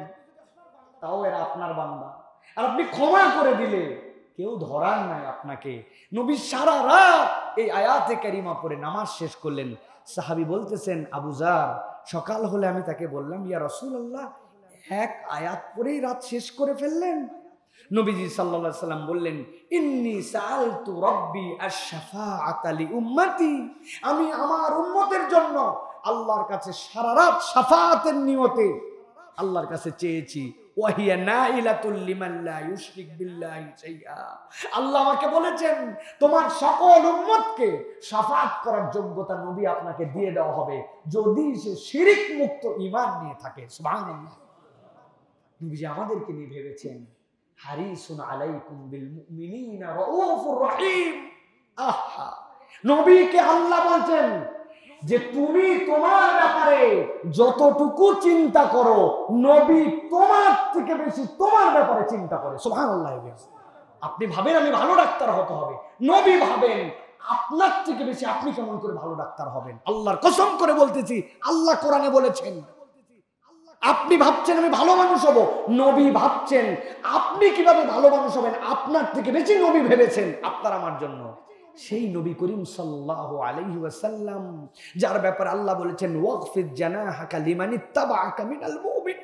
তাও এরা আপনার বান্দা আর আপনি ক্ষমা করে দিলে কেউ ধরার নাই আপনাকে নবী সারা রাত এই আয়াতে কারিমা পড়ে নামাজ শেষ করলেন সাহাবি বলতেছেন আবুজার সকাল হলে আমি তাকে বললাম ইয়া রসুল আল্লাহ এক আয়াত পরেই রাত শেষ করে ফেললেন নবীজি সাল্লা সাল্লাম বললেন ইন্নি সাল তু রব্বি আতালি উম্মাতি আমি আমার উম্মতের জন্য আল্লাহর কাছে সারা রাত সাফাতের নিয়তে আল্লাহর কাছে চেয়েছি যোগ্যতা নবী আপনাকে দিয়ে দেওয়া হবে যদি সে শিরিক মুক্ত ইমান নিয়ে থাকে সুবহানাল্লাহ নবীজি আমাদেরকে নিয়ে ভেবেছেন হারিসুন আলাইকুম বিল মুমিনিনা রাউফুর রহিম আহা নবীকে আল্লাহ যে তুমি তোমার ব্যাপারে যতটুকু চিন্তা করো নবী তোমার থেকে বেশি তোমার ব্যাপারে চিন্তা করে সুবহানাল্লাহ আপনি ভাবেন আমি ভালো ডাক্তার হতে হবে নবী ভাবেন আপনার থেকে বেশি আপনি কেমন করে ভালো ডাক্তার হবেন আল্লাহর কসম করে বলতেছি আল্লাহ কোরআনে বলেছেন আপনি ভাবছেন আমি ভালো মানুষ হব নবী ভাবছেন আপনি কিভাবে ভালো মানুষ হবেন আপনার থেকে বেশি নবী ভেবেছেন আপনার আমার জন্য সেই নবী করিম সাল্লাহ আলহি আসাল্লাম যার ব্যাপারে আল্লাহ বলেছেন ওয়াকফিদ জানা হাকা লিমানি তাবা মুমিন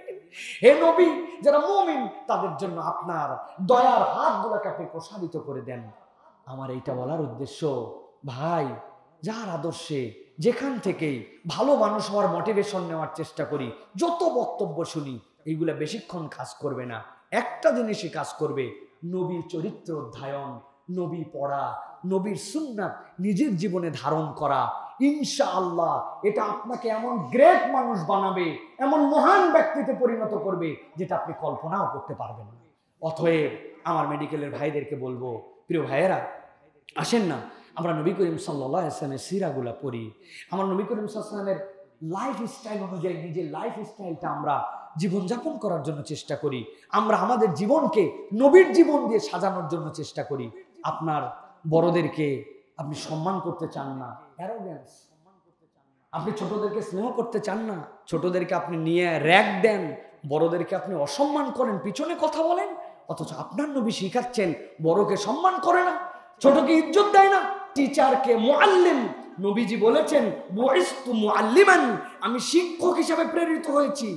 হে নবী যারা মুমিন তাদের জন্য আপনার দয়ার হাতগুলোকে আপনি প্রসারিত করে দেন আমার এইটা বলার উদ্দেশ্য ভাই যার আদর্শে যেখান থেকেই ভালো মানুষ হওয়ার মোটিভেশন নেওয়ার চেষ্টা করি যত বক্তব্য শুনি এইগুলা বেশিক্ষণ কাজ করবে না একটা জিনিসই কাজ করবে নবীর চরিত্র অধ্যায়ন নবী পড়া নবীর সুন্নাত নিজের জীবনে ধারণ করা ইনশা আল্লাহ এটা আপনাকে এমন গ্রেট মানুষ বানাবে এমন মহান ব্যক্তিতে পরিণত করবে যেটা আপনি কল্পনাও করতে পারবেন না আমার মেডিকেলের ভাইদেরকে বলবো প্রিয় ভাইয়েরা আসেন না আমরা নবী করিম সাল্লা ইসলামের সিরাগুলা পড়ি আমার নবী করিম সাল্লামের লাইফ স্টাইল অনুযায়ী নিজের লাইফ স্টাইলটা আমরা জীবনযাপন করার জন্য চেষ্টা করি আমরা আমাদের জীবনকে নবীর জীবন দিয়ে সাজানোর জন্য চেষ্টা করি আপনার বড়দেরকে আপনি সম্মান করতে চান না আপনি ছোটদেরকে স্নেহ করতে চান না ছোটদেরকে আপনি নিয়ে র্যাক দেন বড়দেরকে আপনি অসম্মান করেন পিছনে কথা বলেন অথচ আপনার নবী শিখাচ্ছেন বড়কে সম্মান করে না ছোটকে ইজ্জত দেয় না টিচারকে মোয়াল্লিম নবীজি বলেছেন মুআল্লিমান আমি শিক্ষক হিসাবে প্রেরিত হয়েছি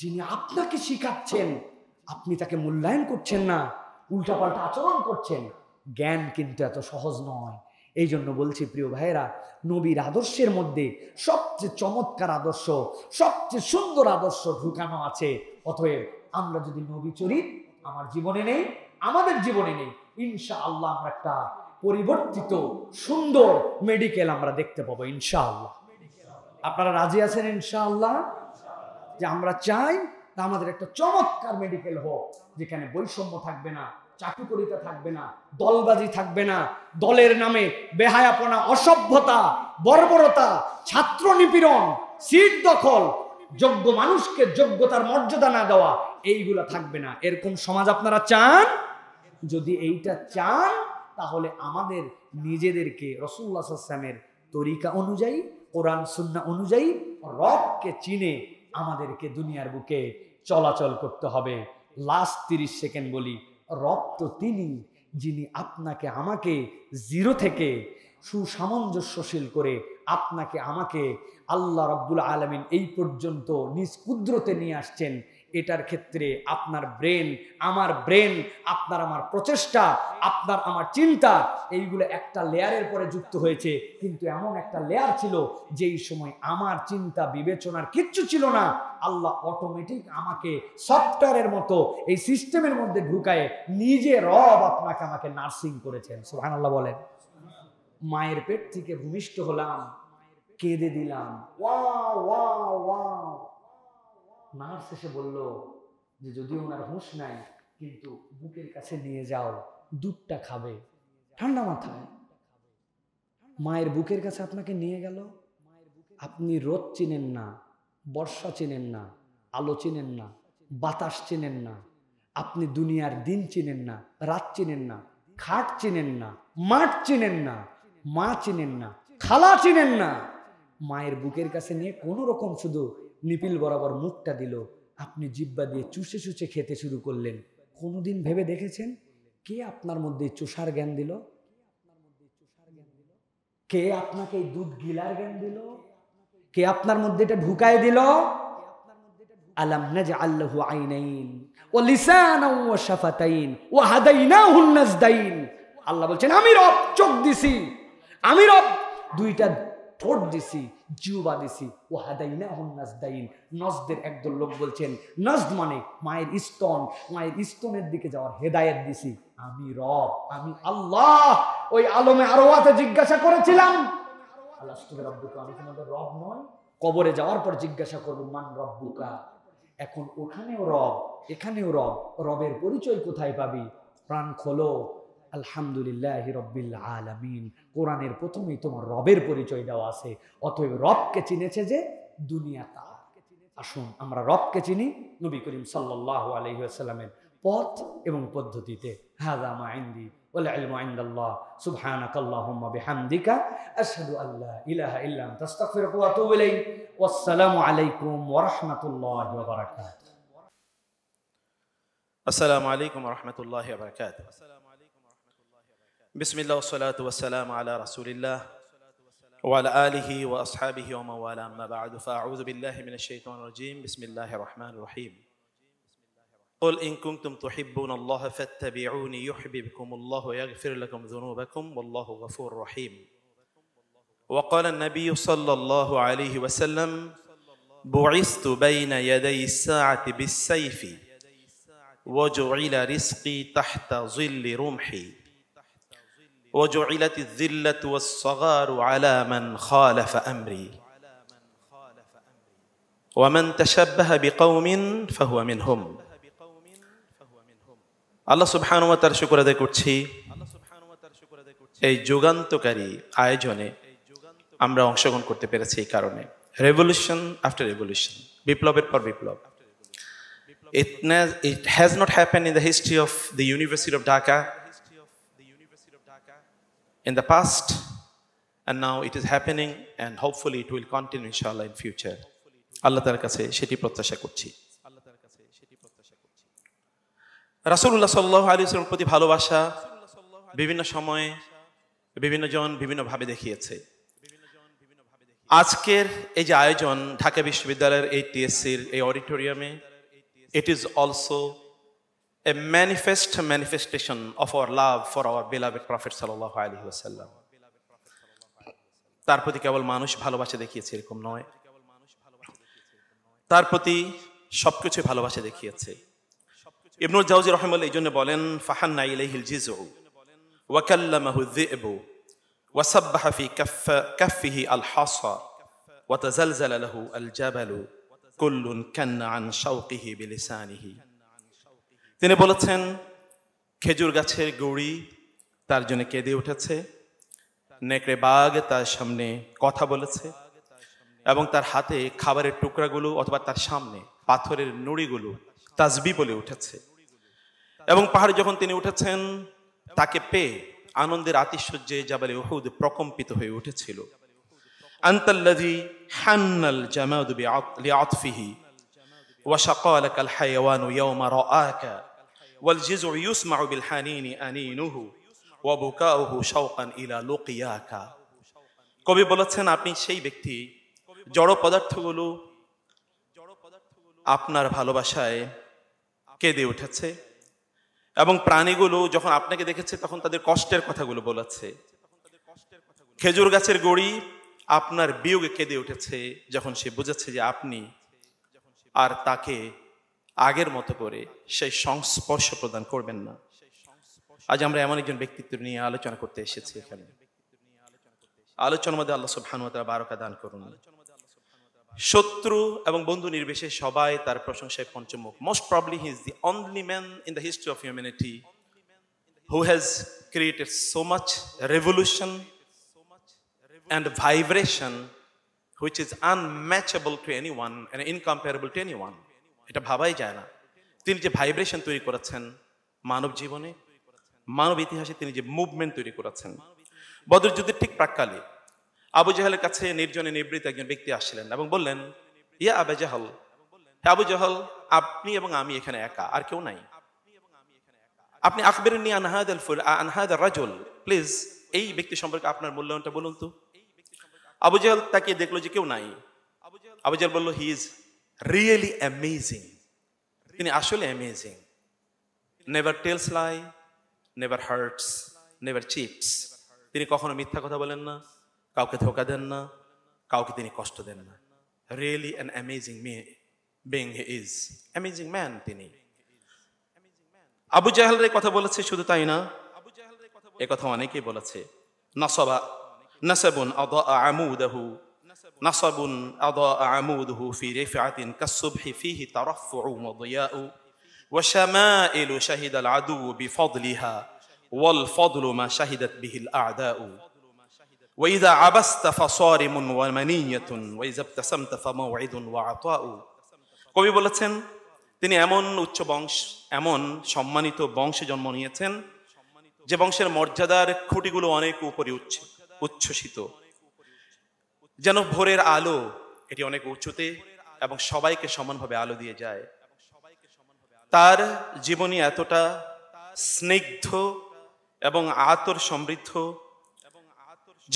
যিনি আপনাকে শিখাচ্ছেন আপনি তাকে মূল্যায়ন করছেন না উল্টাপাল্টা আচরণ করছেন জ্ঞান কিন্তু এত সহজ নয় এই জন্য বলছি প্রিয় ভাইয়েরা নবীর আদর্শের মধ্যে সবচেয়ে চমৎকার আদর্শ সবচেয়ে সুন্দর আদর্শ ঢুকানো আছে অতএব আমরা যদি নবী চরিত আমার জীবনে নেই আমাদের জীবনে নেই ইনশা আল্লাহ আমরা একটা পরিবর্তিত সুন্দর মেডিকেল আমরা দেখতে পাবো ইনশাআল্লাহ আপনারা রাজি আছেন ইনশাআল্লাহ যে আমরা চাই আমাদের একটা চমৎকার মেডিকেল হোক যেখানে বৈষম্য থাকবে না চাটুকরিতা থাকবে না দলবাজি থাকবে না দলের নামে বেহায়াপনা অসভ্যতা বর্বরতা ছাত্র নিপীড়ন সিট দখল যোগ্য মানুষকে যোগ্যতার মর্যাদা না দেওয়া এইগুলা থাকবে না এরকম সমাজ আপনারা চান যদি এইটা চান তাহলে আমাদের নিজেদেরকে রসুল্লা সাল্লামের তরিকা অনুযায়ী কোরআন সুন্না অনুযায়ী রবকে চিনে আমাদেরকে দুনিয়ার বুকে চলাচল করতে হবে লাস্ট তিরিশ সেকেন্ড বলি রব তো তিনি যিনি আপনাকে আমাকে জিরো থেকে সুসামঞ্জস্যশীল করে আপনাকে আমাকে আল্লাহ রব্দুল আলমিন এই পর্যন্ত নিজ কুদ্রতে নিয়ে আসছেন এটার ক্ষেত্রে আপনার ব্রেন আমার ব্রেন আপনার আমার প্রচেষ্টা আপনার আমার চিন্তা এইগুলো একটা লেয়ারের পরে যুক্ত হয়েছে কিন্তু এমন একটা লেয়ার ছিল যেই সময় আমার চিন্তা বিবেচনার কিচ্ছু ছিল না আল্লাহ অটোমেটিক আমাকে সফটওয়্যারের মতো এই সিস্টেমের মধ্যে ঢুকায় নিজে রব আপনাকে আমাকে নার্সিং করেছেন সোহান আল্লাহ বলেন মায়ের পেট থেকে ভূমিষ্ঠ হলাম কেঁদে দিলাম ওয়া ওয়া ওয়া নার্স এসে বলল যে যদিও ওনার হুঁশ নাই কিন্তু বুকের কাছে নিয়ে যাও দুধটা খাবে ঠান্ডা মাথায় মায়ের বুকের কাছে আপনাকে নিয়ে গেল আপনি রোদ চিনেন না বর্ষা চিনেন না আলো চিনেন না বাতাস চিনেন না আপনি দুনিয়ার দিন চিনেন না রাত চিনেন না খাট চিনেন না মাঠ চিনেন না মা চিনেন না খালা চিনেন না মায়ের বুকের কাছে নিয়ে কোনো রকম শুধু নিপিল বরাবর মুখটা দিল আপনি জিব্বা দিয়ে চুষে চুষে খেতে শুরু করলেন কোনোদিন ভেবে দেখেছেন কে আপনার মধ্যে চুষার জ্ঞান দিল কে আপনাকে দুধ গিলার জ্ঞান দিল কে আপনার মধ্যে এটা ঢুকায় দিল আলাম ও লিসান ও ও আল্লাহ বলছেন আমি রব চোখ দিছি আমি রব দুইটা ঠোঁট দিছি জিউবা দিছি ও হাদাইনা হুন নাজদাইন নজদের একদল লোক বলছেন নজদ মানে মায়ের স্তন মায়ের স্তনের দিকে যাওয়ার হেদায়েত দিছি আমি রব আমি আল্লাহ ওই আলমে আরোয়াতে জিজ্ঞাসা করেছিলাম আল্লাহ রব্বুকা আমি তোমাদের রব নয় কবরে যাওয়ার পর জিজ্ঞাসা করবো মান রব্বুকা এখন ওখানেও রব এখানেও রব রবের পরিচয় কোথায় পাবি প্রাণ খোলো আলহামদুলিল্লাহ রব্বিল আলামিন কোরআনের প্রথমেই তোমার রবের পরিচয় দেওয়া আছে অতএব রবকে চিনেছে যে দুনিয়া তা আসুন আমরা রবকে চিনি নবী করিম সাল্লাহ আলহিহাসাল্লামের পথ এবং পদ্ধতিতে হাজা মা আইন্দি والعلم عند الله سبحانك اللهم بحمدك أشهد أن لا إله إلا أنت أستغفرك وأتوب إليك والسلام عليكم ورحمة الله وبركاته السلام عليكم ورحمة الله وبركاته بسم الله والصلاة والسلام على رسول الله وعلى آله وأصحابه ومن والاه أما بعد فأعوذ بالله من الشيطان الرجيم بسم الله الرحمن الرحيم قل إن كنتم تحبون الله فاتبعوني يحببكم الله ويغفر لكم ذنوبكم والله غفور رحيم وقال النبي صلى الله عليه وسلم بعثت بين يدي الساعة بالسيف وجعل رزقي تحت ظل رمحي وجعلت الذلة والصغار على من خالف أمري ومن تشبه بقوم فهو منهم আল্লাহ সুবহানু তার শুকুর আদায় করছি এই যুগান্তকারী আয়োজনে আমরা অংশগ্রহণ করতে পেরেছি এই কারণে রেভলিউশন আফটার রেভলিউশন বিপ্লবের পর বিপ্লব it it has not happen in the history of the university of Dhaka in the past, and now it is happening, and hopefully it will continue, inshallah, in future. আল্লাহ তার কাছে সেটি প্রত্যাশা করছি রাসুল্লাহ সাল্লাহ আলী ইসলামের প্রতি ভালোবাসা বিভিন্ন সময়ে বিভিন্ন জন বিভিন্নভাবে দেখিয়েছে আজকের এই যে আয়োজন ঢাকা বিশ্ববিদ্যালয়ের এই টিএসসির এই অডিটোরিয়ামে it is also a manifest manifestation of our love for our beloved Prophet sallallahu alaihi wasallam তার প্রতি কেবল মানুষ ভালোবাসা দেখিয়েছে এরকম নয় তার প্রতি সবকিছু ভালোবাসা দেখিয়েছে ইবনুল জাউজি রহমাল এই জন্য বলেন ফাহান্না ইলাইহিল জিজু ওয়াকাল্লামাহু যিবু وسبح في كف كفه الحصى وتزلزل له الجبل كل كن عن شوقه بلسانه তিনি বলেছেন খেজুর গাছের গৌড়ি তার জন্য কেঁদে উঠেছে নেকড়ে বাঘ তার সামনে কথা বলেছে এবং তার হাতে খাবারের টুকরাগুলো অথবা তার সামনে পাথরের নুড়িগুলো তাজবি বলে উঠেছে এবং পাহাড়ে যখন তিনি উঠেছেন তাকে পেয়ে আনন্দের আতিশয্যে জাবালে ওহুদ প্রকম্পিত হয়ে উঠেছিল আন্তাল্লাদি হান্নাল জামাউদ বি আতফিহি ওয়াশাকালাকাল হায়াওয়ানু والجزع يسمع بالحنين أنينه وبكاؤه شوقا إلى لقياك কবি বলেছেন আপনি সেই ব্যক্তি জড় পদার্থগুলো আপনার ভালোবাসায় কেঁদে উঠেছে এবং প্রাণীগুলো যখন আপনাকে দেখেছে তখন তাদের কষ্টের কথাগুলো বলেছে খেজুর গাছের গড়ি আপনার বিয়োগে কেঁদে উঠেছে যখন সে বুঝেছে যে আপনি আর তাকে আগের মতো করে সেই সংস্পর্শ প্রদান করবেন না আজ আমরা এমন একজন ব্যক্তিত্ব নিয়ে আলোচনা করতে এসেছি এখানে আলোচনার মধ্যে আল্লাহ সুবহানুয়া বারকা দান করুন শত্রু এবং বন্ধু নির্বিশেষে সবাই তার প্রশংসায় পঞ্চমুখ most probably he is the only man in the history of humanity who has created so much revolution and vibration which is unmatchable to anyone and incomparable to anyone এটা ভাবাই যায় না তিনি যে vibration তৈরি করেছেন মানব জীবনে মানব ইতিহাসে তিনি যে মুভমেন্ট তৈরি করেছেন বদর ঠিক প্রাককালে আবু জাহালের কাছে নির্জনে নিবৃত একজন ব্যক্তি আসলেন এবং বললেন ইয়া আবে জাহল আবু জাহল আপনি এবং আমি এখানে একা আর কেউ নাই আপনি আকবর আনহাদ আল ফুল আনহাদ রাজল প্লিজ এই ব্যক্তি সম্পর্কে আপনার মূল্যায়নটা বলুন তো আবু জাহল তাকে দেখলো যে কেউ নাই আবু জাহল বলল হি ইজ রিয়েলি অ্যামেজিং তিনি আসলে amazing never tells lie never hurts never cheats তিনি কখনো মিথ্যা কথা বলেন না কাউকে ধোকা দেন না কাউকে তিনি কষ্ট দেন না really an amazing may being is amazing man তিনি আবু জাহালের কথা বলেছে শুধু তাই না এ কথা অনেকেই বলেছে নাসবা নাসাবুন আদা আমুদাহু نصب أضاء عموده في رفعة كالصبح فيه ترفع وضياء وشمائل شهد العدو بفضلها والفضل ما شهدت به الأعداء وإذا عبست فصارم ومنية وإذا ابتسمت فموعد وعطاء কবি বলেছেন তিনি এমন উচ্চ বংশ এমন সম্মানিত বংশে জন্ম নিয়েছেন যে বংশের মর্যাদার খুঁটিগুলো অনেক উপরে উচ্চ উচ্ছ্বসিত যেন ভোরের আলো এটি অনেক উঁচুতে এবং সবাইকে সমানভাবে আলো দিয়ে যায় তার জীবনী এতটা স্নিগ্ধ এবং আতর সমৃদ্ধ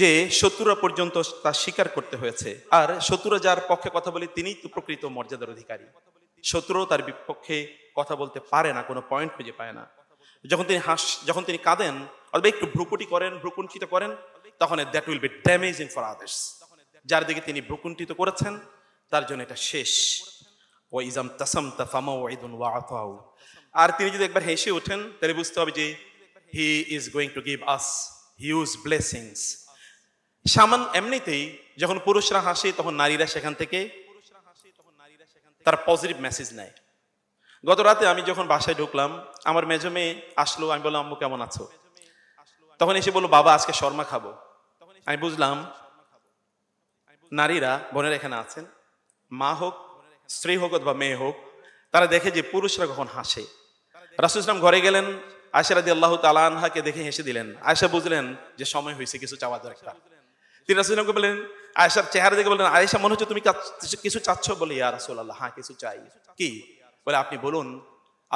যে শত্রুরা পর্যন্ত তা স্বীকার করতে হয়েছে আর শত্রুরা যার পক্ষে কথা বলে তিনি তো প্রকৃত মর্যাদার অধিকারী শত্রুও তার বিপক্ষে কথা বলতে পারে না কোনো পয়েন্ট খুঁজে পায় না যখন তিনি হাস যখন তিনি কাঁদেন অথবা একটু ভ্রুকুটি করেন ভ্রুকুঞ্চিত করেন তখন that will be damaging for others যার দিকে তিনি ভ্রুকুণ্ঠিত করেছেন তার জন্য এটা শেষ ও ইজাম তাসাম তাফামা ও ইদুন ওয়া আর তিনি যদি একবার হেসে ওঠেন তাহলে বুঝতে হবে যে he is going to give us huge blessings সামান এমনিতেই যখন পুরুষরা হাসে তখন নারীরা সেখান থেকে তার পজিটিভ মেসেজ নেয় গত রাতে আমি যখন বাসায় ঢুকলাম আমার মেজ মেয়ে আসলো আমি বললাম আম্মু কেমন আছো তখন এসে বললো বাবা আজকে শর্মা খাবো আমি বুঝলাম নারীরা বোনের এখানে আছেন মা হোক স্ত্রী হোক অথবা মেয়ে হোক তারা দেখে যে পুরুষরা কখন হাসে রাসুল ইসলাম ঘরে গেলেন আয়সারাদি আল্লাহ তালানহাকে দেখে হেসে দিলেন আয়সা বুঝলেন যে সময় হয়েছে কিছু চাওয়া দরকার তিনি রাসুল ইসলামকে বললেন আয়সার চেহারা দেখে বললেন আয়সা মনে হচ্ছে তুমি কিছু চাচ্ছ বলে ইয়া রাসুল আল্লাহ হ্যাঁ কিছু চাই কি বলে আপনি বলুন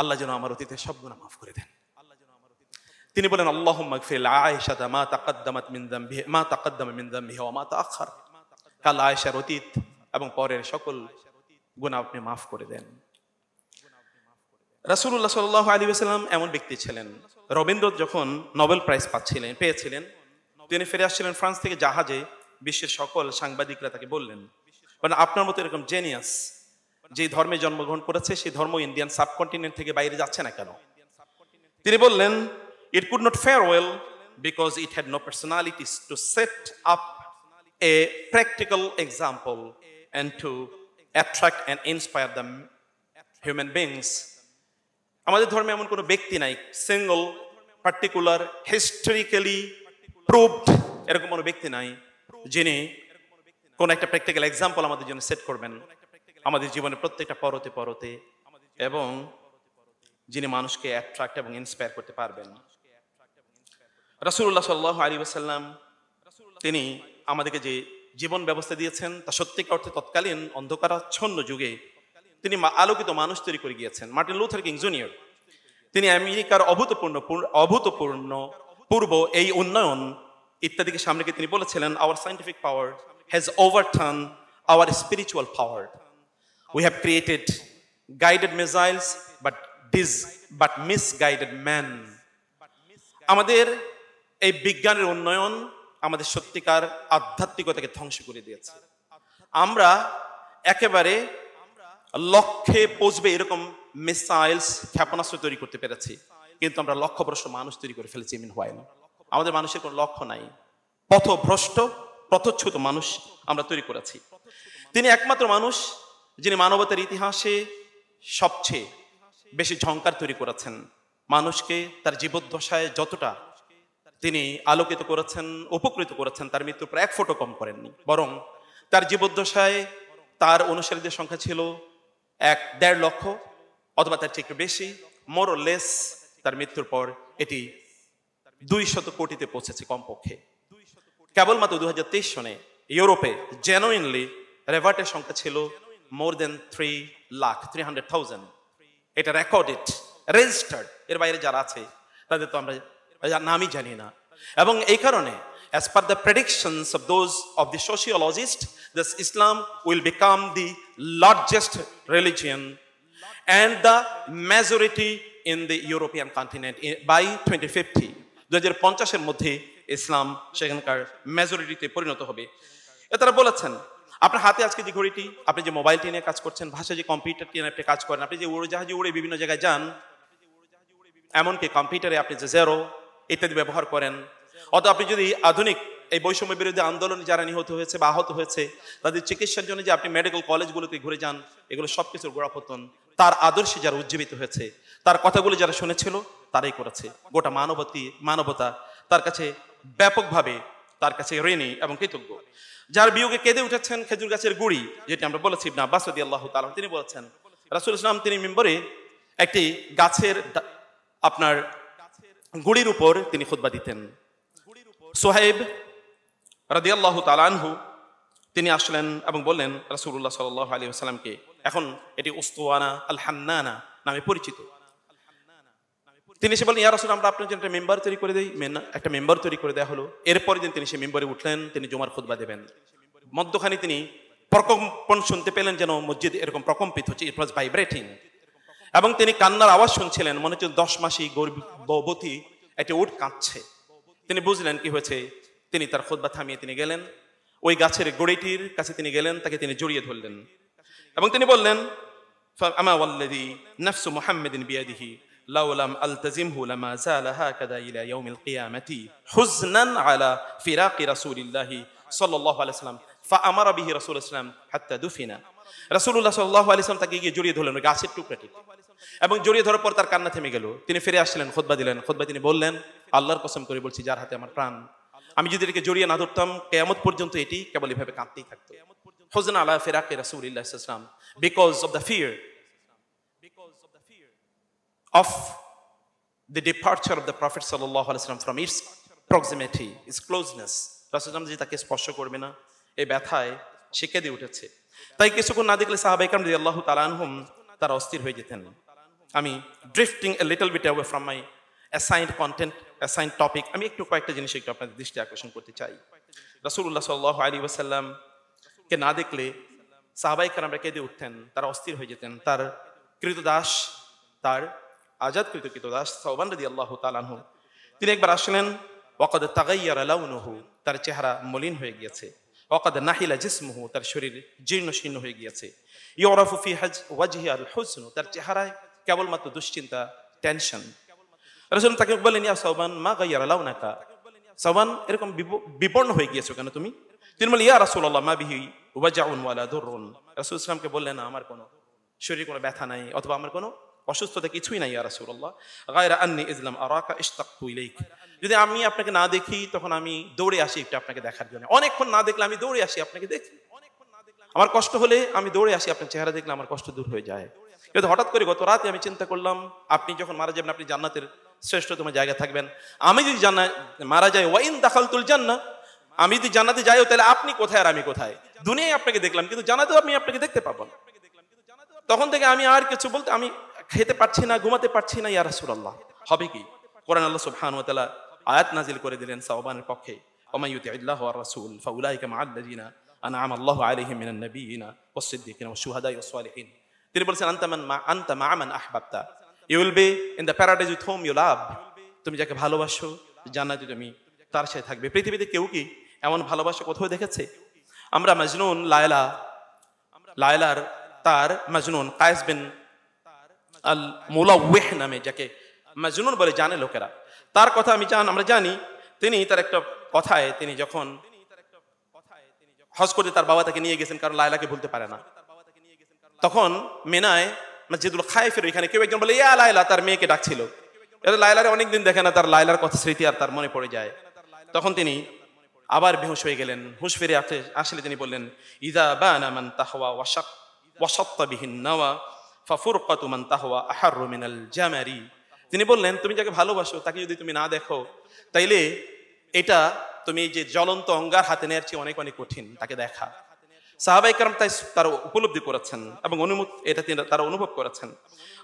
আল্লাহ যেন আমার অতীতে সব গুণা মাফ করে দেন তিনি বলেন আল্লাহ মা তাকাদ্দামাত মিন্দাম দামবিহি মা তাকাদ্দামা মিন্দাম দামবিহি মা তাআখার কাল আয়েশার অতীত এবং পরের সকল গুণা আপনি মাফ করে দেন রাসুল্লাহ সাল আলী সাল্লাম এমন ব্যক্তি ছিলেন রবীন্দ্র যখন নোবেল প্রাইজ পাচ্ছিলেন পেয়েছিলেন তিনি ফিরে আসছিলেন ফ্রান্স থেকে জাহাজে বিশ্বের সকল সাংবাদিকরা তাকে বললেন মানে আপনার মতো এরকম জেনিয়াস যে ধর্মে জন্মগ্রহণ করেছে সেই ধর্ম ইন্ডিয়ান সাবকন্টিনেন্ট থেকে বাইরে যাচ্ছে না কেন তিনি বললেন it could not fare well because it had no personalities to set up a practical example and to attract and inspire the human beings আমাদের ধর্মে এমন কোনো ব্যক্তি নাই সিঙ্গল পার্টিকুলার হিস্টোরিক্যালি প্রুভড এরকম কোনো ব্যক্তি নাই যিনি কোন একটা প্র্যাকটিক্যাল এক্সাম্পল আমাদের জন্য সেট করবেন আমাদের জীবনে প্রত্যেকটা পরতে পরতে এবং যিনি মানুষকে অ্যাট্রাক্ট এবং ইন্সপায়ার করতে পারবেন রাসুল্লাহ সাল্লাহ আলী আসাল্লাম তিনি আমাদেরকে যে জীবন ব্যবস্থা দিয়েছেন তা সত্যিকার অর্থে তৎকালীন অন্ধকারাচ্ছন্ন যুগে তিনি আলোকিত মানুষ তৈরি করে গিয়েছেন মার্টিন লুথার কিং জুনিয়র তিনি আমেরিকার অভূতপূর্ণ অভূতপূর্ণ পূর্ব এই উন্নয়ন ইত্যাদিকে সামনে তিনি বলেছিলেন our scientific power has overturn our spiritual power we have created guided missiles but this but misguided man আমাদের এই বিজ্ঞানের উন্নয়ন আমাদের সত্যিকার আধ্যাত্মিকতাকে ধ্বংস করে দিয়েছে আমরা একেবারে লক্ষ্যে পৌঁছবে এরকম মিসাইলস ক্ষেপণাস্ত্র তৈরি করতে পেরেছি কিন্তু আমরা লক্ষ্যভ্রষ্ট মানুষ তৈরি করে ফেলেছি মিন হোয়াইল আমাদের মানুষের কোনো লক্ষ্য নাই পথভ্রষ্ট পথচ্ছুত মানুষ আমরা তৈরি করেছি তিনি একমাত্র মানুষ যিনি মানবতার ইতিহাসে সবচেয়ে বেশি ঝঙ্কার তৈরি করেছেন মানুষকে তার জীবদ্দশায় যতটা তিনি আলোকিত করেছেন উপকৃত করেছেন তার মৃত্যুর প্রায় এক ফোটো কম করেননি বরং তার জীবদ্দশায় তার অনুসারীদের সংখ্যা ছিল এক দেড় লক্ষ অথবা তার ঠিক বেশি মোর লেস তার মৃত্যুর পর এটি দুই শত কোটিতে পৌঁছেছে কমপক্ষে কেবলমাত্র দু হাজার তেইশ সনে ইউরোপে জেনুইনলি রেভার্টের সংখ্যা ছিল more than three lakh three hundred thousand এটা রেকর্ডেড রেজিস্টার্ড এর বাইরে যারা আছে তাদের তো আমরা আচ্ছা, নামই জানি না এবং এই কারণে as the predictions predictions of of of the sociologists, Islam will will the the largest and the majority in in European continent by twenty fifty দু হাজার পঞ্চাশের মধ্যে ইসলাম সেখানকার মেজরিটিতে পরিণত হবে এ তারা বলেছেন আপনার হাতে আজকে যে ঘড়িটি আপনি যে মোবাইলটি নিয়ে কাজ করছেন ভাষা যে কম্পিউটারটি নিয়ে আপনি কাজ করেন আপনি যে উড়োজাহাজে উড়ে বিভিন্ন জায়গায় যান এমনকি কম্পিউটারে আপনি যে জেরো ইত্যাদি ব্যবহার করেন অত আপনি যদি আধুনিক এই বৈষম্য বিরোধী আন্দোলনে যারা নিহত হয়েছে বা আহত হয়েছে তাদের চিকিৎসার জন্য যে আপনি মেডিকেল কলেজগুলোতে ঘুরে যান এগুলো সব কিছুর গোড়াপতন তার আদর্শে যারা উজ্জীবিত হয়েছে তার কথাগুলো যারা শুনেছিল তারাই করেছে গোটা মানবতী মানবতা তার কাছে ব্যাপকভাবে তার কাছে ঋণী এবং কৃতজ্ঞ যার বিয়োগে কেঁদে উঠেছেন খেজুর গাছের গুড়ি যেটি আমরা বলেছি না বাসদি আল্লাহ তালাম তিনি বলেছেন রাসুল ইসলাম তিনি মেম্বরে একটি গাছের আপনার গুড়ির উপর তিনি খুদ্া দিতেন সোহেব রাদিয়াল্লাহ তালানহু তিনি আসলেন এবং বললেন রাসুল্লাহ সাল আলী আসসালামকে এখন এটি উস্তোয়ানা আল হান্নানা নামে পরিচিত তিনি সে বলেন ইয়ার আসলে আমরা আপনার জন্য একটা মেম্বার তৈরি করে দিই একটা মেম্বার তৈরি করে দেওয়া হলো এরপরে দিন তিনি সে মেম্বারে উঠলেন তিনি জুমার খুদ্া দেবেন মধ্যখানে তিনি প্রকম্পন শুনতে পেলেন যেন মসজিদ এরকম প্রকম্পিত হচ্ছে ইট ওয়াজ ভাইব্রেটিং এবং তিনি কান্নার আওয়াজ শুনছিলেন মনে হচ্ছে দশ মাসেই গর্ভবতী একটি উঠ কাঁদছে তিনি বুঝলেন কি হয়েছে তিনি তার খোদবা থামিয়ে তিনি গেলেন ওই গাছের গড়িটির কাছে তিনি গেলেন তাকে তিনি জড়িয়ে ধরলেন এবং তিনি বললেন হুজনান আলা তাকে গিয়ে জড়িয়ে ধরলেন গাছের টুকরাটি এবং জড়িয়ে ধরার পর তার কান্না থেমে গেল তিনি ফিরে আসলেন খোদবা দিলেন খোদবা তিনি বললেন আল্লাহর কসম করে বলছি যার হাতে আমার প্রাণ আমি যদি এটাকে জড়িয়ে না ধরতাম কেয়ামত পর্যন্ত এটি কেবল এভাবে কাঁদতেই থাকতো হোজনা আল্লাহ ফেরাকে রাসুল্লাহ Islam because of the fear of the departure of the Prophet sallallahu alaihi wasallam from its proximity, its closeness. রাসুলাম যে তাকে স্পর্শ করবে না এই ব্যথায় সে কেঁদে উঠেছে তাই কিছুক্ষণ না দেখলে সাহাবাইকাম আল্লাহ তালানহম তারা অস্থির হয়ে যেতেন আমি drifting a little bit away from my assigned content assigned topic আমি একটু কয়েকটা জিনিস একটু আপনাদের দৃষ্টি আকর্ষণ করতে চাই রসুল্লাহ সাল্লাহ আলী ওসাল্লামকে না দেখলে সাহাবাই কারামরা কেঁদে উঠতেন তারা অস্থির হয়ে যেতেন তার কৃতদাস তার কৃত কৃতদাস সৌবান রদি আল্লাহ তালানহু তিনি একবার আসলেন ওয়াকদ তাগাইয়ার আলাউনহু তার চেহারা মলিন হয়ে গিয়েছে ওয়াকদ নাহিলা জিসমহু তার শরীর জীর্ণ শীর্ণ হয়ে গিয়েছে ইয়রাফুফি হাজ ওয়াজহি আল হুসনু তার চেহারায় কেবলমাত্র দুশ্চিন্তা টেনশন রসুল তাকে বলেন ইয়া সৌবান মা গাইয়ার না কা সৌবান এরকম বিপন্ন হয়ে গিয়েছো কেন তুমি তিনি বলেন ইয়া আল্লাহ মা বিহি ওয়াজাউন ওয়ালা ধরুন রসুল ইসলামকে বললেন আমার কোনো শরীরে কোনো ব্যথা নাই অথবা আমার কোনো অসুস্থতা কিছুই নাই ইয়া আর আল্লাহ গায়রা আন্নি ইসলাম আরাকা ইস্তাকু ইলাইক যদি আমি আপনাকে না দেখি তখন আমি দৌড়ে আসি একটু আপনাকে দেখার জন্য অনেকক্ষণ না দেখলে আমি দৌড়ে আসি আপনাকে দেখি অনেকক্ষণ না দেখলে আমার কষ্ট হলে আমি দৌড়ে আসি আপনার চেহারা দেখলে আমার কষ্ট দূর হয়ে যায় কিন্তু হঠাৎ করে গত রাতে আমি চিন্তা করলাম আপনি যখন মারা যাবেন আপনি জান্নাতের শ্রেষ্ঠতম জায়গায় থাকবেন আমি যদি জানা মারা যাই ওয়াইন দাখাল তুল না আমি যদি জানাতে যাইও তাহলে আপনি কোথায় আর আমি কোথায় দুনিয়ায় আপনাকে দেখলাম কিন্তু জানাতেও আমি আপনাকে দেখতে পাবো না তখন থেকে আমি আর কিছু বলতে আমি খেতে পারছি না ঘুমাতে পারছি না ইয়া রাসূলুল্লাহ হবে কি কোরআন আল্লাহ সুবহান ওয়া তাআলা আয়াত নাজিল করে দিলেন সাওবানের পক্ষে ওমা ইউতিল্লাহ ওয়ার রাসূল ফাউলাইকা মা'আল্লাযিনা আনআমা আল্লাহু আলাইহিম মিনান নাবিয়িনা ওয়াস সিদ্দিকিনা ওয়াশ শুহাদা ওয়াস সালিহিন তিনি বলছেন আন্তামান মা আন্তা মা আমান আহবাবতা you will be in the paradise with whom you love তুমি যাকে ভালোবাসো জান্নাতে তুমি তার সাথে থাকবে পৃথিবীতে কেউ কি এমন ভালোবাসা কোথাও দেখেছে আমরা মাজনুন লায়লা লায়লার তার মাজনুন কায়েস বিন আল মুলাওয়েহ নামে যাকে মাজনুন বলে জানে লোকেরা তার কথা আমি জান আমরা জানি তিনি তার একটা কথায় তিনি যখন হজ করতে তার বাবা তাকে নিয়ে গেছেন কারণ লায়লাকে ভুলতে পারে না তখন মেনায় মসজিদুল খায়েফের ওইখানে কেউ একজন বলে ইয়া লাইলা তার মেয়েকে ডাকছিল এটা লাইলারে অনেকদিন দেখে না তার লাইলার কথা স্মৃতি আর তার মনে পড়ে যায় তখন তিনি আবার বেহুশ হয়ে গেলেন হুঁশ ফিরে আসে আসলে তিনি বললেন ইদা বা নামান তাহওয়া ওয়াসাক ওয়াসত্তাবিহীন নাওয়া ফাফুর কতুমান তাহওয়া আহার মিনাল জামারি তিনি বললেন তুমি যাকে ভালোবাসো তাকে যদি তুমি না দেখো তাইলে এটা তুমি যে জ্বলন্ত অঙ্গার হাতে নেওয়ার চেয়ে অনেক অনেক কঠিন তাকে দেখা সাহাবাইকার তাই তার উপলব্ধি করেছেন এবং অনুমত এটা তিনি তারা অনুভব করেছেন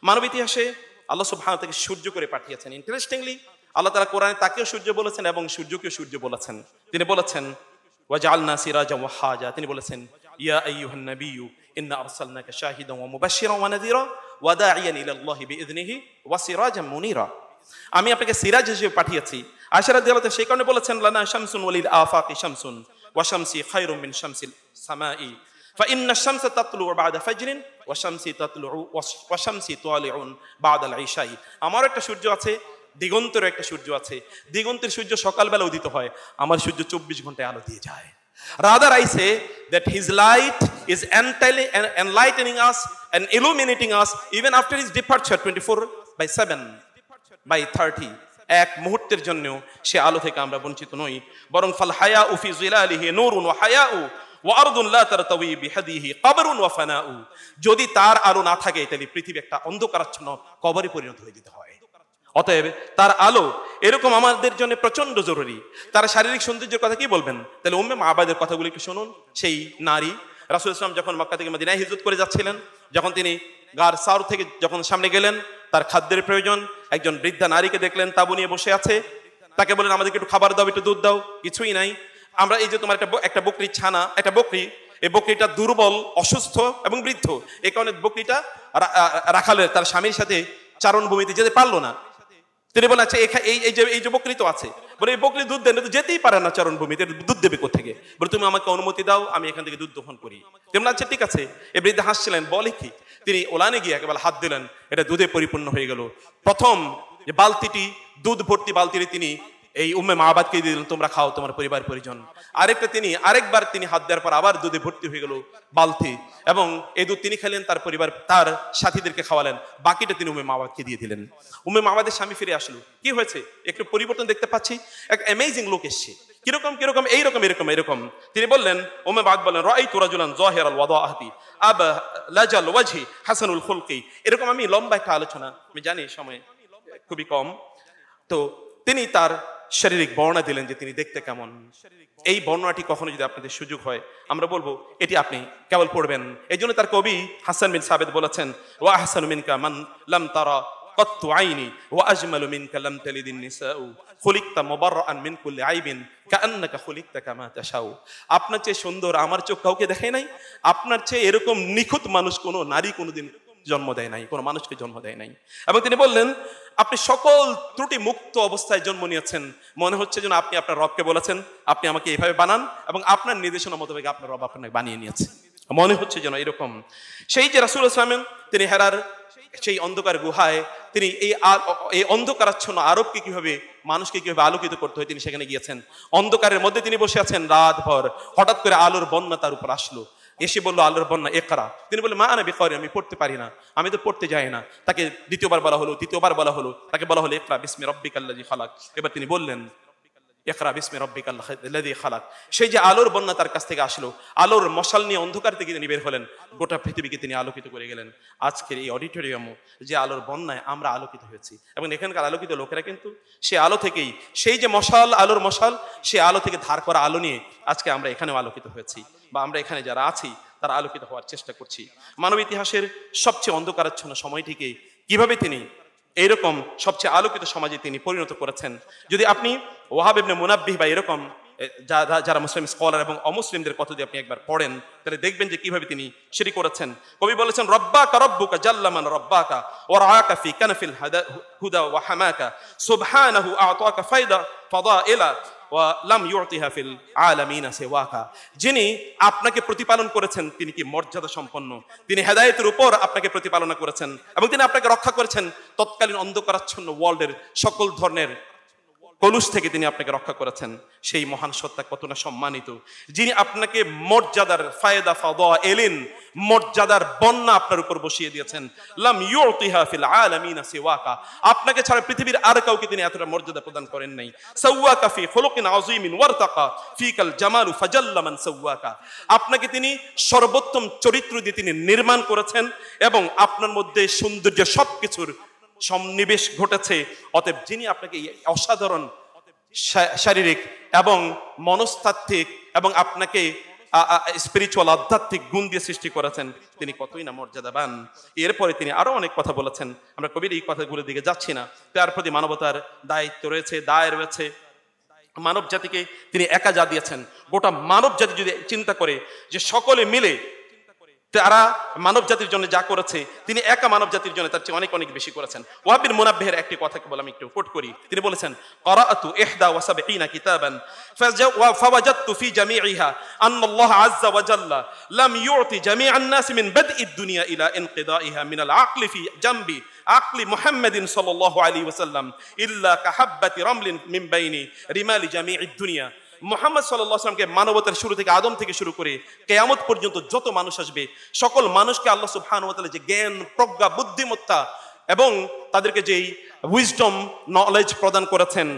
মানব ইতিহাসে আল্লাহ ভাঙা থেকে সূর্য করে পাঠিয়েছেন ইন্টারেস্টিংলি আল্লাহ তারা কোরআনে তাকেও সূর্য বলেছেন এবং সূর্যকেও সূর্য বলেছেন তিনি বলেছেন তিনি বলেছেন ইয়া ইন্না আরসালনাকা শাহিদান ওয়া ওয়া নাযীরা ওয়া দাঈয়ান ইলা আল্লাহি ওয়া সিরাজাম মুনীরা আমি আপনাকে সিরাজ হিসেবে পাঠিয়েছি আশারাদ সেই কারণে বলেছেন লানা শামসুন ওয়ালিল আফাকি শামসুন ওয়াশামসি খায়রুমিন শামসিল সামাই فإن الشمس تطلع بعد فجر والشمس تطلع والشمس طالع بعد العشاء আমার একটা সূর্য আছে দিগন্তের একটা সূর্য আছে দিগন্তের সূর্য সকালবেলা উদিত হয় আমার সূর্য চব্বিশ ঘন্টায় আলো দিয়ে যায় rather I say that his light is enlightening us and illuminating us even after his departure twenty four by seven by thirty এক মুহূর্তের জন্যও সে আলো থেকে আমরা বঞ্চিত নই বরং ফাল হায়া উফি জিলা আলিহে নুরুন ও হায়া উ যদি তার আলো না থাকে তাহলে পৃথিবী একটা অন্ধকারাচ্ছন্ন কবরে পরিণত হয়ে যেতে হয় অতএব তার আলো এরকম আমাদের জন্য প্রচন্ড জরুরি তার শারীরিক সৌন্দর্যের কথা কি বলবেন তাহলে উম্মে মাহবাদের কথাগুলি একটু শুনুন সেই নারী রাসুল ইসলাম যখন মক্কা থেকে মদিনায় হিজরত করে যাচ্ছিলেন যখন তিনি গার সাউর থেকে যখন সামনে গেলেন তার খাদ্যের প্রয়োজন একজন বৃদ্ধা নারীকে দেখলেন তাবু নিয়ে বসে আছে তাকে বলেন আমাদেরকে একটু খাবার দাও একটু দুধ দাও কিছুই নাই আমরা এই যে তোমার একটা একটা বকরির ছানা একটা বকরি এই বকরিটা দুর্বল অসুস্থ এবং বৃদ্ধ এ কারণে বকরিটা রাখালের তার স্বামীর সাথে চারণ ভূমিতে যেতে পারলো না তিনি বলেন আচ্ছা এই এই যে এই যে বকরি তো আছে বলে এই বকরি দুধ দেন যেতেই পারে না চারণ ভূমিতে দুধ দেবে কোথেকে বলে তুমি আমাকে অনুমতি দাও আমি এখান থেকে দুধ দোহন করি তেমন আচ্ছা ঠিক আছে এ বৃদ্ধা হাসছিলেন বলে কি তিনি ওলানে গিয়ে একবার হাত দিলেন এটা দুধে পরিপূর্ণ হয়ে গেল প্রথম যে বালতিটি দুধ ভর্তি বালতিটি তিনি এই উম্মে মাহাবাদকে দিয়ে দিলেন তোমরা খাও তোমার পরিবার পরিজন আরেকটা তিনি আরেকবার তিনি হাত দেওয়ার পর আবার দুধে ভর্তি হয়ে গেল বালতি এবং এই দুধ তিনি খেলেন তার পরিবার তার সাথীদেরকে খাওয়ালেন বাকিটা তিনি উমে মাহাবাদকে দিয়ে দিলেন উমে মাহাবাদের স্বামী ফিরে আসলো কি হয়েছে একটু পরিবর্তন দেখতে পাচ্ছি এক অ্যামেজিং লোক এসছে কিরকম কিরকম এইরকম এরকম এরকম তিনি বললেন ওমে বাদ বলেন রাই তুরাজুলান জহের আল ওয়াদা আহতি আব লাজাল ওয়াজি হাসানুল খুলকি এরকম আমি লম্বা একটা আলোচনা আমি জানি সময় খুবই কম তো তিনি তার শারীরিক বর্ণনা দিলেন যে তিনি দেখতে কেমন এই বর্ণনাটি কখনো যদি আপনাদের সুযোগ হয় আমরা বলবো এটি আপনি কেবল পড়বেন এই জন্য তার কবি হাসান মিন সাবেদ বলেছেন ওয়া হাসান মিনকা মান লাম তারা قط عيني وأجمل منك لم تلد النساء خلقت مبرأ من كل عيب كأنك خلقت كما تشاء আপনার চেয়ে সুন্দর আমার চোখ কাউকে দেখে নাই আপনার চেয়ে এরকম নিখুঁত মানুষ কোনো নারী কোনোদিন জন্ম দেয় নাই কোনো মানুষকে জন্ম দেয় নাই এবং তিনি বললেন আপনি সকল ত্রুটি মুক্ত অবস্থায় জন্ম নিয়েছেন মনে হচ্ছে যেন আপনি আপনার রবকে বলেছেন আপনি আমাকে এইভাবে বানান এবং আপনার নির্দেশনা মোতাবেক আপনার রব আপনাকে বানিয়ে নিয়েছে মনে হচ্ছে যেন এরকম সেই যে রাসুল ইসলামেন তিনি হেরার সেই অন্ধকার গুহায় তিনি এই এই অন্ধকারাচ্ছন্ন আরবকে কীভাবে মানুষকে কীভাবে আলোকিত করতে হয় তিনি সেখানে গিয়েছেন অন্ধকারের মধ্যে তিনি বসে আছেন রাত ভর হঠাৎ করে আলোর বন্যা তার উপর আসলো এসে বললো আলোর বন্যা একরা তিনি বললেন মা আনা বেকরে আমি পড়তে পারি না আমি তো পড়তে যাই না তাকে দ্বিতীয়বার বলা হলো তৃতীয়বার বলা হলো তাকে বলা হলো একরা বিসমি রব্বিক আল্লাহ খালাক এবার তিনি বললেন একরা বিসমি রব্বিক আল্লাহ খালাক সেই যে আলোর বন্যা তার কাছ থেকে আসলো আলোর মশাল নিয়ে অন্ধকার থেকে তিনি বের হলেন গোটা পৃথিবীকে তিনি আলোকিত করে গেলেন আজকের এই অডিটোরিয়ামও যে আলোর বন্যায় আমরা আলোকিত হয়েছি এবং এখানকার আলোকিত লোকেরা কিন্তু সে আলো থেকেই সেই যে মশাল আলোর মশাল সে আলো থেকে ধার করা আলো নিয়ে আজকে আমরা এখানেও আলোকিত হয়েছি বা আমরা এখানে যারা আছি তারা আলোকিত হওয়ার চেষ্টা করছি মানব ইতিহাসের সবচেয়ে অন্ধকারাচ্ছন্ন সময়টিকে কিভাবে তিনি এইরকম সবচেয়ে আলোকিত সমাজে তিনি পরিণত করেছেন যদি আপনি ওয়াহাব ইবনে মুনাব্বিহ বা এরকম যারা যারা মুসলিম স্কলার এবং অমুসলিমদের কথা যদি আপনি একবার পড়েন তাহলে দেখবেন যে কিভাবে তিনি সেটি করেছেন কবি বলেছেন রব্বা কা রব্বুকা জাল্লামান রব্বাকা ওয়া রাআকা ফি কানফিল হুদা ওয়া হামাকা সুবহানাহু আতাকা ফায়দা ফাদা ইলা লাম ইউরতিহাফিল আলামিন আছে ওয়াকা যিনি আপনাকে প্রতিপালন করেছেন তিনি কি মর্যাদা সম্পন্ন তিনি হেদায়তের উপর আপনাকে প্রতিপালনা করেছেন এবং তিনি আপনাকে রক্ষা করেছেন তৎকালীন অন্ধকারাচ্ছন্ন ওয়ার্ল্ডের সকল ধরনের কলুষ থেকে তিনি আপনাকে রক্ষা করেছেন সেই মহান সত্তা কত না সম্মানিত যিনি আপনাকে মর্যাদার ফায়দা ফাদা এলিন মর্যাদার বন্যা আপনার উপর বসিয়ে দিয়েছেন লাম ইউতিহা ফিল আলামিনা সিওয়াকা আপনাকে ছাড়া পৃথিবীর আর কাউকে তিনি এতটা মর্যাদা প্রদান করেন নাই সাওয়াকা ফি খুলুকিন আযীমিন ওয়ারতাকা ফিকাল জামালু ফাজাল্লা মান সাওয়াকা আপনাকে তিনি সর্বোত্তম চরিত্র দিয়ে তিনি নির্মাণ করেছেন এবং আপনার মধ্যে সৌন্দর্য সবকিছুর সন্নিবেশ ঘটেছে অতএব যিনি আপনাকে অসাধারণ শারীরিক এবং মনস্তাত্ত্বিক এবং আপনাকে স্পিরিচুয়াল আধ্যাত্মিক গুণ দিয়ে সৃষ্টি করেছেন তিনি কতই না মর্যাদাবান এরপরে তিনি আরো অনেক কথা বলেছেন আমরা কবির এই কথাগুলোর দিকে যাচ্ছি না তার প্রতি মানবতার দায়িত্ব রয়েছে দায় রয়েছে মানব জাতিকে তিনি একা যা দিয়েছেন গোটা মানব জাতি যদি চিন্তা করে যে সকলে মিলে তারা মানব জাতির জন্য যা করেছে তিনি একা মানব জাতির জন্য তার চেয়ে অনেক অনেক বেশি করেছেন ওয়াবিন মুনাব্বেহের একটি কথাকে বলে আমি একটু কোট করি তিনি বলেছেন করাতু ইহদা ওয়া সাবঈনা কিতাবান ফাওয়াজাদতু ফি জামিইহা দুনিয়া মোহাম্মদ সাল্লাহামকে মানবতার শুরু থেকে আদম থেকে শুরু করে কেয়ামত পর্যন্ত যত মানুষ আসবে সকল মানুষকে আল্লাহ সুফানুতাল যে জ্ঞান প্রজ্ঞা বুদ্ধিমত্তা এবং তাদেরকে যেই উইজডম নলেজ প্রদান করেছেন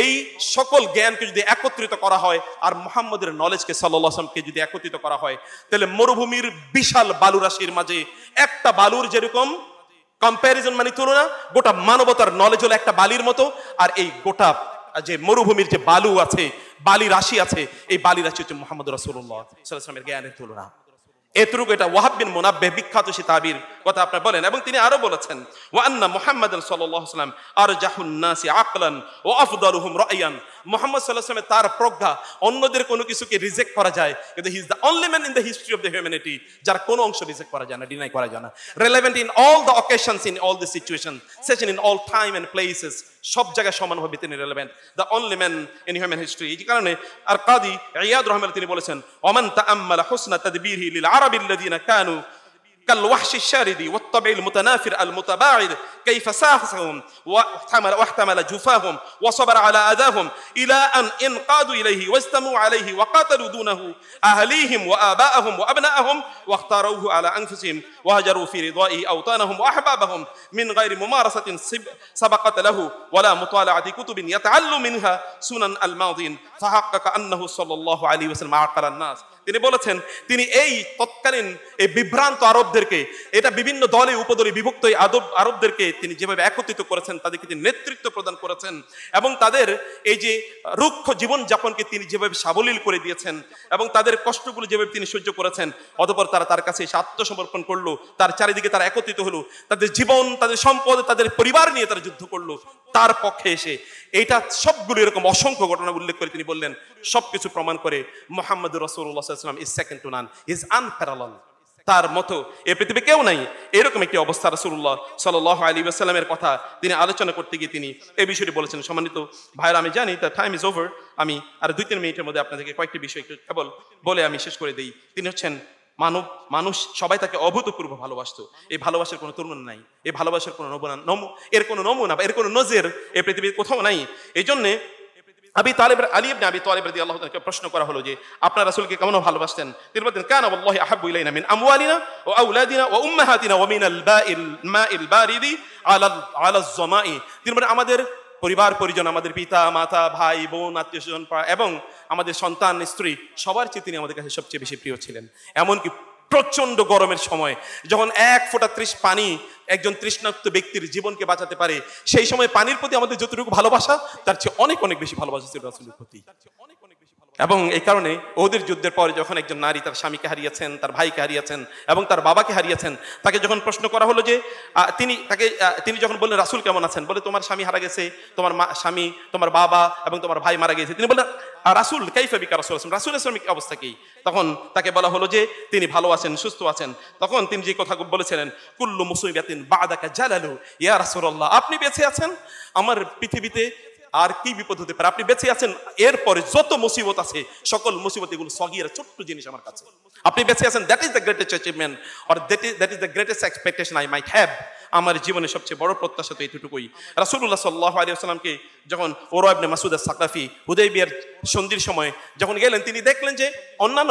এই সকল জ্ঞানকে যদি একত্রিত করা হয় আর মোহাম্মদের নলেজকে সাল্লাহামকে যদি একত্রিত করা হয় তাহলে মরুভূমির বিশাল বালুরাশির মাঝে একটা বালুর যেরকম কম্প্যারিজন মানে তুলনা গোটা মানবতার নলেজ হলো একটা বালির মতো আর এই গোটা যে মরুভূমির যে বালু আছে বালি রাশি আছে এই বালি রাশি হচ্ছে মোহাম্মদ রসুল্লাহ জ্ঞানের তুলনা এতটুকু এটা ওয়াহাবিন মোনাব্বে বিখ্যাত তাবির কথা আপনার বলেন এবং তিনি আরো বলেছেন ওয়ান্না মোহাম্মদ সাল্লাম আর জাহুন্নাসি আকলান ও আফদারুহুম রায়ান মোহাম্মদ সাল্লাহামের তার প্রজ্ঞা অন্যদের কোনো কিছুকে রিজেক্ট করা যায় কিন্তু he is the only man in the history of the humanity যার কোনো অংশ রিজেক্ট করা যায় না ডিনাই করা যায় না relevant in all the occasions in all the situation session in all time and places সব জায়গায় সমানভাবে তিনি relevant the only man in human history এই কারণে আর কাদি ইয়াদ রহমান তিনি বলেছেন অমান তা আম্মালা হোসনা তদবির লিল আরবিল্লাদিনা কানু كالوحش الشارد والطبع المتنافر المتباعد كيف سافهم واحتمل, واحتمل جفاهم وصبر على أذاهم إلى أن انقادوا إليه واستموا عليه وقاتلوا دونه أهليهم وآباءهم وابنائهم واختاروه على أنفسهم وهجروا في رضائه أوطانهم وأحبابهم من غير ممارسة سبقت له ولا مطالعة كتب يتعلم منها سنن الماضين فحقق أنه صلى الله عليه وسلم عقل الناس তিনি বলেছেন তিনি এই তৎকালীন এই বিভ্রান্ত আরবদেরকে এটা বিভিন্ন দলে উপদলে বিভক্ত এই আরবদেরকে তিনি যেভাবে একত্রিত করেছেন তাদেরকে তিনি নেতৃত্ব প্রদান করেছেন এবং তাদের এই যে রুক্ষ জীবনযাপনকে তিনি যেভাবে সাবলীল করে দিয়েছেন এবং তাদের কষ্টগুলো যেভাবে তিনি সহ্য করেছেন অতপর তারা তার কাছে এসে আত্মসমর্পণ করলো তার চারিদিকে তারা একত্রিত হলো তাদের জীবন তাদের সম্পদ তাদের পরিবার নিয়ে তারা যুদ্ধ করলো তার পক্ষে এসে এইটা সবগুলো এরকম অসংখ্য ঘটনা উল্লেখ করে তিনি বললেন সবকিছু প্রমাণ করে মোহাম্মদ রসুল্লাহ Islam is second to none is unparallel তার মতো এ পৃথিবী কেউ নাই এরকম একটি অবস্থা রাসুল্লাহ সাল আলী আসসালামের কথা তিনি আলোচনা করতে গিয়ে তিনি এই বিষয়টি বলেছেন সম্মানিত ভাইরা আমি জানি তার টাইম ইজ ওভার আমি আর দুই তিন মিনিটের মধ্যে আপনাদেরকে কয়েকটি বিষয় একটু কেবল বলে আমি শেষ করে দিই তিনি হচ্ছেন মানব মানুষ সবাই তাকে অভূতপূর্ব ভালোবাসত এই ভালোবাসার কোনো তুলনা নাই এই ভালোবাসার কোনো নমুনা এর কোনো নমুনা বা এর কোনো নজের এই পৃথিবীর কোথাও নাই এই জন্যে আবি তালেব আলী ইবনে আবি তালেব রাদি আল্লাহ তাকে প্রশ্ন করা হলো যে আপনার রাসুলকে কেমন ভালোবাসতেন তিনি বলতেন কানা আল্লাহ আহাব্বু ইলাইনা মিন আমওয়ালিনা ও আওলাদিনা ও উম্মাহাতিনা ওয়া মিনাল বাইল মাইল বারিদি আলা আলা জমাই তিনি বলেন আমাদের পরিবার পরিজন আমাদের পিতা মাতা ভাই বোন আত্মীয় স্বজন এবং আমাদের সন্তান স্ত্রী সবার চেয়ে তিনি আমাদের কাছে সবচেয়ে বেশি প্রিয় ছিলেন এমনকি প্রচণ্ড গরমের সময় যখন এক ফোঁটা ত্রিশ পানি একজন তৃষ্ণাক্ত ব্যক্তির জীবনকে বাঁচাতে পারে সেই সময় পানির প্রতি আমাদের যতটুকু ভালোবাসা তার চেয়ে অনেক অনেক বেশি ভালোবাসা ছিল রাসুলের প্রতি অনেক অনেক বেশি এবং এই কারণে ওদের যুদ্ধের পরে যখন একজন নারী তার স্বামীকে হারিয়েছেন তার ভাইকে হারিয়েছেন এবং তার বাবাকে হারিয়েছেন তাকে যখন প্রশ্ন করা হলো যে তিনি তাকে তিনি যখন বললেন রাসুল কেমন আছেন বলে তোমার স্বামী হারা গেছে তোমার মা স্বামী তোমার বাবা এবং তোমার ভাই মারা গেছে তিনি বললেন রাসুল কাইফাবিকা রাসুল আসলাম রাসুল আসলামিক অবস্থা কী তখন তাকে বলা হলো যে তিনি ভালো আছেন সুস্থ আছেন তখন তিনি যে কথা বলেছিলেন কুল্লু মুসুইবাতিন বাদাকা জালালু ইয়া রাসুল্লাহ আপনি বেঁচে আছেন আমার পৃথিবীতে আর কি বিপদ হতে পারে আপনি বেঁচে আছেন এরপরে যত মুসিবত আছে সকল মুসিবত এগুলো সগিয়ে ছোট্ট জিনিস আমার কাছে আপনি বেঁচে আছেন that is the greatest achievement or that is that is the greatest expectation I might have আমার জীবনে সবচেয়ে বড় প্রত্যাশা তো এইটুকুই রাসুল্লাহ সাল্লাহ আলী আসসালামকে যখন ওরবনে মাসুদ সাকাফি হুদয় বিয়ার সন্ধির সময় যখন গেলেন তিনি দেখলেন যে অন্যান্য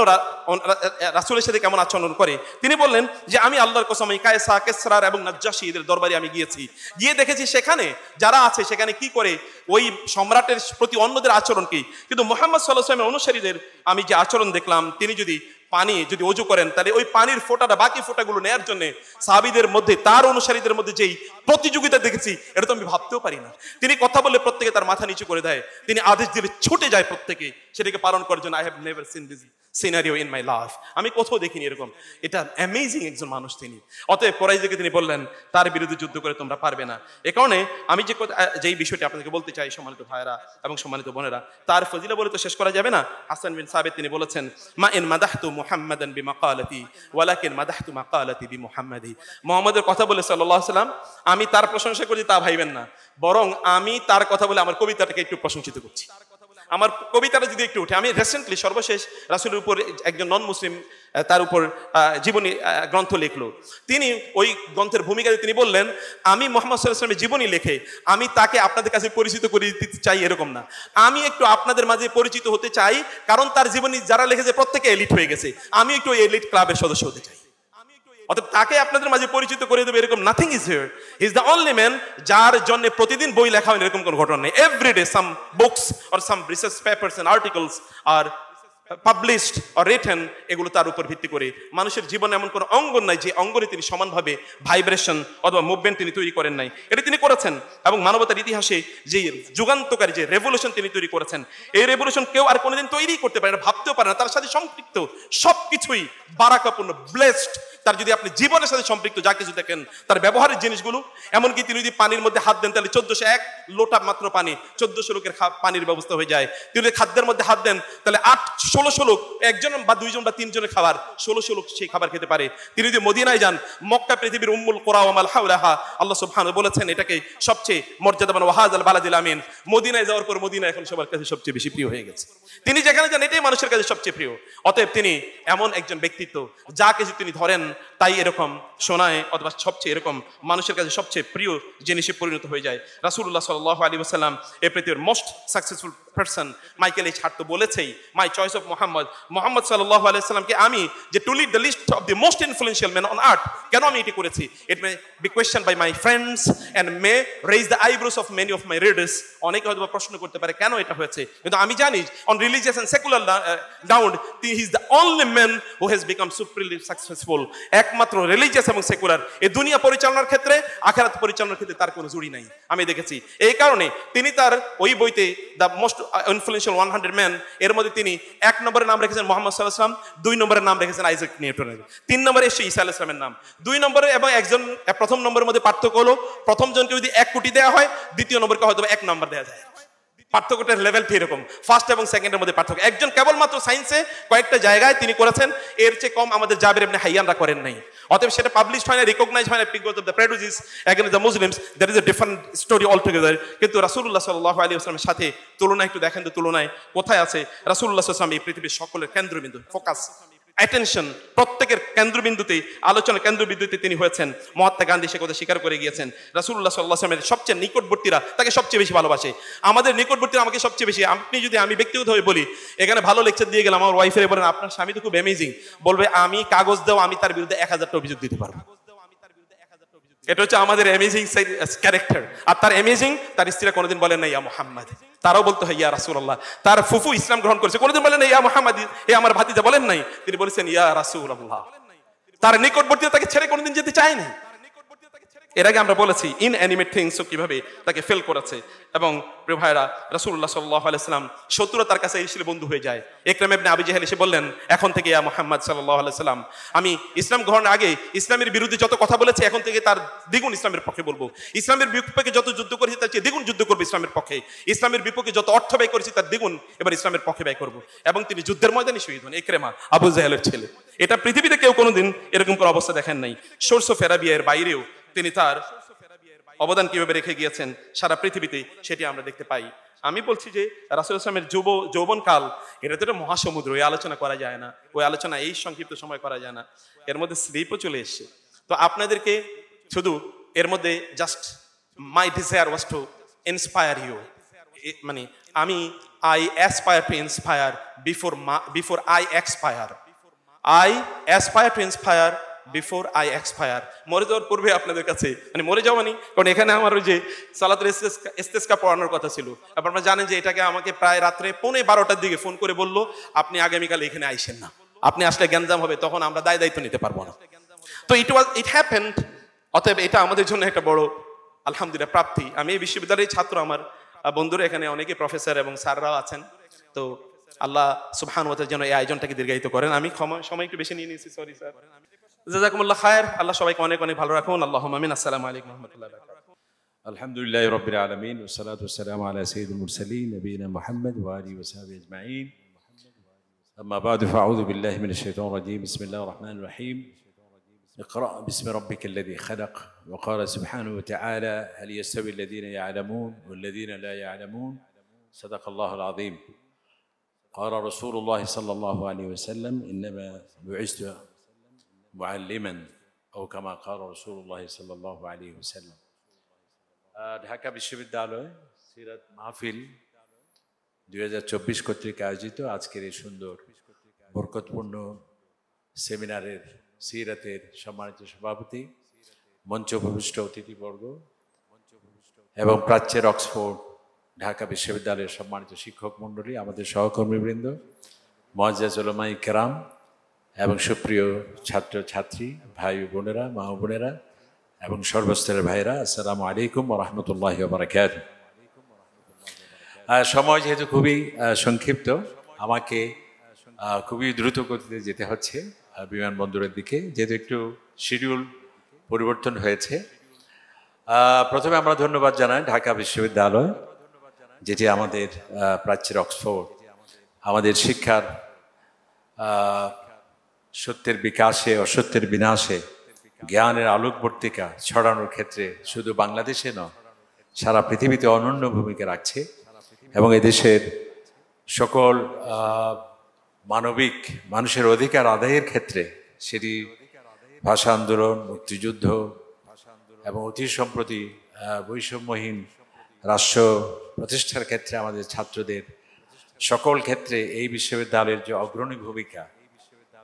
রাসুলের সাথে কেমন আচরণ করে তিনি বললেন যে আমি আল্লাহর কোসামি এই কায়সা কেসরার এবং নাজ্জাসী এদের দরবারে আমি গিয়েছি গিয়ে দেখেছি সেখানে যারা আছে সেখানে কি করে ওই সম্রাটের প্রতি অন্যদের আচরণ কি কিন্তু মোহাম্মদ সাল্লাহ সাল্লামের অনুসারীদের আমি যে আচরণ দেখলাম তিনি যদি পানি যদি অজু করেন তাহলে ওই পানির ফোটাটা বাকি ফোটাগুলো নেয়ার জন্য সাহাবিদের মধ্যে তার অনুসারীদের মধ্যে যেই প্রতিযোগিতা দেখেছি এটা তো আমি ভাবতেও পারি না তিনি কথা বললে প্রত্যেকে তার মাথা নিচু করে দেয় তিনি আদেশ দিলে ছুটে যায় প্রত্যেকে সেটাকে পালন করার জন্য I have never seen this scenario in my life আমি কোথাও দেখিনি এরকম এটা অ্যামেজিং একজন মানুষ তিনি অতএব পরাজিতকে তিনি বললেন তার বিরুদ্ধে যুদ্ধ করে তোমরা পারবে না এ কারণে আমি যে যেই বিষয়টি আপনাকে বলতে চাই সম্মানিত ভাইরা এবং সম্মানিত বোনেরা তার ফজিলা বলে তো শেষ করা যাবে না হাসান বিন সাবেদ তিনি বলেছেন মা ইন মাদাহতু মুহাম্মাদান বি মাকালাতি ওয়ালাকিন মাদাহতু মাকালাতি বি মুহাম্মাদি মোহাম্মদের কথা বলে সাল্লাল্লাহু সাল্লাম আমি তার প্রশংসা করি তা ভাইবেন না বরং আমি তার কথা বলে আমার কবিতাটাকে একটু প্রশংসিত করছি আমার কবিতাটা যদি একটু উঠে আমি রিসেন্টলি সর্বশেষ রাসুলের উপর একজন নন মুসলিম তার উপর জীবনী গ্রন্থ লিখল তিনি ওই গ্রন্থের ভূমিকাতে তিনি বললেন আমি মোহাম্মদ সাল্লাহামের জীবনী লেখে আমি তাকে আপনাদের কাছে পরিচিত করে দিতে চাই এরকম না আমি একটু আপনাদের মাঝে পরিচিত হতে চাই কারণ তার জীবনী যারা লিখেছে প্রত্যেকে এলিট হয়ে গেছে আমি একটু ওই এলিট ক্লাবের সদস্য হতে চাই অর্থাৎ তাকে আপনাদের মাঝে পরিচিত করে দেবে এরকম nothing is here is the only man যার জন্য প্রতিদিন বই লেখা হয় এরকম কোনো ঘটনা নেই everyday some books or some research papers and articles are published or written এগুলো তার উপর ভিত্তি করে মানুষের জীবনে এমন কোনো অঙ্গন নাই যে অঙ্গনে তিনি সমানভাবে ভাইব্রেশন অথবা মুভমেন্ট তিনি তৈরি করেন নাই এটা তিনি করেছেন এবং মানবতার ইতিহাসে যে যুগান্তকারী যে রেভলিউশন তিনি তৈরি করেছেন এই রেভলিউশন কেউ আর কোনোদিন তৈরি করতে পারে না ভাবতেও পারে না তার সাথে সম্পৃক্ত সব কিছুই বারাকাপূর্ণ ব্লেসড তার যদি আপনি জীবনের সাথে সম্পৃক্ত যা কিছু দেখেন তার ব্যবহারের জিনিসগুলো এমনকি তিনি যদি পানির মধ্যে হাত দেন তাহলে চোদ্দশো এক লোটা মাত্র পানি চোদ্দশো লোকের পানির ব্যবস্থা হয়ে যায় তিনি যদি খাদ্যের মধ্যে হাত দেন তাহলে আটশো ষোলোশো লোক একজন বা দুইজন বা তিনজনের খাবার ষোলোশো লোক সেই খাবার খেতে পারে তিনি যদি মদিনায় যান মক্কা পৃথিবীর উম্মুল কোরআমাল হাউলাহা আল্লাহ সুবহান বলেছেন এটাকে সবচেয়ে মর্যাদাবান ওয়াহাজ আল বালাদিল আমিন মদিনায় যাওয়ার পর মদিনা এখন সবার কাছে সবচেয়ে বেশি প্রিয় হয়ে গেছে তিনি যেখানে যান এটাই মানুষের কাছে সবচেয়ে প্রিয় অতএব তিনি এমন একজন ব্যক্তিত্ব যা কিছু তিনি ধরেন তাই এরকম শোনায় অথবা সবচেয়ে এরকম মানুষের কাছে সবচেয়ে প্রিয় জিনিসে পরিণত হয়ে যায় রাসুল্লাহ সাল আলী আসসালাম এ পৃথিবীর মোস্ট সাকসেসফুল পারসন মাইকেল এই ছাড় তো বলেছেই my choice of Muhammad Muhammad সাল্লাহ আলাইসাল্লামকে আমি যে to lead the list of the most influential man on earth কেন আমি এটি করেছি it may be question by my friends and may raise the eyebrows of many of my readers অনেকে হয়তো প্রশ্ন করতে পারে কেন এটা হয়েছে কিন্তু আমি জানি on religious and secular down he is the only man who has become supremely successful একমাত্র রিলিজিয়াস এবং সেকুলার এই দুনিয়া পরিচালনার ক্ষেত্রে আখেরাত পরিচালনার ক্ষেত্রে তার কোনো জুড়ি নাই আমি দেখেছি এই কারণে তিনি তার ওই বইতে the most influential one hundred man এর মধ্যে তিনি এক নম্বরের নাম রেখেছেন মোহাম্মদ সাল্লাহ ইসলাম দুই নম্বরের নাম রেখেছেন আইজাক নিউটনের তিন নম্বরে এসে ইসা আল ইসলামের নাম দুই নম্বরে এবং একজন প্রথম নম্বরের মধ্যে পার্থক্য হলো প্রথম জনকে যদি এক কোটি দেওয়া হয় দ্বিতীয় নম্বরকে হয়তো এক নম্বর দেওয়া যায় পার্থক্যটা লেভেল ফি এরকম ফার্স্ট এবং সেকেন্ডের মধ্যে পার্থক্য একজন কেবলমাত্র সায়েন্সে কয়েকটা জায়গায় তিনি করেছেন এর চেয়ে কম আমাদের জাবের এমনি হাইয়ানরা করেন নাই অতএব সেটা পাবলিশ হয় না রিকগনাইজ হয় না because of the prejudices against the Muslims that is a different story altogether কিন্তু রাসুল্লাহ সাল্লাহ আলী আসলামের সাথে তুলনা একটু দেখেন তো তুলনায় কোথায় আছে রাসুল্লাহ আসলাম এই পৃথিবীর সকলের কেন্দ্রবিন্দু ফোকাস অ্যাটেনশন প্রত্যেকের কেন্দ্রবিন্দুতে আলোচনা কেন্দ্রবিন্দুতে তিনি হয়েছেন মহাত্মা গান্ধী সে কথা স্বীকার করে গিয়েছেন রাসুল্লাহ সামের সবচেয়ে নিকটবর্তীরা তাকে সবচেয়ে বেশি ভালোবাসে আমাদের নিকটবর্তীরা আমাকে সবচেয়ে বেশি আপনি যদি আমি ব্যক্তিগতভাবে বলি এখানে ভালো লেকচার দিয়ে গেলাম আমার ওয়াইফের বলেন আপনার স্বামী তো খুব অ্যামেজিং বলবে আমি কাগজ দেওয়া আমি তার বিরুদ্ধে এক হাজারটা অভিযোগ দিতে পারবো এটা হচ্ছে আমাদের অ্যামেজিং ক্যারেক্টার uh, আর তার অ্যামেজিং তার স্ত্রীরা কোনোদিন বলেন না ইয়া মোহাম্মদ তারাও বলতে হয় ইয়া রাসুল্লাহ তার ফুফু ইসলাম গ্রহণ করেছে কোনোদিন বলেন ইয়া মোহাম্মদ এ আমার ভাতিজা বলেন নাই তিনি বলেছেন ইয়া রাসুল্লাহ তার নিকটবর্তী তাকে ছেড়ে কোনোদিন যেতে চায় এর আগে আমরা বলেছি ইন অ্যানিমেট থিংসও কীভাবে তাকে ফেল করেছে এবং প্রিয় ভাইরা রাসুল্লাহ সাল্লাহ আলাইসালাম শত্রুরা তার কাছে এসে বন্ধু হয়ে যায় একরাম এবনে আবি জাহেল এসে বললেন এখন থেকে ইয়া মোহাম্মদ সাল্লাহ আলাইসাল্লাম আমি ইসলাম গ্রহণের আগে ইসলামের বিরুদ্ধে যত কথা বলেছি এখন থেকে তার দ্বিগুণ ইসলামের পক্ষে বলবো ইসলামের বিপক্ষে যত যুদ্ধ করেছি তার চেয়ে দ্বিগুণ যুদ্ধ করবো ইসলামের পক্ষে ইসলামের বিপক্ষে যত অর্থ ব্যয় করেছি তার দ্বিগুণ এবার ইসলামের পক্ষে ব্যয় করবো এবং তিনি যুদ্ধের ময়দানে শহীদ হন একরেমা আবু জাহেলের ছেলে এটা পৃথিবীতে কেউ কোনোদিন এরকম কোনো অবস্থা দেখেন নাই সোর্স অফ এরাবিয়ার বাইরেও তিনি তার অবদান কিভাবে রেখে গিয়েছেন সারা পৃথিবীতে সেটি আমরা দেখতে পাই আমি বলছি যে রাসুল ইসলামের যুব যৌবনকাল এটা তো একটা মহাসমুদ্র ওই আলোচনা করা যায় না ওই আলোচনা এই সংক্ষিপ্ত সময় করা যায় না এর মধ্যে স্লিপও চলে এসছে তো আপনাদেরকে শুধু এর মধ্যে just my desire was to inspire you মানে আমি I aspire to inspire before মা before I expire I aspire to inspire before I expire মরে যাওয়ার পূর্বে আপনাদের কাছে মানে মরে যাওয়া নি মানে, কারণ এখানে আমার ওই যে সালাতের ইস্তেস্কা পড়ানোর কথা ছিল আপনারা জানেন যে এটাকে আমাকে প্রায় রাত্রে পৌনে বারোটার দিকে ফোন করে বলল আপনি আগামীকাল এখানে আইসেন না আপনি আসলে গ্যাঞ্জাম হবে তখন আমরা দায় দায়িত্ব নিতে পারবো না তো ইট ওয়াজ ইট হ্যাপেন্ড অতএব এটা আমাদের জন্য একটা বড় আলহামদুলিল্লাহ প্রাপ্তি আমি এই বিশ্ববিদ্যালয়ের ছাত্র আমার বন্ধুরা এখানে অনেকে প্রফেসর এবং স্যাররাও আছেন তো আল্লাহ সুবহান ওয়াতাল যেন এই আয়োজনটাকে দীর্ঘায়িত করেন আমি সময় একটু বেশি নিয়ে নিয়েছি সরি স্যার جزاكم الله খায়ের আল্লাহ সবাইকে অনেক অনেক اللهم امين السلام عليكم ورحمه الله وبركاته الحمد لله رب العالمين والصلاة والسلام على سيد المرسلين نبينا محمد وآله وصحبه أجمعين أما بعد فأعوذ بالله من الشيطان الرجيم بسم الله الرحمن الرحيم اقرأ باسم ربك الذي خلق وقال سبحانه وتعالى هل يستوي الذين يعلمون والذين لا يعلمون صدق الله العظيم قال رسول الله صلى الله عليه وسلم إنما بعثت মুআল্লিমান ও কামা কাল রসুল্লাহ সাল্লাহ আলী হুসাল্লাম ঢাকা বিশ্ববিদ্যালয় সিরাত মাহফিল দুই হাজার চব্বিশ কর্তৃক আয়োজিত আজকের এই সুন্দর বরকতপূর্ণ সেমিনারের সিরাতের সম্মানিত সভাপতি মঞ্চ ভবিষ্ঠ অতিথিবর্গ এবং প্রাচ্যের অক্সফোর্ড ঢাকা বিশ্ববিদ্যালয়ের সম্মানিত শিক্ষক মণ্ডলী আমাদের সহকর্মীবৃন্দ মজাজুলমাই কেরাম এবং সুপ্রিয় ছাত্র ছাত্রী ভাই বোনেরা মা বোনেরা এবং সর্বস্তরের ভাইরা আসসালামু আলাইকুম রহমতুল্লাহ বারাকাত সময় যেহেতু খুবই সংক্ষিপ্ত আমাকে খুবই দ্রুত গতিতে যেতে হচ্ছে বিমানবন্দরের দিকে যেহেতু একটু শিডিউল পরিবর্তন হয়েছে প্রথমে আমরা ধন্যবাদ জানাই ঢাকা বিশ্ববিদ্যালয় যেটি আমাদের প্রাচ্যের অক্সফোর্ড আমাদের শিক্ষার সত্যের বিকাশে অসত্যের বিনাশে জ্ঞানের আলোকবর্তিকা ছড়ানোর ক্ষেত্রে শুধু বাংলাদেশে নয় সারা পৃথিবীতে অনন্য ভূমিকা রাখছে এবং এদেশের সকল মানবিক মানুষের অধিকার আদায়ের ক্ষেত্রে সেটি ভাষা আন্দোলন মুক্তিযুদ্ধ এবং অতি সম্প্রতি বৈষম্যহীন রাষ্ট্র প্রতিষ্ঠার ক্ষেত্রে আমাদের ছাত্রদের সকল ক্ষেত্রে এই বিশ্ববিদ্যালয়ের যে অগ্রণী ভূমিকা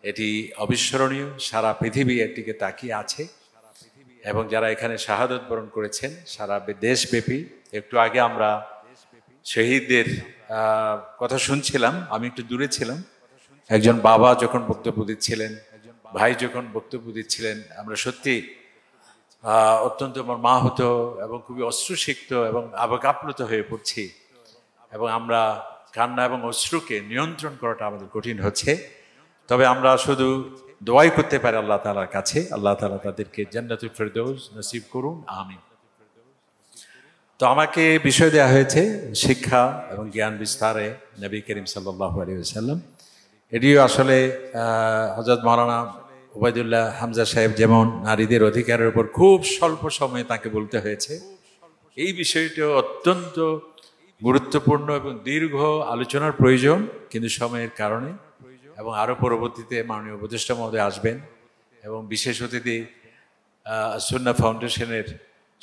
এটি অবিস্মরণীয় সারা পৃথিবী এটিকে তাকিয়ে আছে এবং যারা এখানে শাহাদত বরণ করেছেন সারা দেশব্যাপী একটু আগে আমরা শহীদদের কথা শুনছিলাম আমি একটু দূরে ছিলাম একজন বাবা যখন বক্তব্য দিচ্ছিলেন ভাই যখন বক্তব্য দিচ্ছিলেন আমরা সত্যি অত্যন্ত মা হতো এবং খুবই অশ্রুসিক্ত এবং আবেগাপ্লুত হয়ে পড়ছি এবং আমরা কান্না এবং অশ্রুকে নিয়ন্ত্রণ করাটা আমাদের কঠিন হচ্ছে তবে আমরা শুধু দোয়াই করতে পারি আল্লাহ তালার কাছে আল্লাহ তালা তাদেরকে জান্নাতুল ফেরদৌস নসিব করুন আমি তো আমাকে বিষয় দেওয়া হয়েছে শিক্ষা এবং জ্ঞান বিস্তারে নবী করিম সাল্লাহ আলী সাল্লাম এটিও আসলে হজরত মৌলানা ওবায়দুল্লাহ হামজা সাহেব যেমন নারীদের অধিকারের উপর খুব স্বল্প সময়ে তাকে বলতে হয়েছে এই বিষয়টিও অত্যন্ত গুরুত্বপূর্ণ এবং দীর্ঘ আলোচনার প্রয়োজন কিন্তু সময়ের কারণে এবং আরও পরবর্তীতে মাননীয় উপদেষ্টা মহোদয় আসবেন এবং বিশেষ অতিথি সুন্না ফাউন্ডেশনের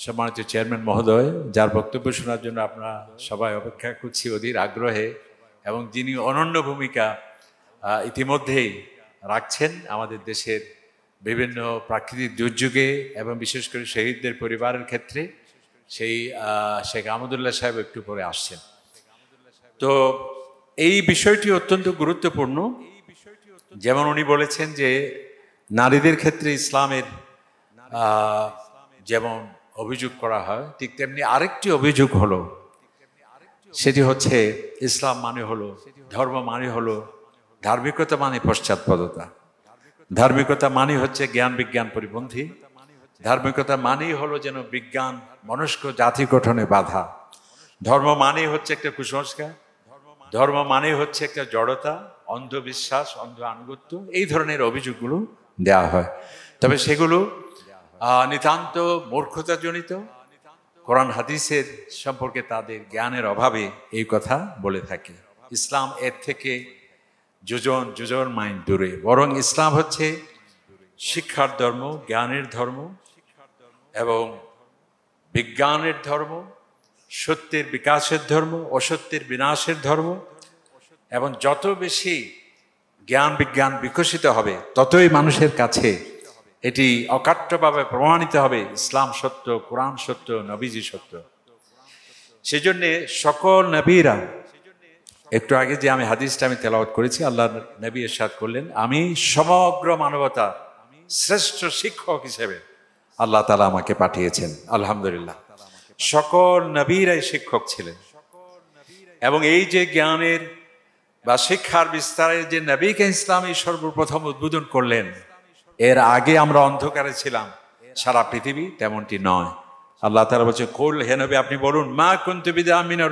সম্মানিত চেয়ারম্যান মহোদয় যার বক্তব্য শোনার জন্য আপনারা সবাই অপেক্ষা করছি অধীর আগ্রহে এবং যিনি অনন্য ভূমিকা ইতিমধ্যেই রাখছেন আমাদের দেশের বিভিন্ন প্রাকৃতিক দুর্যোগে এবং বিশেষ করে শহীদদের পরিবারের ক্ষেত্রে সেই শেখ আহমদুল্লাহ সাহেব একটু পরে আসছেন তো এই বিষয়টি অত্যন্ত গুরুত্বপূর্ণ যেমন উনি বলেছেন যে নারীদের ক্ষেত্রে ইসলামের যেমন অভিযোগ করা হয় ঠিক তেমনি আরেকটি অভিযোগ হলো সেটি হচ্ছে ইসলাম মানে হলো ধর্ম মানে হলো ধার্মিকতা মানে পশ্চাৎপদতা ধার্মিকতা মানে হচ্ছে জ্ঞান বিজ্ঞান পরিপন্থী ধার্মিকতা মানেই হলো যেন বিজ্ঞান মনস্ক জাতি গঠনে বাধা ধর্ম মানেই হচ্ছে একটা কুসংস্কার ধর্ম মানেই হচ্ছে একটা জড়তা অন্ধবিশ্বাস অন্ধ আনুগত্য এই ধরনের অভিযোগগুলো দেওয়া হয় তবে সেগুলো নিতান্ত মূর্খতাজনিত কোরআন হাদিসের সম্পর্কে তাদের জ্ঞানের অভাবে এই কথা বলে থাকে ইসলাম এর থেকে যোজন যোজন মাইন্ড দূরে বরং ইসলাম হচ্ছে শিক্ষার ধর্ম জ্ঞানের ধর্ম এবং বিজ্ঞানের ধর্ম সত্যের বিকাশের ধর্ম অসত্যের বিনাশের ধর্ম এবং যত বেশি জ্ঞান বিজ্ঞান বিকশিত হবে ততই মানুষের কাছে এটি অকাট্যভাবে প্রমাণিত হবে ইসলাম সত্য কোরআন সত্য নবীজি সত্য সেজন্য সকল নবীরা একটু আগে যে আমি হাদিসটা আমি তেলাওয়াত করেছি আল্লাহ নবী এরশাদ করলেন আমি সমগ্র মানবতা শ্রেষ্ঠ শিক্ষক হিসেবে আল্লাহ তালা আমাকে পাঠিয়েছেন আলহামদুলিল্লাহ সকল নবীরাই শিক্ষক ছিলেন এবং এই যে জ্ঞানের বা শিক্ষার বিস্তারে যে নবীকে ইসলামী সর্বপ্রথম উদ্বোধন করলেন এর আগে আমরা অন্ধকারে ছিলাম সারা পৃথিবী তেমনটি নয় আল্লাহ তারা বলছে কোল হে নবী আপনি বলুন মা কোন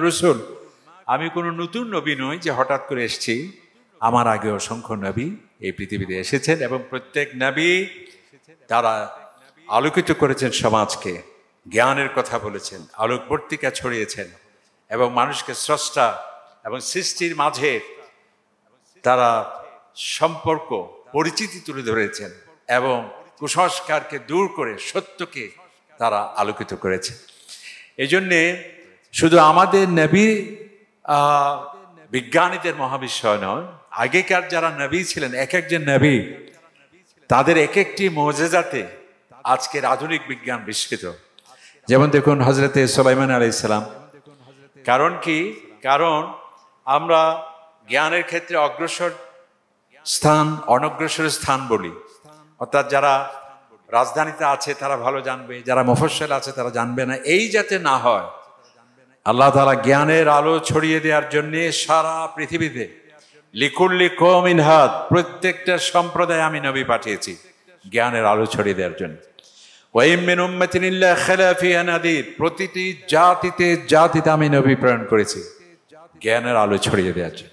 রসুল আমি কোনো নতুন নবী নই যে হঠাৎ করে এসছি আমার আগে অসংখ্য নবী এই পৃথিবীতে এসেছেন এবং প্রত্যেক নবী তারা আলোকিত করেছেন সমাজকে জ্ঞানের কথা বলেছেন আলোক পত্রিকা ছড়িয়েছেন এবং মানুষকে স্রষ্টা এবং সৃষ্টির মাঝে তারা সম্পর্ক পরিচিতি তুলে ধরেছেন এবং কুসংস্কারকে দূর করে সত্যকে তারা আলোকিত করেছে এই জন্যে শুধু আমাদের নবী বিজ্ঞানীদের মহাবিশ্বয় নয় আগেকার যারা নবী ছিলেন এক একজন নবী তাদের এক একটি মজেজাতে আজকের আধুনিক বিজ্ঞান বিস্মিত যেমন দেখুন হজরতে সোলাইমান আলাইসালাম ইসলাম কারণ কি কারণ আমরা জ্ঞানের ক্ষেত্রে অগ্রসর স্থান অনগ্রসর স্থান বলি অর্থাৎ যারা রাজধানীতে আছে তারা ভালো জানবে যারা মফস্বল আছে তারা জানবে না এই যাতে না হয় আল্লাহ তারা জ্ঞানের আলো ছড়িয়ে দেওয়ার জন্য সারা পৃথিবীতে লিকুল্লি কম হাত প্রত্যেকটা সম্প্রদায় আমি নবী পাঠিয়েছি জ্ঞানের আলো ছড়িয়ে দেওয়ার জন্য প্রতিটি জাতিতে জাতিতে আমি নবী প্রেরণ করেছি জ্ঞানের আলো ছড়িয়ে দেওয়ার জন্য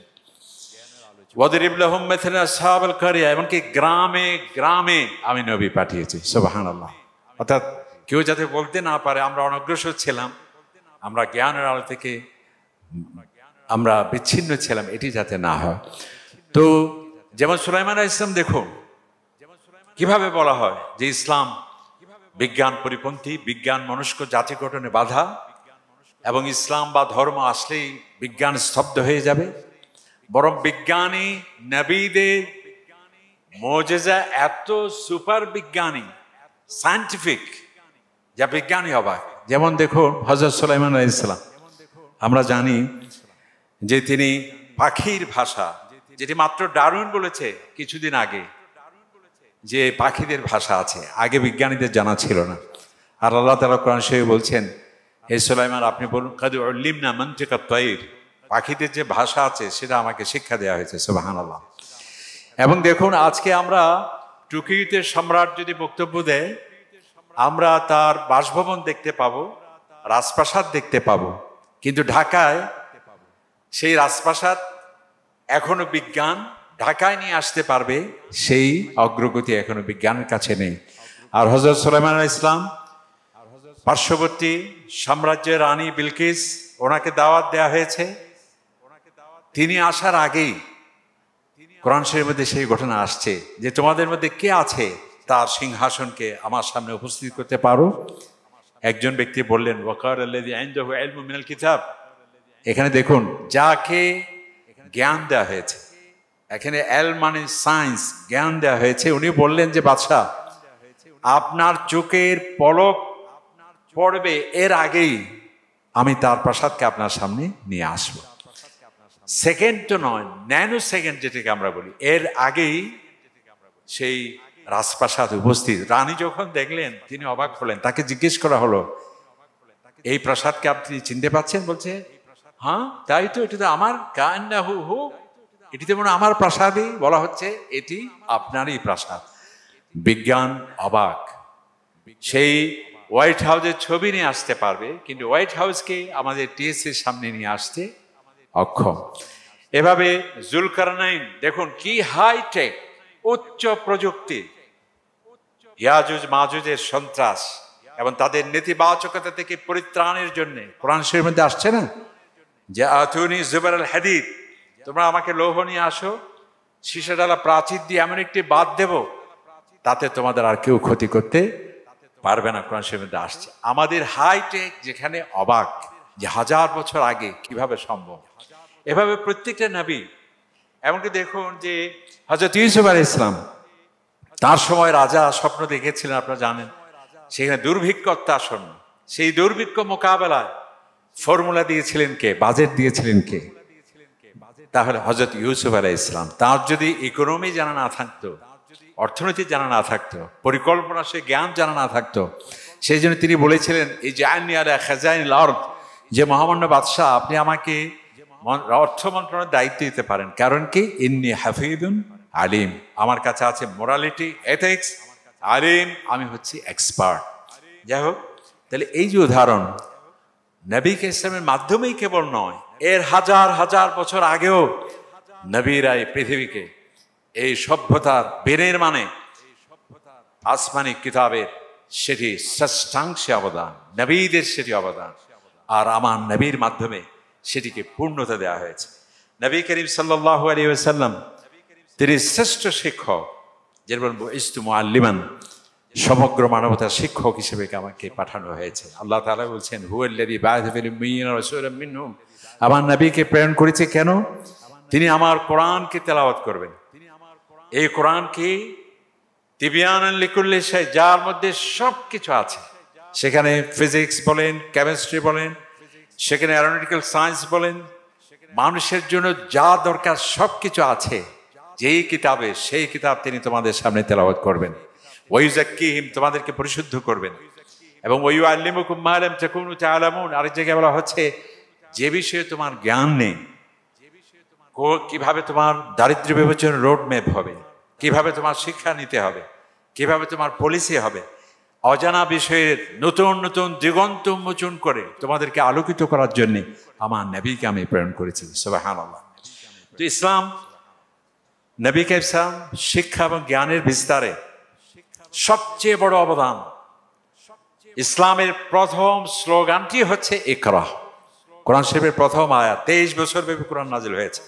ওয়াদিবুল্লাহম মেথেনা সাহাবাল কারিয়া এমনকি গ্রামে গ্রামে আমি নবী পাঠিয়েছি সবহান আল্লাহ অর্থাৎ কেউ যাতে বলতে না পারে আমরা অনগ্রসর ছিলাম আমরা জ্ঞানের আলো থেকে আমরা বিচ্ছিন্ন ছিলাম এটি যাতে না হয় তো যেমন সুলাইমান ইসলাম দেখুন কিভাবে বলা হয় যে ইসলাম বিজ্ঞান পরিপন্থী বিজ্ঞান মনস্ক জাতি গঠনে বাধা এবং ইসলাম বা ধর্ম আসলেই বিজ্ঞান স্তব্ধ হয়ে যাবে বরং বিজ্ঞানী নবীদের মজেজা এত সুপার বিজ্ঞানী সায়েন্টিফিক যা বিজ্ঞানী অবাক যেমন দেখো হজরত সুলাইমান আলী ইসলাম আমরা জানি যে তিনি পাখির ভাষা যেটি মাত্র ডারুইন বলেছে কিছুদিন আগে যে পাখিদের ভাষা আছে আগে বিজ্ঞানীদের জানা ছিল না আর আল্লাহ তালা কোরআন সাহেব বলছেন হে সুলাইমান আপনি বলুন কাদু লিমনা মন্ত্রিকা তৈরি পাখিদের যে ভাষা আছে সেটা আমাকে শিক্ষা দেওয়া হয়েছে সোহান আল্লাহ এবং দেখুন আজকে আমরা টুকিতে সম্রাট যদি বক্তব্য দেয় আমরা তার বাসভবন দেখতে পাব রাজপ্রাসাদ দেখতে পাব কিন্তু ঢাকায় সেই রাজপ্রাসাদ এখনো বিজ্ঞান ঢাকায় নিয়ে আসতে পারবে সেই অগ্রগতি এখনো বিজ্ঞানের কাছে নেই আর হজরত সুলাইমান ইসলাম পার্শ্ববর্তী সাম্রাজ্যের রানী বিলকিস ওনাকে দাওয়াত দেয়া হয়েছে তিনি আসার আগেই কোরআন শরীর মধ্যে সেই ঘটনা আসছে যে তোমাদের মধ্যে কে আছে তার সিংহাসনকে আমার সামনে উপস্থিত করতে পারো একজন ব্যক্তি বললেন ওয়াকার মিনাল কিতাব এখানে দেখুন যাকে জ্ঞান দেওয়া হয়েছে এখানে এল মানে সায়েন্স জ্ঞান দেওয়া হয়েছে উনি বললেন যে বাদশাহ আপনার চোখের পলক পড়বে এর আগেই আমি তার প্রাসাদকে আপনার সামনে নিয়ে আসবো সেকেন্ড তো নয় ন্যানো সেকেন্ড যেটাকে আমরা বলি এর আগেই সেই রাজপ্রাসাদ উপস্থিত রানী যখন দেখলেন তিনি অবাক হলেন তাকে জিজ্ঞেস করা হলো এই প্রাসাদকে আপনি চিনতে পাচ্ছেন বলছে হ্যাঁ তাই তো এটা তো আমার কান্না হু হু এটিতে মনে আমার প্রাসাদই বলা হচ্ছে এটি আপনারই প্রাসাদ বিজ্ঞান অবাক সেই হোয়াইট হাউসের ছবি নিয়ে আসতে পারবে কিন্তু হোয়াইট হাউসকে আমাদের টিএসসির সামনে নিয়ে আসতে অক্ষম এভাবে জুলকারনাইন দেখুন কি হাইটেক উচ্চ প্রযুক্তি ইয়াজুজ মাজুজের সন্ত্রাস এবং তাদের নেতিবাচকতা থেকে পরিত্রাণের জন্য কোরআন শরীর মধ্যে আসছে না যে আথুনি জুবের আল হাদিদ তোমরা আমাকে লোভ নিয়ে আসো ডালা প্রাচীর দিয়ে এমন একটি বাদ দেব তাতে তোমাদের আর কেউ ক্ষতি করতে পারবে না কোরআন শরীর মধ্যে আসছে আমাদের হাইটেক যেখানে অবাক যে হাজার বছর আগে কিভাবে সম্ভব এভাবে প্রত্যেকটা নাবি এমনকি দেখুন যে হজরত ইউসুফ আলী ইসলাম তার সময় রাজা স্বপ্ন দেখেছিলেন আপনারা জানেন সেখানে দুর্ভিক্ষ অত্যাসন্ন সেই দুর্ভিক্ষ মোকাবেলায় ফর্মুলা দিয়েছিলেন কে বাজেট দিয়েছিলেন কে তাহলে হজরত ইউসুফ আলাই ইসলাম তার যদি ইকোনমি জানা না থাকতো অর্থনীতি জানা না থাকতো পরিকল্পনা সে জ্ঞান জানা না থাকতো সেই জন্য তিনি বলেছিলেন এই জায়নি আলা খাজাইন লর্দ যে মহামান্য বাদশাহ আপনি আমাকে অর্থ মন্ত্রণালয়ের দায়িত্ব দিতে পারেন কারণ কি ইন্নি হাফিদুন আলিম আমার কাছে আছে মোরালিটি এথিক্স আলিম আমি হচ্ছি এক্সপার্ট যাই হোক তাহলে এই যে উদাহরণ নবীকে ইসলামের মাধ্যমেই কেবল নয় এর হাজার হাজার বছর আগেও নবীরা এই পৃথিবীকে এই সভ্যতার বেনের মানে আসমানি কিতাবের সেটি শ্রেষ্ঠাংশে অবদান নবীদের সেটি অবদান আর আমার নবীর মাধ্যমে সেটিকে পূর্ণতা দেওয়া হয়েছে নবী করিম সাল্লাহ আলী সাল্লাম তিনি শ্রেষ্ঠ শিক্ষক যেমন ইস্তুমু আল্লিমান সমগ্র মানবতার শিক্ষক হিসেবে আমাকে পাঠানো হয়েছে আল্লাহ তালা বলছেন হুয়েল্লাদি আমার নবীকে প্রেরণ করেছে কেন তিনি আমার কোরআনকে তেলাওয়াত করবেন এই কোরআনকে তিবিয়ান যার মধ্যে সব কিছু আছে সেখানে ফিজিক্স বলেন কেমিস্ট্রি বলেন সেখানে অ্যারোনটিক্যাল সায়েন্স বলেন মানুষের জন্য যা দরকার সব কিছু আছে যেই কিতাবে সেই কিতাব তিনি তোমাদের সামনে তেলাওয়াত করবেন ওইজাক্কিহিম তোমাদেরকে পরিশুদ্ধ করবেন এবং ওই আল্লিমুকুম মালাম তেকুনু তাআলামুন আরেক জায়গায় বলা হচ্ছে যে বিষয়ে তোমার জ্ঞান নেই কিভাবে তোমার দারিদ্র্য বিবেচন রোড ম্যাপ হবে কিভাবে তোমার শিক্ষা নিতে হবে কিভাবে তোমার পলিসি হবে অজানা বিষয়ের নতুন নতুন দিগন্ত উন্মোচন করে তোমাদেরকে আলোকিত করার জন্যে আমার নবীকে আমি প্রেরণ করেছি সোবাহান আল্লাহ তো ইসলাম নবী ইসলাম শিক্ষা এবং জ্ঞানের বিস্তারে সবচেয়ে বড় অবদান ইসলামের প্রথম স্লোগানটি হচ্ছে একরাহ কোরআন শরীফের প্রথম আয়া তেইশ বছর ব্যাপী কোরআন নাজিল হয়েছে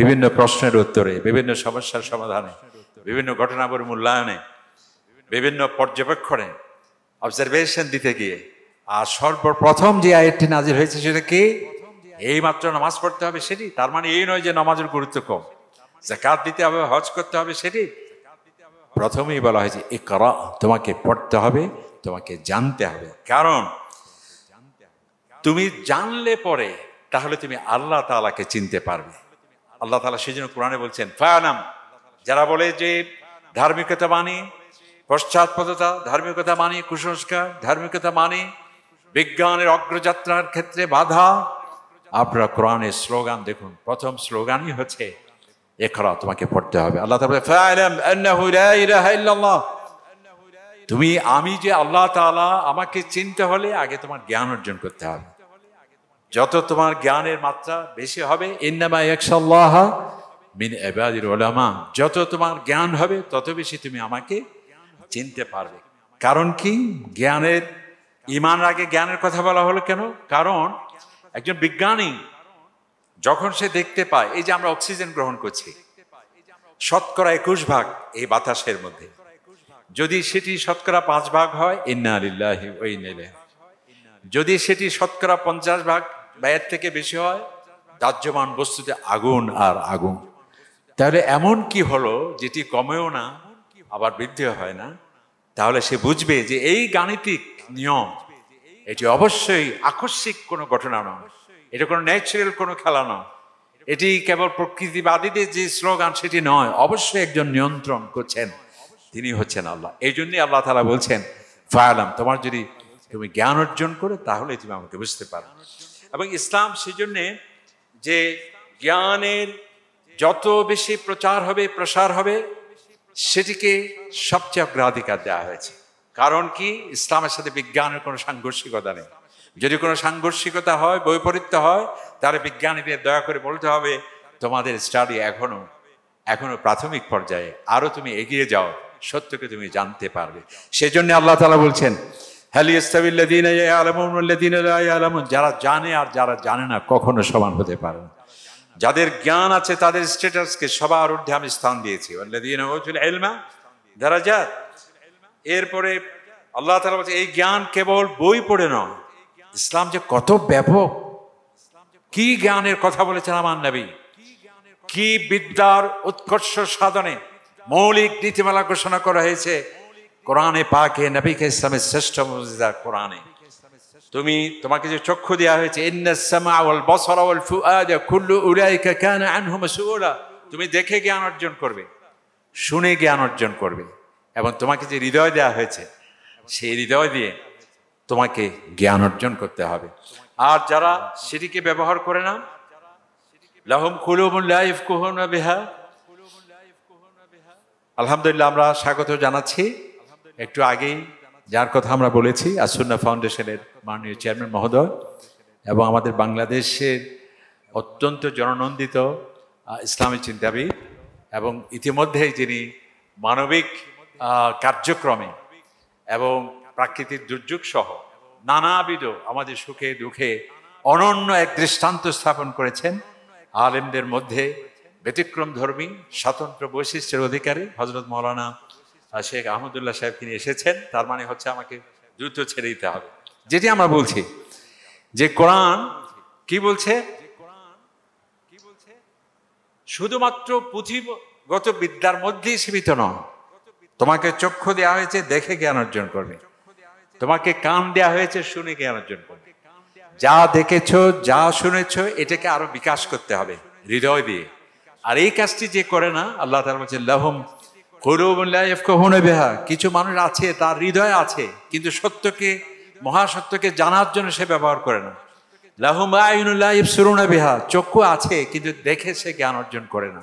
বিভিন্ন প্রশ্নের উত্তরে বিভিন্ন সমস্যার সমাধানে বিভিন্ন ঘটনাবলী মূল্যায়নে বিভিন্ন পর্যবেক্ষণে অবজারভেশন দিতে গিয়ে আর সর্বপ্রথম যে আয়টি নাজির হয়েছে সেটা কি এই মাত্র নামাজ পড়তে হবে সেটি তার মানে এই নয় যে নামাজের গুরুত্ব কম জাকাত দিতে হবে হজ করতে হবে সেটি প্রথমেই বলা হয়েছে এ করা তোমাকে পড়তে হবে তোমাকে জানতে হবে কারণ তুমি জানলে পরে তাহলে তুমি আল্লাহ তালাকে চিনতে পারবে আল্লাহ তালা সেই জন্য কোরআনে বলছেন ফায়ানাম যারা বলে যে ধার্মিকতা বাণী পশ্চাৎপদতা ধার্মিকতা মানে কুসংস্কার ধার্মিকতা মানে বিজ্ঞানের অগ্রযাত্রার ক্ষেত্রে বাধা আপনারা কোরআনের স্লোগান দেখুন প্রথম স্লোগানই হচ্ছে এখরা তোমাকে পড়তে হবে আল্লাহ তুমি আমি যে আল্লাহ তালা আমাকে চিনতে হলে আগে তোমার জ্ঞান অর্জন করতে হবে যত তোমার জ্ঞানের মাত্রা বেশি হবে ইন্নামা একসাল্লাহ মিন এবাদির ওলামা যত তোমার জ্ঞান হবে তত বেশি তুমি আমাকে চিনতে পারবে কারণ কি জ্ঞানের ইমান আগে জ্ঞানের কথা বলা হলো কেন কারণ একজন বিজ্ঞানী যখন সে দেখতে পায় এই যে আমরা অক্সিজেন গ্রহণ করছি শতকরা একুশ ভাগ এই বাতাসের মধ্যে যদি সেটি শতকরা পাঁচ ভাগ হয় ইন্না ওই যদি সেটি শতকরা পঞ্চাশ ভাগ ব্যয়ের থেকে বেশি হয় দাহ্যমান বস্তুতে আগুন আর আগুন তাহলে এমন কি হলো যেটি কমেও না আবার বৃদ্ধিও হয় না তাহলে সে বুঝবে যে এই গাণিতিক নিয়ম এটি অবশ্যই আকস্মিক কোনো ঘটনা নয় এটা কোনো ন্যাচারাল কোনো খেলা নয় এটি কেবল প্রকৃতিবাদীদের যে স্লোগান সেটি নয় অবশ্যই একজন নিয়ন্ত্রণ করছেন তিনি হচ্ছেন আল্লাহ এই জন্যই আল্লাহ তালা বলছেন ফায়ালাম তোমার যদি তুমি জ্ঞান অর্জন করে তাহলে তুমি আমাকে বুঝতে পারো এবং ইসলাম সেই জন্যে যে জ্ঞানের যত বেশি প্রচার হবে প্রসার হবে সেটিকে সবচেয়ে অগ্রাধিকার দেওয়া হয়েছে কারণ কি ইসলামের সাথে বিজ্ঞানের কোনো সাংঘর্ষিকতা নেই যদি কোনো সাংঘর্ষিকতা হয় বৈপরীত্য হয় তাহলে বিজ্ঞানীদের দয়া করে বলতে হবে তোমাদের স্টাডি এখনো এখনো প্রাথমিক পর্যায়ে আরও তুমি এগিয়ে যাও সত্যকে তুমি জানতে পারবে সেই জন্য আল্লাহ তালা বলছেন হ্যালিয়াস্তাবিল্লাদিন আলমুল্লাদিন আলমুন যারা জানে আর যারা জানে না কখনো সমান হতে পারে না যাদের জ্ঞান আছে তাদের স্টেটাসকে সবার ঊর্ধ্বে আমি স্থান দিয়েছি এরপরে আল্লাহ তালা বলছে এই জ্ঞান কেবল বই পড়ে নয় ইসলাম যে কত ব্যাপক কি জ্ঞানের কথা বলেছেন আমার নবী কি বিদ্যার উৎকর্ষ সাধনে মৌলিক নীতিমালা ঘোষণা করা হয়েছে কোরআনে পাকে নবীকে ইসলামের শ্রেষ্ঠ মজিদার কোরআনে তুমি তোমাকে যে চক্ষু দেওয়া হয়েছে তুমি দেখে জ্ঞান অর্জন করবে শুনে জ্ঞান অর্জন করবে এবং তোমাকে যে হৃদয় দেওয়া হয়েছে সেই হৃদয় দিয়ে তোমাকে জ্ঞান অর্জন করতে হবে আর যারা সেটিকে ব্যবহার করে না লাহম খুলুমুল্লাহ কুহন বেহা আলহামদুলিল্লাহ আমরা স্বাগত জানাচ্ছি একটু আগেই যার কথা আমরা বলেছি আসুন্না ফাউন্ডেশনের মাননীয় চেয়ারম্যান মহোদয় এবং আমাদের বাংলাদেশের অত্যন্ত জননন্দিত ইসলামী চিন্তাবিদ এবং ইতিমধ্যেই যিনি মানবিক কার্যক্রমে এবং প্রাকৃতিক দুর্যোগ সহ নানাবিধ আমাদের সুখে দুঃখে অনন্য এক দৃষ্টান্ত স্থাপন করেছেন আলেমদের মধ্যে ব্যতিক্রম ধর্মী স্বতন্ত্র বৈশিষ্ট্যের অধিকারী হজরত মৌলানা শেখ আহমদুল্লাহ সাহেব তিনি এসেছেন তার মানে হচ্ছে আমাকে দ্রুত ছেড়ে দিতে হবে যেটি আমরা বলছি যে কোরআন কি বলছে শুধুমাত্র পুঁথিগত বিদ্যার মধ্যেই সীমিত নয় তোমাকে চক্ষু দেওয়া হয়েছে দেখে জ্ঞান অর্জন করবে তোমাকে কান দেওয়া হয়েছে শুনে জ্ঞান অর্জন করবে যা দেখেছ যা শুনেছ এটাকে আরো বিকাশ করতে হবে হৃদয় দিয়ে আর এই কাজটি যে করে না আল্লাহ তার মধ্যে লহম করুবিহা কিছু মানুষ আছে তার হৃদয় আছে কিন্তু সত্যকে মহাসত্যকে জানার জন্য সে ব্যবহার করে না লাহুমায়ুল্লাহ ইফসুরুনা বিহা চক্ষু আছে কিন্তু দেখে সে জ্ঞান অর্জন করে না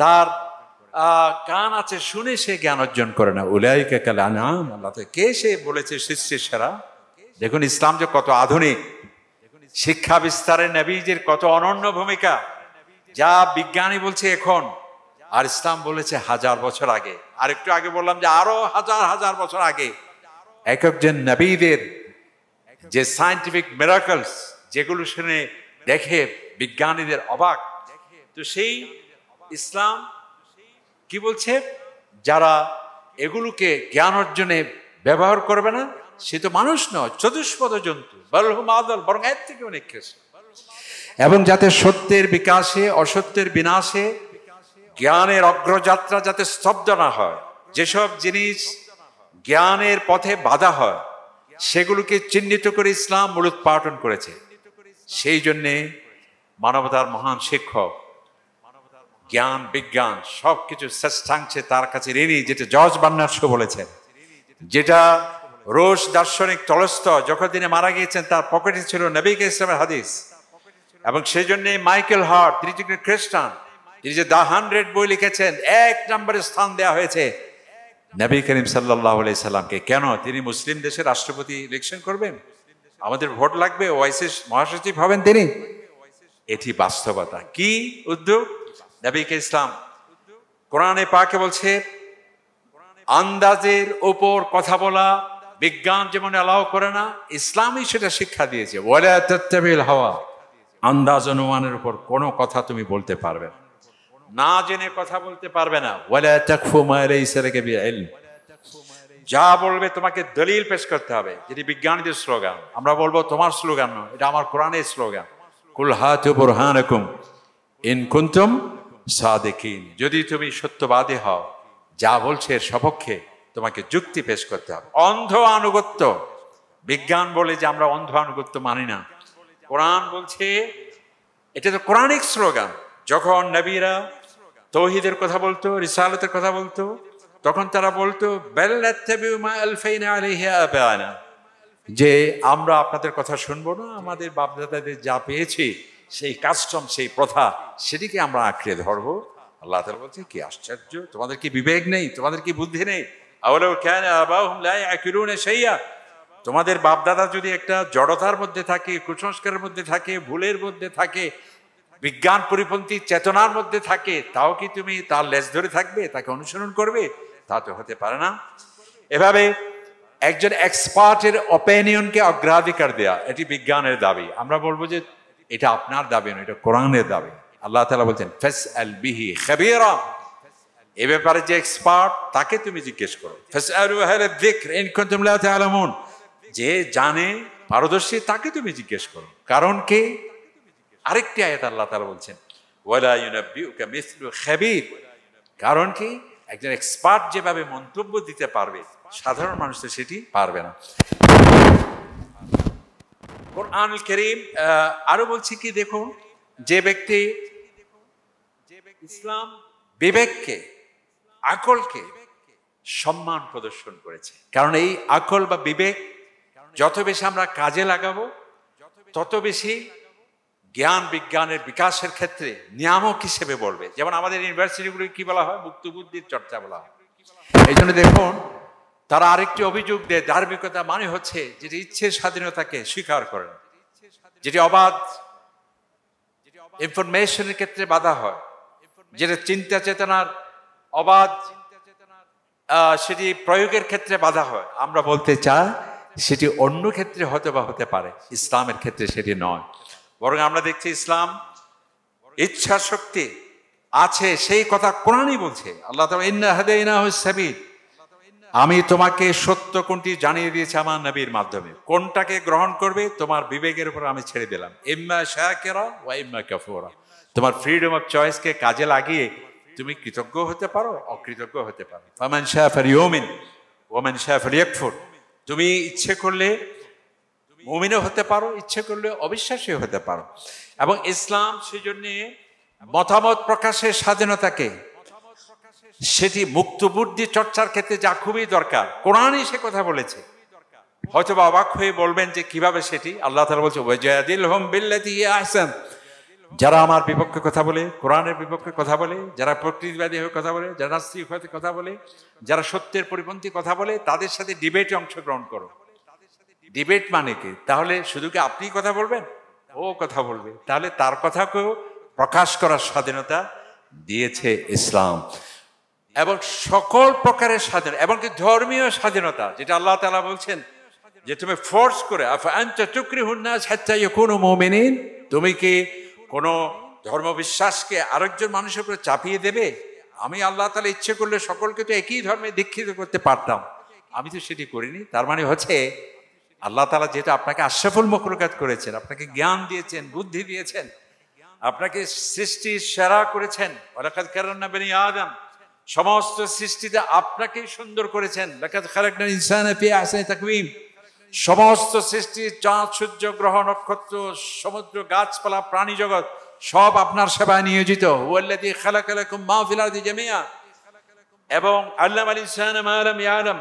তার কান আছে শুনে সে জ্ঞান অর্জন করে না উলাইকা কাল আনাম আল্লাহ কে সে বলেছে শিষ্যের সেরা দেখুন ইসলাম যে কত আধুনিক শিক্ষা বিস্তারে নবীজের কত অনন্য ভূমিকা যা বিজ্ঞানী বলছে এখন আর ইসলাম বলেছে হাজার বছর আগে আর একটু আগে বললাম যে আরো হাজার হাজার বছর আগে এক একজন নবীদের যে সায়েন্টিফিক মেরাকলস যেগুলো শুনে দেখে বিজ্ঞানীদের অবাক তো সেই ইসলাম কি বলছে যারা এগুলোকে জ্ঞান অর্জনে ব্যবহার করবে না সে তো মানুষ নয় চতুষ্পদ জন্তু বলহুম বরং এর থেকে অনেক ক্ষেত্রে এবং যাতে সত্যের বিকাশে অসত্যের বিনাশে জ্ঞানের অগ্রযাত্রা যাতে স্তব্ধ না হয় যেসব জিনিস জ্ঞানের পথে বাধা হয় সেগুলোকে চিহ্নিত করে ইসলাম মূলত পাঠন করেছে সেই জন্যে মানবতার মহান শিক্ষক জ্ঞান বিজ্ঞান সব কিছু শ্রেষ্ঠাংশে তার কাছে ঋণী যেটা জজ বান্নার্স বলেছেন যেটা রোষ দার্শনিক তলস্থ যখন তিনি মারা গিয়েছেন তার পকেটে ছিল নবীকে ইসলামের হাদিস এবং সেই জন্যে মাইকেল হার্ট তিনি খ্রিস্টান তিনি যে দ্য হান্ড্রেড বই লিখেছেন এক নম্বরে স্থান দেওয়া হয়েছে নবী করিম সাল্লাহ সাল্লামকে কেন তিনি মুসলিম দেশের রাষ্ট্রপতি ইলেকশন করবেন আমাদের ভোট লাগবে ওয়াইসিস মহাসচিব হবেন তিনি এটি বাস্তবতা কি উদ্যোগ নবীকে ইসলাম কোরআনে পাকে বলছে আন্দাজের ওপর কথা বলা বিজ্ঞান যেমন অ্যালাউ করে না ইসলামই সেটা শিক্ষা দিয়েছে ওয়ালা হাওয়া আন্দাজ অনুমানের উপর কোনো কথা তুমি বলতে পারবে না না জেনে কথা বলতে পারবে না যা বলবে তোমাকে দলিল পেশ করতে হবে যেটি বিজ্ঞানীদের স্লোগান আমরা বলবো তোমার স্লোগান নয় এটা আমার কোরআনের স্লোগান কুলহাতুবরহানকুম সাদেকিন যদি তুমি সত্যবাদী হও যা বলছে এর সপক্ষে তোমাকে যুক্তি পেশ করতে হবে অন্ধ আনুগত্য বিজ্ঞান বলে যে আমরা অন্ধ আনুগত্য মানি না কোরআন বলছে এটা তো কোরআনিক স্লোগান যখন নবীরা তৌহিদের কথা বলতো রিসালতের কথা বলতো তখন তারা বলতো যে আমরা আপনাদের কথা শুনবো না আমাদের বাপদাদাদের যা পেয়েছি সেই কাস্টম সেই প্রথা সেটিকে আমরা আঁকড়ে ধরবো আল্লাহ তালা বলছে কি আশ্চর্য তোমাদের কি বিবেক নেই তোমাদের কি বুদ্ধি নেই কেন সেইয়া তোমাদের বাপদাদা যদি একটা জড়তার মধ্যে থাকে কুসংস্কারের মধ্যে থাকে ভুলের মধ্যে থাকে বিজ্ঞান পরিপন্থী চেতনার মধ্যে থাকে তাও কি তুমি তার লেজ ধরে থাকবে তাকে অনুসরণ করবে তা তো হতে পারে না এভাবে একজন এক্সপার্টের অপিনিয়নকে অগ্রাধিকার দেয়া এটি বিজ্ঞানের দাবি আমরা বলবো যে এটা আপনার দাবি নয় এটা কোরআনের দাবি আল্লাহ তালা বলছেন ফেস এল বিহি খাবিরা এ ব্যাপারে যে এক্সপার্ট তাকে তুমি জিজ্ঞেস করো ফেস যে জানে পারদর্শী তাকে তুমি জিজ্ঞেস করো কারণ কি আরেকটি আয়াত আল্লাহ তারা বলছেন ওয়ালা ইউনাব্বিউকা মিসলু খাবির কারণ কি একজন এক্সপার্ট যেভাবে মন্তব্য দিতে পারবে সাধারণ মানুষ তো সেটি পারবে না কোরআনুল করিম আরো বলছি কি দেখুন যে ব্যক্তি ইসলাম বিবেককে আকলকে সম্মান প্রদর্শন করেছে কারণ এই আকল বা বিবেক যত বেশি আমরা কাজে লাগাবো তত বেশি জ্ঞান বিজ্ঞানের বিকাশের ক্ষেত্রে নিয়ামক হিসেবে বলবে যেমন আমাদের ইউনিভার্সিটিগুলি কি বলা হয় মুক্তবুদ্ধির চর্চা বলা হয় এই জন্য দেখুন তারা আরেকটি অভিযোগ দেয় ধার্মিকতা মানে হচ্ছে যেটি ইচ্ছের স্বাধীনতাকে স্বীকার করেন যেটি অবাধ ইনফরমেশনের ক্ষেত্রে বাধা হয় যেটা চিন্তা চেতনার অবাধ সেটি প্রয়োগের ক্ষেত্রে বাধা হয় আমরা বলতে চাই সেটি অন্য ক্ষেত্রে হতে বা হতে পারে ইসলামের ক্ষেত্রে সেটি নয় বরং আমরা দেখছি ইসলাম ইচ্ছা শক্তি আছে সেই কথা কোরআনই বলছে আল্লাহ সাবির আমি তোমাকে সত্য কোনটি জানিয়ে দিয়েছি আমার নবীর মাধ্যমে কোনটাকে গ্রহণ করবে তোমার বিবেকের উপর আমি ছেড়ে দিলাম ইম্মা শাহকেরা ওয়া ইম্মা কাফুরা তোমার ফ্রিডম অফ চয়েসকে কাজে লাগিয়ে তুমি কৃতজ্ঞ হতে পারো অকৃতজ্ঞ হতে পারো ওমেন শাহ ফর ইউমিন ওমেন শাহ তুমি ইচ্ছে করলে মমিনও হতে পারো ইচ্ছে করলে অবিশ্বাসী হতে পারো এবং ইসলাম সেই জন্যে মতামত প্রকাশের স্বাধীনতাকে সেটি মুক্ত বুদ্ধি চর্চার ক্ষেত্রে যা খুবই দরকার কোরআনই সে কথা বলেছে হয়তো বা অবাক হয়ে বলবেন যে কিভাবে সেটি আল্লাহ তালা বলছে ওয়াজাদিল হোম বিল্লাতি আহসান যারা আমার বিপক্ষে কথা বলে কোরআনের বিপক্ষে কথা বলে যারা প্রকৃতিবাদী হয়ে কথা বলে যারা স্ত্রী হয়ে কথা বলে যারা সত্যের পরিপন্থী কথা বলে তাদের সাথে ডিবেটে অংশগ্রহণ করো ডিবেট মানে কি তাহলে শুধু কি আপনি কথা বলবেন ও কথা বলবে তাহলে তার কথাকেও প্রকাশ করার স্বাধীনতা দিয়েছে ইসলাম এবং সকল প্রকারের স্বাধীনতা এমনকি ধর্মীয় স্বাধীনতা যেটা আল্লাহ তালা বলছেন যে তুমি ফোর্স করে চুকরি হুন্নাস হ্যাচ্চাই কোনো মোমেনিন তুমি কি কোনো ধর্মবিশ্বাসকে আরেকজন মানুষের উপরে চাপিয়ে দেবে আমি আল্লাহ তালা ইচ্ছে করলে সকলকে তো একই ধর্মে দীক্ষিত করতে পারতাম আমি তো সেটি করিনি তার মানে হচ্ছে আল্লাহ তালা যেটা আপনাকে আশ্রফুল মকরকাত করেছেন আপনাকে জ্ঞান দিয়েছেন বুদ্ধি দিয়েছেন আপনাকে সৃষ্টি সেরা করেছেন ওলাকাত কারান্না বেনি আদম সমস্ত সৃষ্টিতে আপনাকে সুন্দর করেছেন লাকাত খারাকনা ইনসান পেয়ে আসেন সমস্ত সৃষ্টি চাঁদ সূর্য গ্রহ নক্ষত্র সমুদ্র গাছপালা প্রাণী জগৎ সব আপনার সেবায় নিয়োজিত ওয়াল্লাদি খালাকালাকুম মাহফিলাদি জামিয়া এবং আল্লাহ আলী ইনসান আলম ইয়ালাম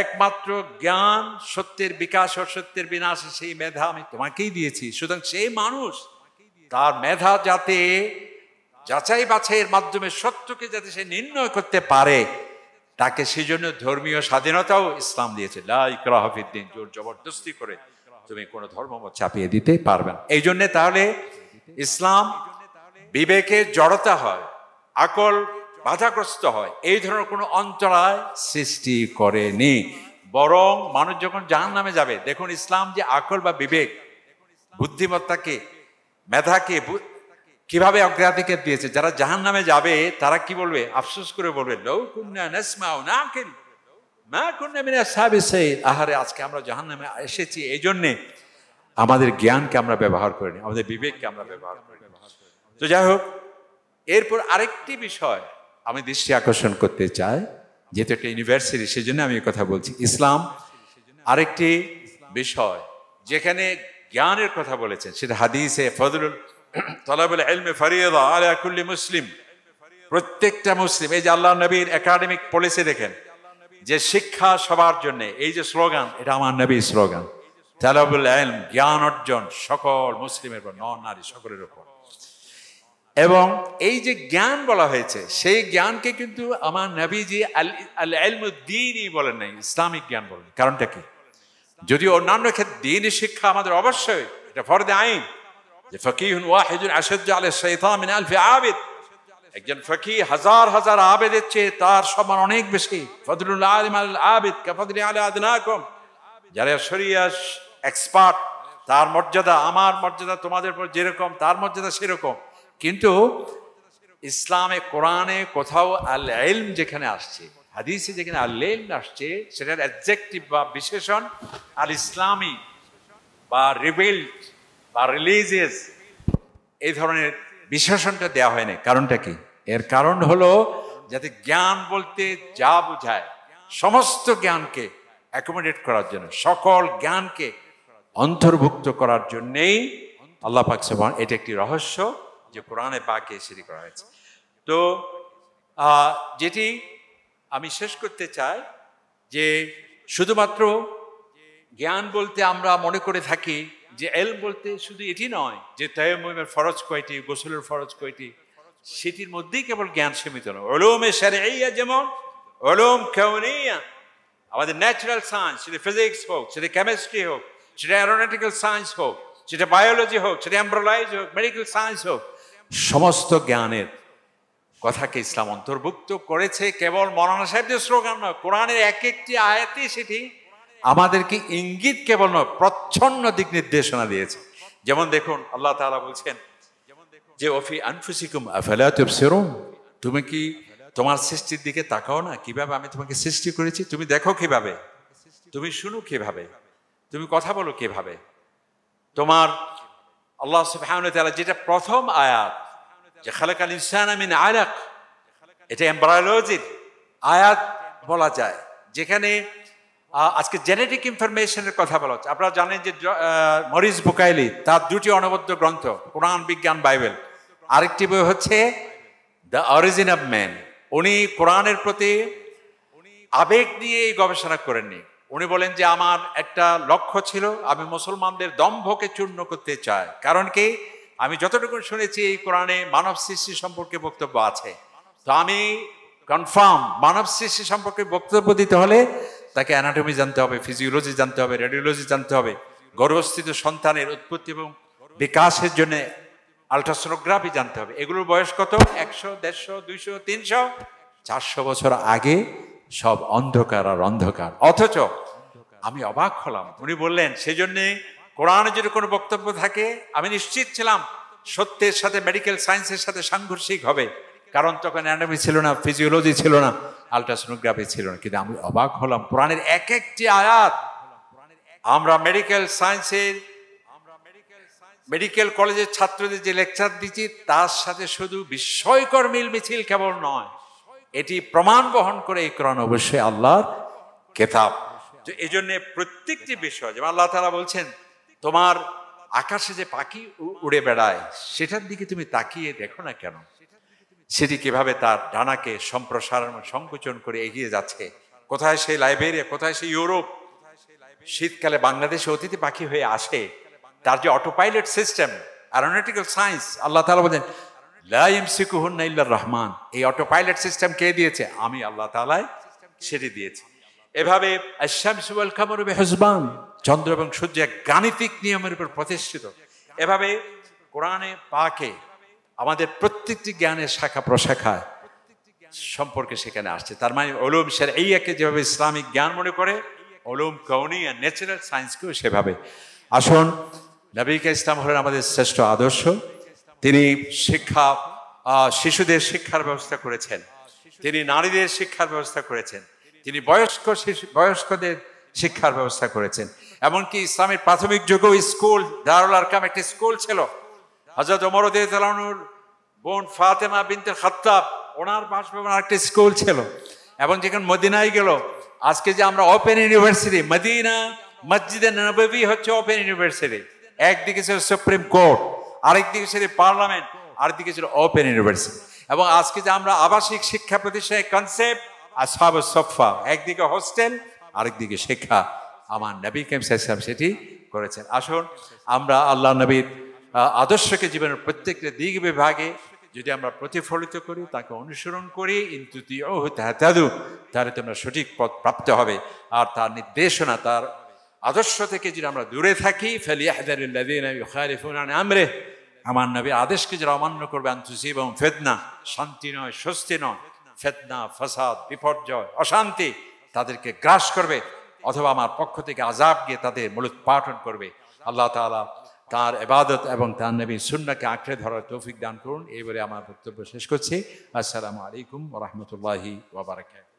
একমাত্র জ্ঞান সত্যের বিকাশ ও সত্যের বিনাশে সেই মেধা আমি তোমাকেই দিয়েছি সুতরাং সেই মানুষ তার মেধা যাতে যাচাই বাছাইয়ের মাধ্যমে সত্যকে যাতে সে নির্ণয় করতে পারে তাকে সেজন্য ধর্মীয় স্বাধীনতাও ইসলাম দিয়েছে লাইকরাহফিদ্দিন জোর জবরদস্তি করে তুমি কোনো ধর্মমত চাপিয়ে দিতে পারবে না এই জন্যে তাহলে ইসলাম বিবেকে জড়তা হয় আকল বাধাগ্রস্ত হয় এই ধরনের কোনো অন্তরায় সৃষ্টি করেনি বরং মানুষ যখন জাহান নামে যাবে দেখুন ইসলাম যে আকল বা বিবেক বুদ্ধিমত্তাকে মেধাকে কিভাবে অগ্রাধিকার দিয়েছে যারা জাহান নামে যাবে তারা কি বলবে আফসোস করে বলবে আহারে আজকে আমরা জাহান নামে এসেছি এই জন্যে আমাদের জ্ঞানকে আমরা ব্যবহার করিনি আমাদের বিবেককে আমরা ব্যবহার করি তো যাই হোক এরপর আরেকটি বিষয় আমি দৃষ্টি আকর্ষণ করতে চাই যেহেতু একটা ইউনিভার্সিটি সেজন্য আমি কথা বলছি ইসলাম আরেকটি বিষয় যেখানে জ্ঞানের কথা বলেছেন সেটা হাদিসে ফজলুল তলাবুল এলমে ফরিয়দ আলাকুল্লি মুসলিম প্রত্যেকটা মুসলিম এই যে আল্লাহ নবীর একাডেমিক পলিসি দেখেন যে শিক্ষা সবার জন্য এই যে স্লোগান এটা আমার নবীর স্লোগান তলাবুল এলম জ্ঞান অর্জন সকল মুসলিমের উপর নর নারী সকলের উপর এবং এই যে জ্ঞান বলা হয়েছে সেই জ্ঞানকে কিন্তু আমার নবীজি আল আলমুদ্দিনই বলেন নাই ইসলামিক জ্ঞান বলেন কারণটা কি যদি অন্যান্য ক্ষেত্রে দিন শিক্ষা আমাদের অবশ্যই এটা ফরদে আইন যে একজন হাজার হাজার চেয়ে তার অনেক বেশি এক্সপার্ট তার মর্যাদা আমার মর্যাদা তোমাদের যেরকম তার মর্যাদা সেরকম কিন্তু ইসলামে কোরআনে কোথাও আল এলম যেখানে আসছে হাদিসে যেখানে আল এলম আসছে সেটার অ্যাডজেক্টিভ বা বিশেষণ আল ইসলামী বা রিবেল্ট বা রিলিজিয়াস এই ধরনের বিশেষণটা দেওয়া হয়নি কারণটা কি এর কারণ হলো যাতে জ্ঞান বলতে যা বোঝায় সমস্ত জ্ঞানকে অ্যাকোমোডেট করার জন্য সকল জ্ঞানকে অন্তর্ভুক্ত করার জন্যেই আল্লাহ পাক এটা একটি রহস্য যে কোরআনে পাকে সেটি করা হয়েছে তো যেটি আমি শেষ করতে চাই যে শুধুমাত্র জ্ঞান বলতে আমরা মনে করে থাকি যে এল বলতে শুধু এটি নয় যে তয়মের ফরজ কয়টি গোসলের ফরজ কয়টি সেটির মধ্যেই কেবল জ্ঞান সীমিত নয় স্যার এই যেমন অলোম কেউনিয়া আমাদের ন্যাচারাল সায়েন্স সেটা ফিজিক্স হোক সেটা কেমিস্ট্রি হোক সেটা অ্যারোনটিক্যাল সায়েন্স হোক সেটা বায়োলজি হোক সেটা অ্যাম্ব্রোলাইজ হোক মেডিকেল সায়েন্স হোক সমস্ত জ্ঞানের কথাকে ইসলাম অন্তর্ভুক্ত করেছে কেবল মরানা সাহেবদের স্লোগান নয় কোরআনের এক একটি আয়াতে সেটি আমাদেরকে ইঙ্গিত কেবল নয় প্রচ্ছন্ন দিক নির্দেশনা দিয়েছে যেমন দেখুন আল্লাহ তালা বলছেন যে অফি আনফুসিকুম আফেলাতেরো তুমি কি তোমার সৃষ্টির দিকে তাকাও না কিভাবে আমি তোমাকে সৃষ্টি করেছি তুমি দেখো কিভাবে তুমি শুনো কিভাবে তুমি কথা বলো কিভাবে তোমার আল্লাহ তালা যেটা প্রথম আয়াত যে খালাকাল ইনসান আমিন আলাক এটা এমব্রায়োলজির আয়াত বলা যায় যেখানে আজকে জেনেটিক ইনফরমেশনের কথা বলা হচ্ছে আপনারা জানেন যে মরিস বুকাইলি তার দুটি অনবদ্য গ্রন্থ কোরআন বিজ্ঞান বাইবেল আরেকটি বই হচ্ছে দ্য অরিজিন অব ম্যান উনি কোরআনের প্রতি আবেগ নিয়ে গবেষণা করেননি উনি বলেন যে আমার একটা লক্ষ্য ছিল আমি মুসলমানদের দম্ভকে চূর্ণ করতে চাই কারণ কি আমি যতটুকু শুনেছি এই কোরআনে মানব সৃষ্টি সম্পর্কে বক্তব্য আছে তো আমি কনফার্ম মানব সৃষ্টি সম্পর্কে বক্তব্য দিতে হলে তাকে অ্যানাটমি জানতে হবে ফিজিওলজি জানতে হবে রেডিওলজি জানতে হবে গর্ভস্থিত সন্তানের উৎপত্তি এবং বিকাশের জন্য আলট্রাসোনোগ্রাফি জানতে হবে এগুলোর বয়স কত একশো দেড়শো দুইশো তিনশো চারশো বছর আগে সব অন্ধকার আর অন্ধকার অথচ আমি অবাক হলাম উনি বললেন সেজন্যে কোরআনে যদি কোনো বক্তব্য থাকে আমি নিশ্চিত ছিলাম সত্যের সাথে মেডিকেল সায়েন্সের সাথে সাংঘর্ষিক হবে কারণ তখন অ্যানাটমি ছিল না ফিজিওলজি ছিল না আলট্রাসোনোগ্রাফি ছিল না কিন্তু আমি অবাক হলাম কোরআনের এক একটি আয়াত আমরা মেডিকেল সায়েন্সের মেডিকেল কলেজের ছাত্রদের যে লেকচার দিচ্ছি তার সাথে শুধু বিস্ময়কর মিল মিছিল কেবল নয় এটি প্রমাণ বহন করে এই কোরআন অবশ্যই আল্লাহর কেতাব এই জন্য প্রত্যেকটি বিষয় যেমন আল্লাহ তারা বলছেন তোমার আকাশে যে পাখি উড়ে বেড়ায় সেটার দিকে তুমি তাকিয়ে দেখো না কেন সেটি কিভাবে তার ডানাকে সম্প্রসারণ সংকোচন করে এগিয়ে যাচ্ছে কোথায় সেই লাইব্রেরিয়া কোথায় সেই ইউরোপ শীতকালে বাংলাদেশে অতিথি পাখি হয়ে আসে তার যে autopilot system aeronautical science আল্লাহ তালা বলেন লাইম সিকুহন্না ইল্লা রহমান এই অটো পাইলট সিস্টেম কে দিয়েছে আমি আল্লাহ তালায় সেটি দিয়েছি এভাবে শ্যামসুয়াল খামর হেসবান চন্দ্র এবং সূর্য এক গাণিতিক নিয়মের উপর প্রতিষ্ঠিত এভাবে কোরআনে পাকে আমাদের প্রত্যেকটি জ্ঞানের শাখা প্রশাখা সম্পর্কে সেখানে আসছে তার মানে অলুম সের এই একে যেভাবে ইসলামিক জ্ঞান মনে করে অলুম কৌনি আর ন্যাচারাল সায়েন্সকেও সেভাবে আসুন নবিকা ইসলাম হলেন আমাদের শ্রেষ্ঠ আদর্শ তিনি শিক্ষা শিশুদের শিক্ষার ব্যবস্থা করেছেন তিনি নারীদের শিক্ষার ব্যবস্থা করেছেন তিনি বয়স্ক শিশু বয়স্কদের শিক্ষার ব্যবস্থা করেছেন এমনকি ইসলামের প্রাথমিক যুগেও স্কুল দারুল আরকাম একটি স্কুল ছিল হজরত ওমর উদ্দিনুর বোন ফাতেমা বিনতে খাত্তাব ওনার বাসভবন একটা স্কুল ছিল এবং যেখানে মদিনায় গেল আজকে যে আমরা ওপেন ইউনিভার্সিটি মদিনা মসজিদে নবী হচ্ছে ওপেন ইউনিভার্সিটি একদিকে ছিল সুপ্রিম কোর্ট আরেকদিকে ছিল পার্লামেন্ট আরেকদিকে ছিল ওপেন ইউনিভার্সিটি এবং আজকে যে আমরা আবাসিক শিক্ষা প্রতিষ্ঠানের কনসেপ্ট আর সব সফা একদিকে হোস্টেল আরেকদিকে শিক্ষা আমার নবী কেম সাহেব সেটি করেছেন আসুন আমরা আল্লাহ নবীর আদর্শকে জীবনের প্রত্যেকটা দিক বিভাগে যদি আমরা প্রতিফলিত করি তাকে অনুসরণ করি ইন্তুতি হাতাদু তাহলে তোমরা সঠিক পথ প্রাপ্ত হবে আর তার নির্দেশনা তার আদর্শ থেকে যদি আমরা দূরে থাকি আমরে আমার নবী আদেশকে যারা অমান্য করবে আন্তুসি এবং ফেদনা শান্তি নয় স্বস্তি নয় ফেদনা ফসাদ বিপর্যয় অশান্তি তাদেরকে গ্রাস করবে অথবা আমার পক্ষ থেকে আজাব গিয়ে তাদের মূলত পাঠন করবে আল্লাহ তালা তার এবাদত এবং তার নবী সুন্নাকে আঁকড়ে ধরার তৌফিক দান করুন এইবারে আমার বক্তব্য শেষ করছি আসসালামু আলাইকুম রহমতুল্লাহি ওবরাকাত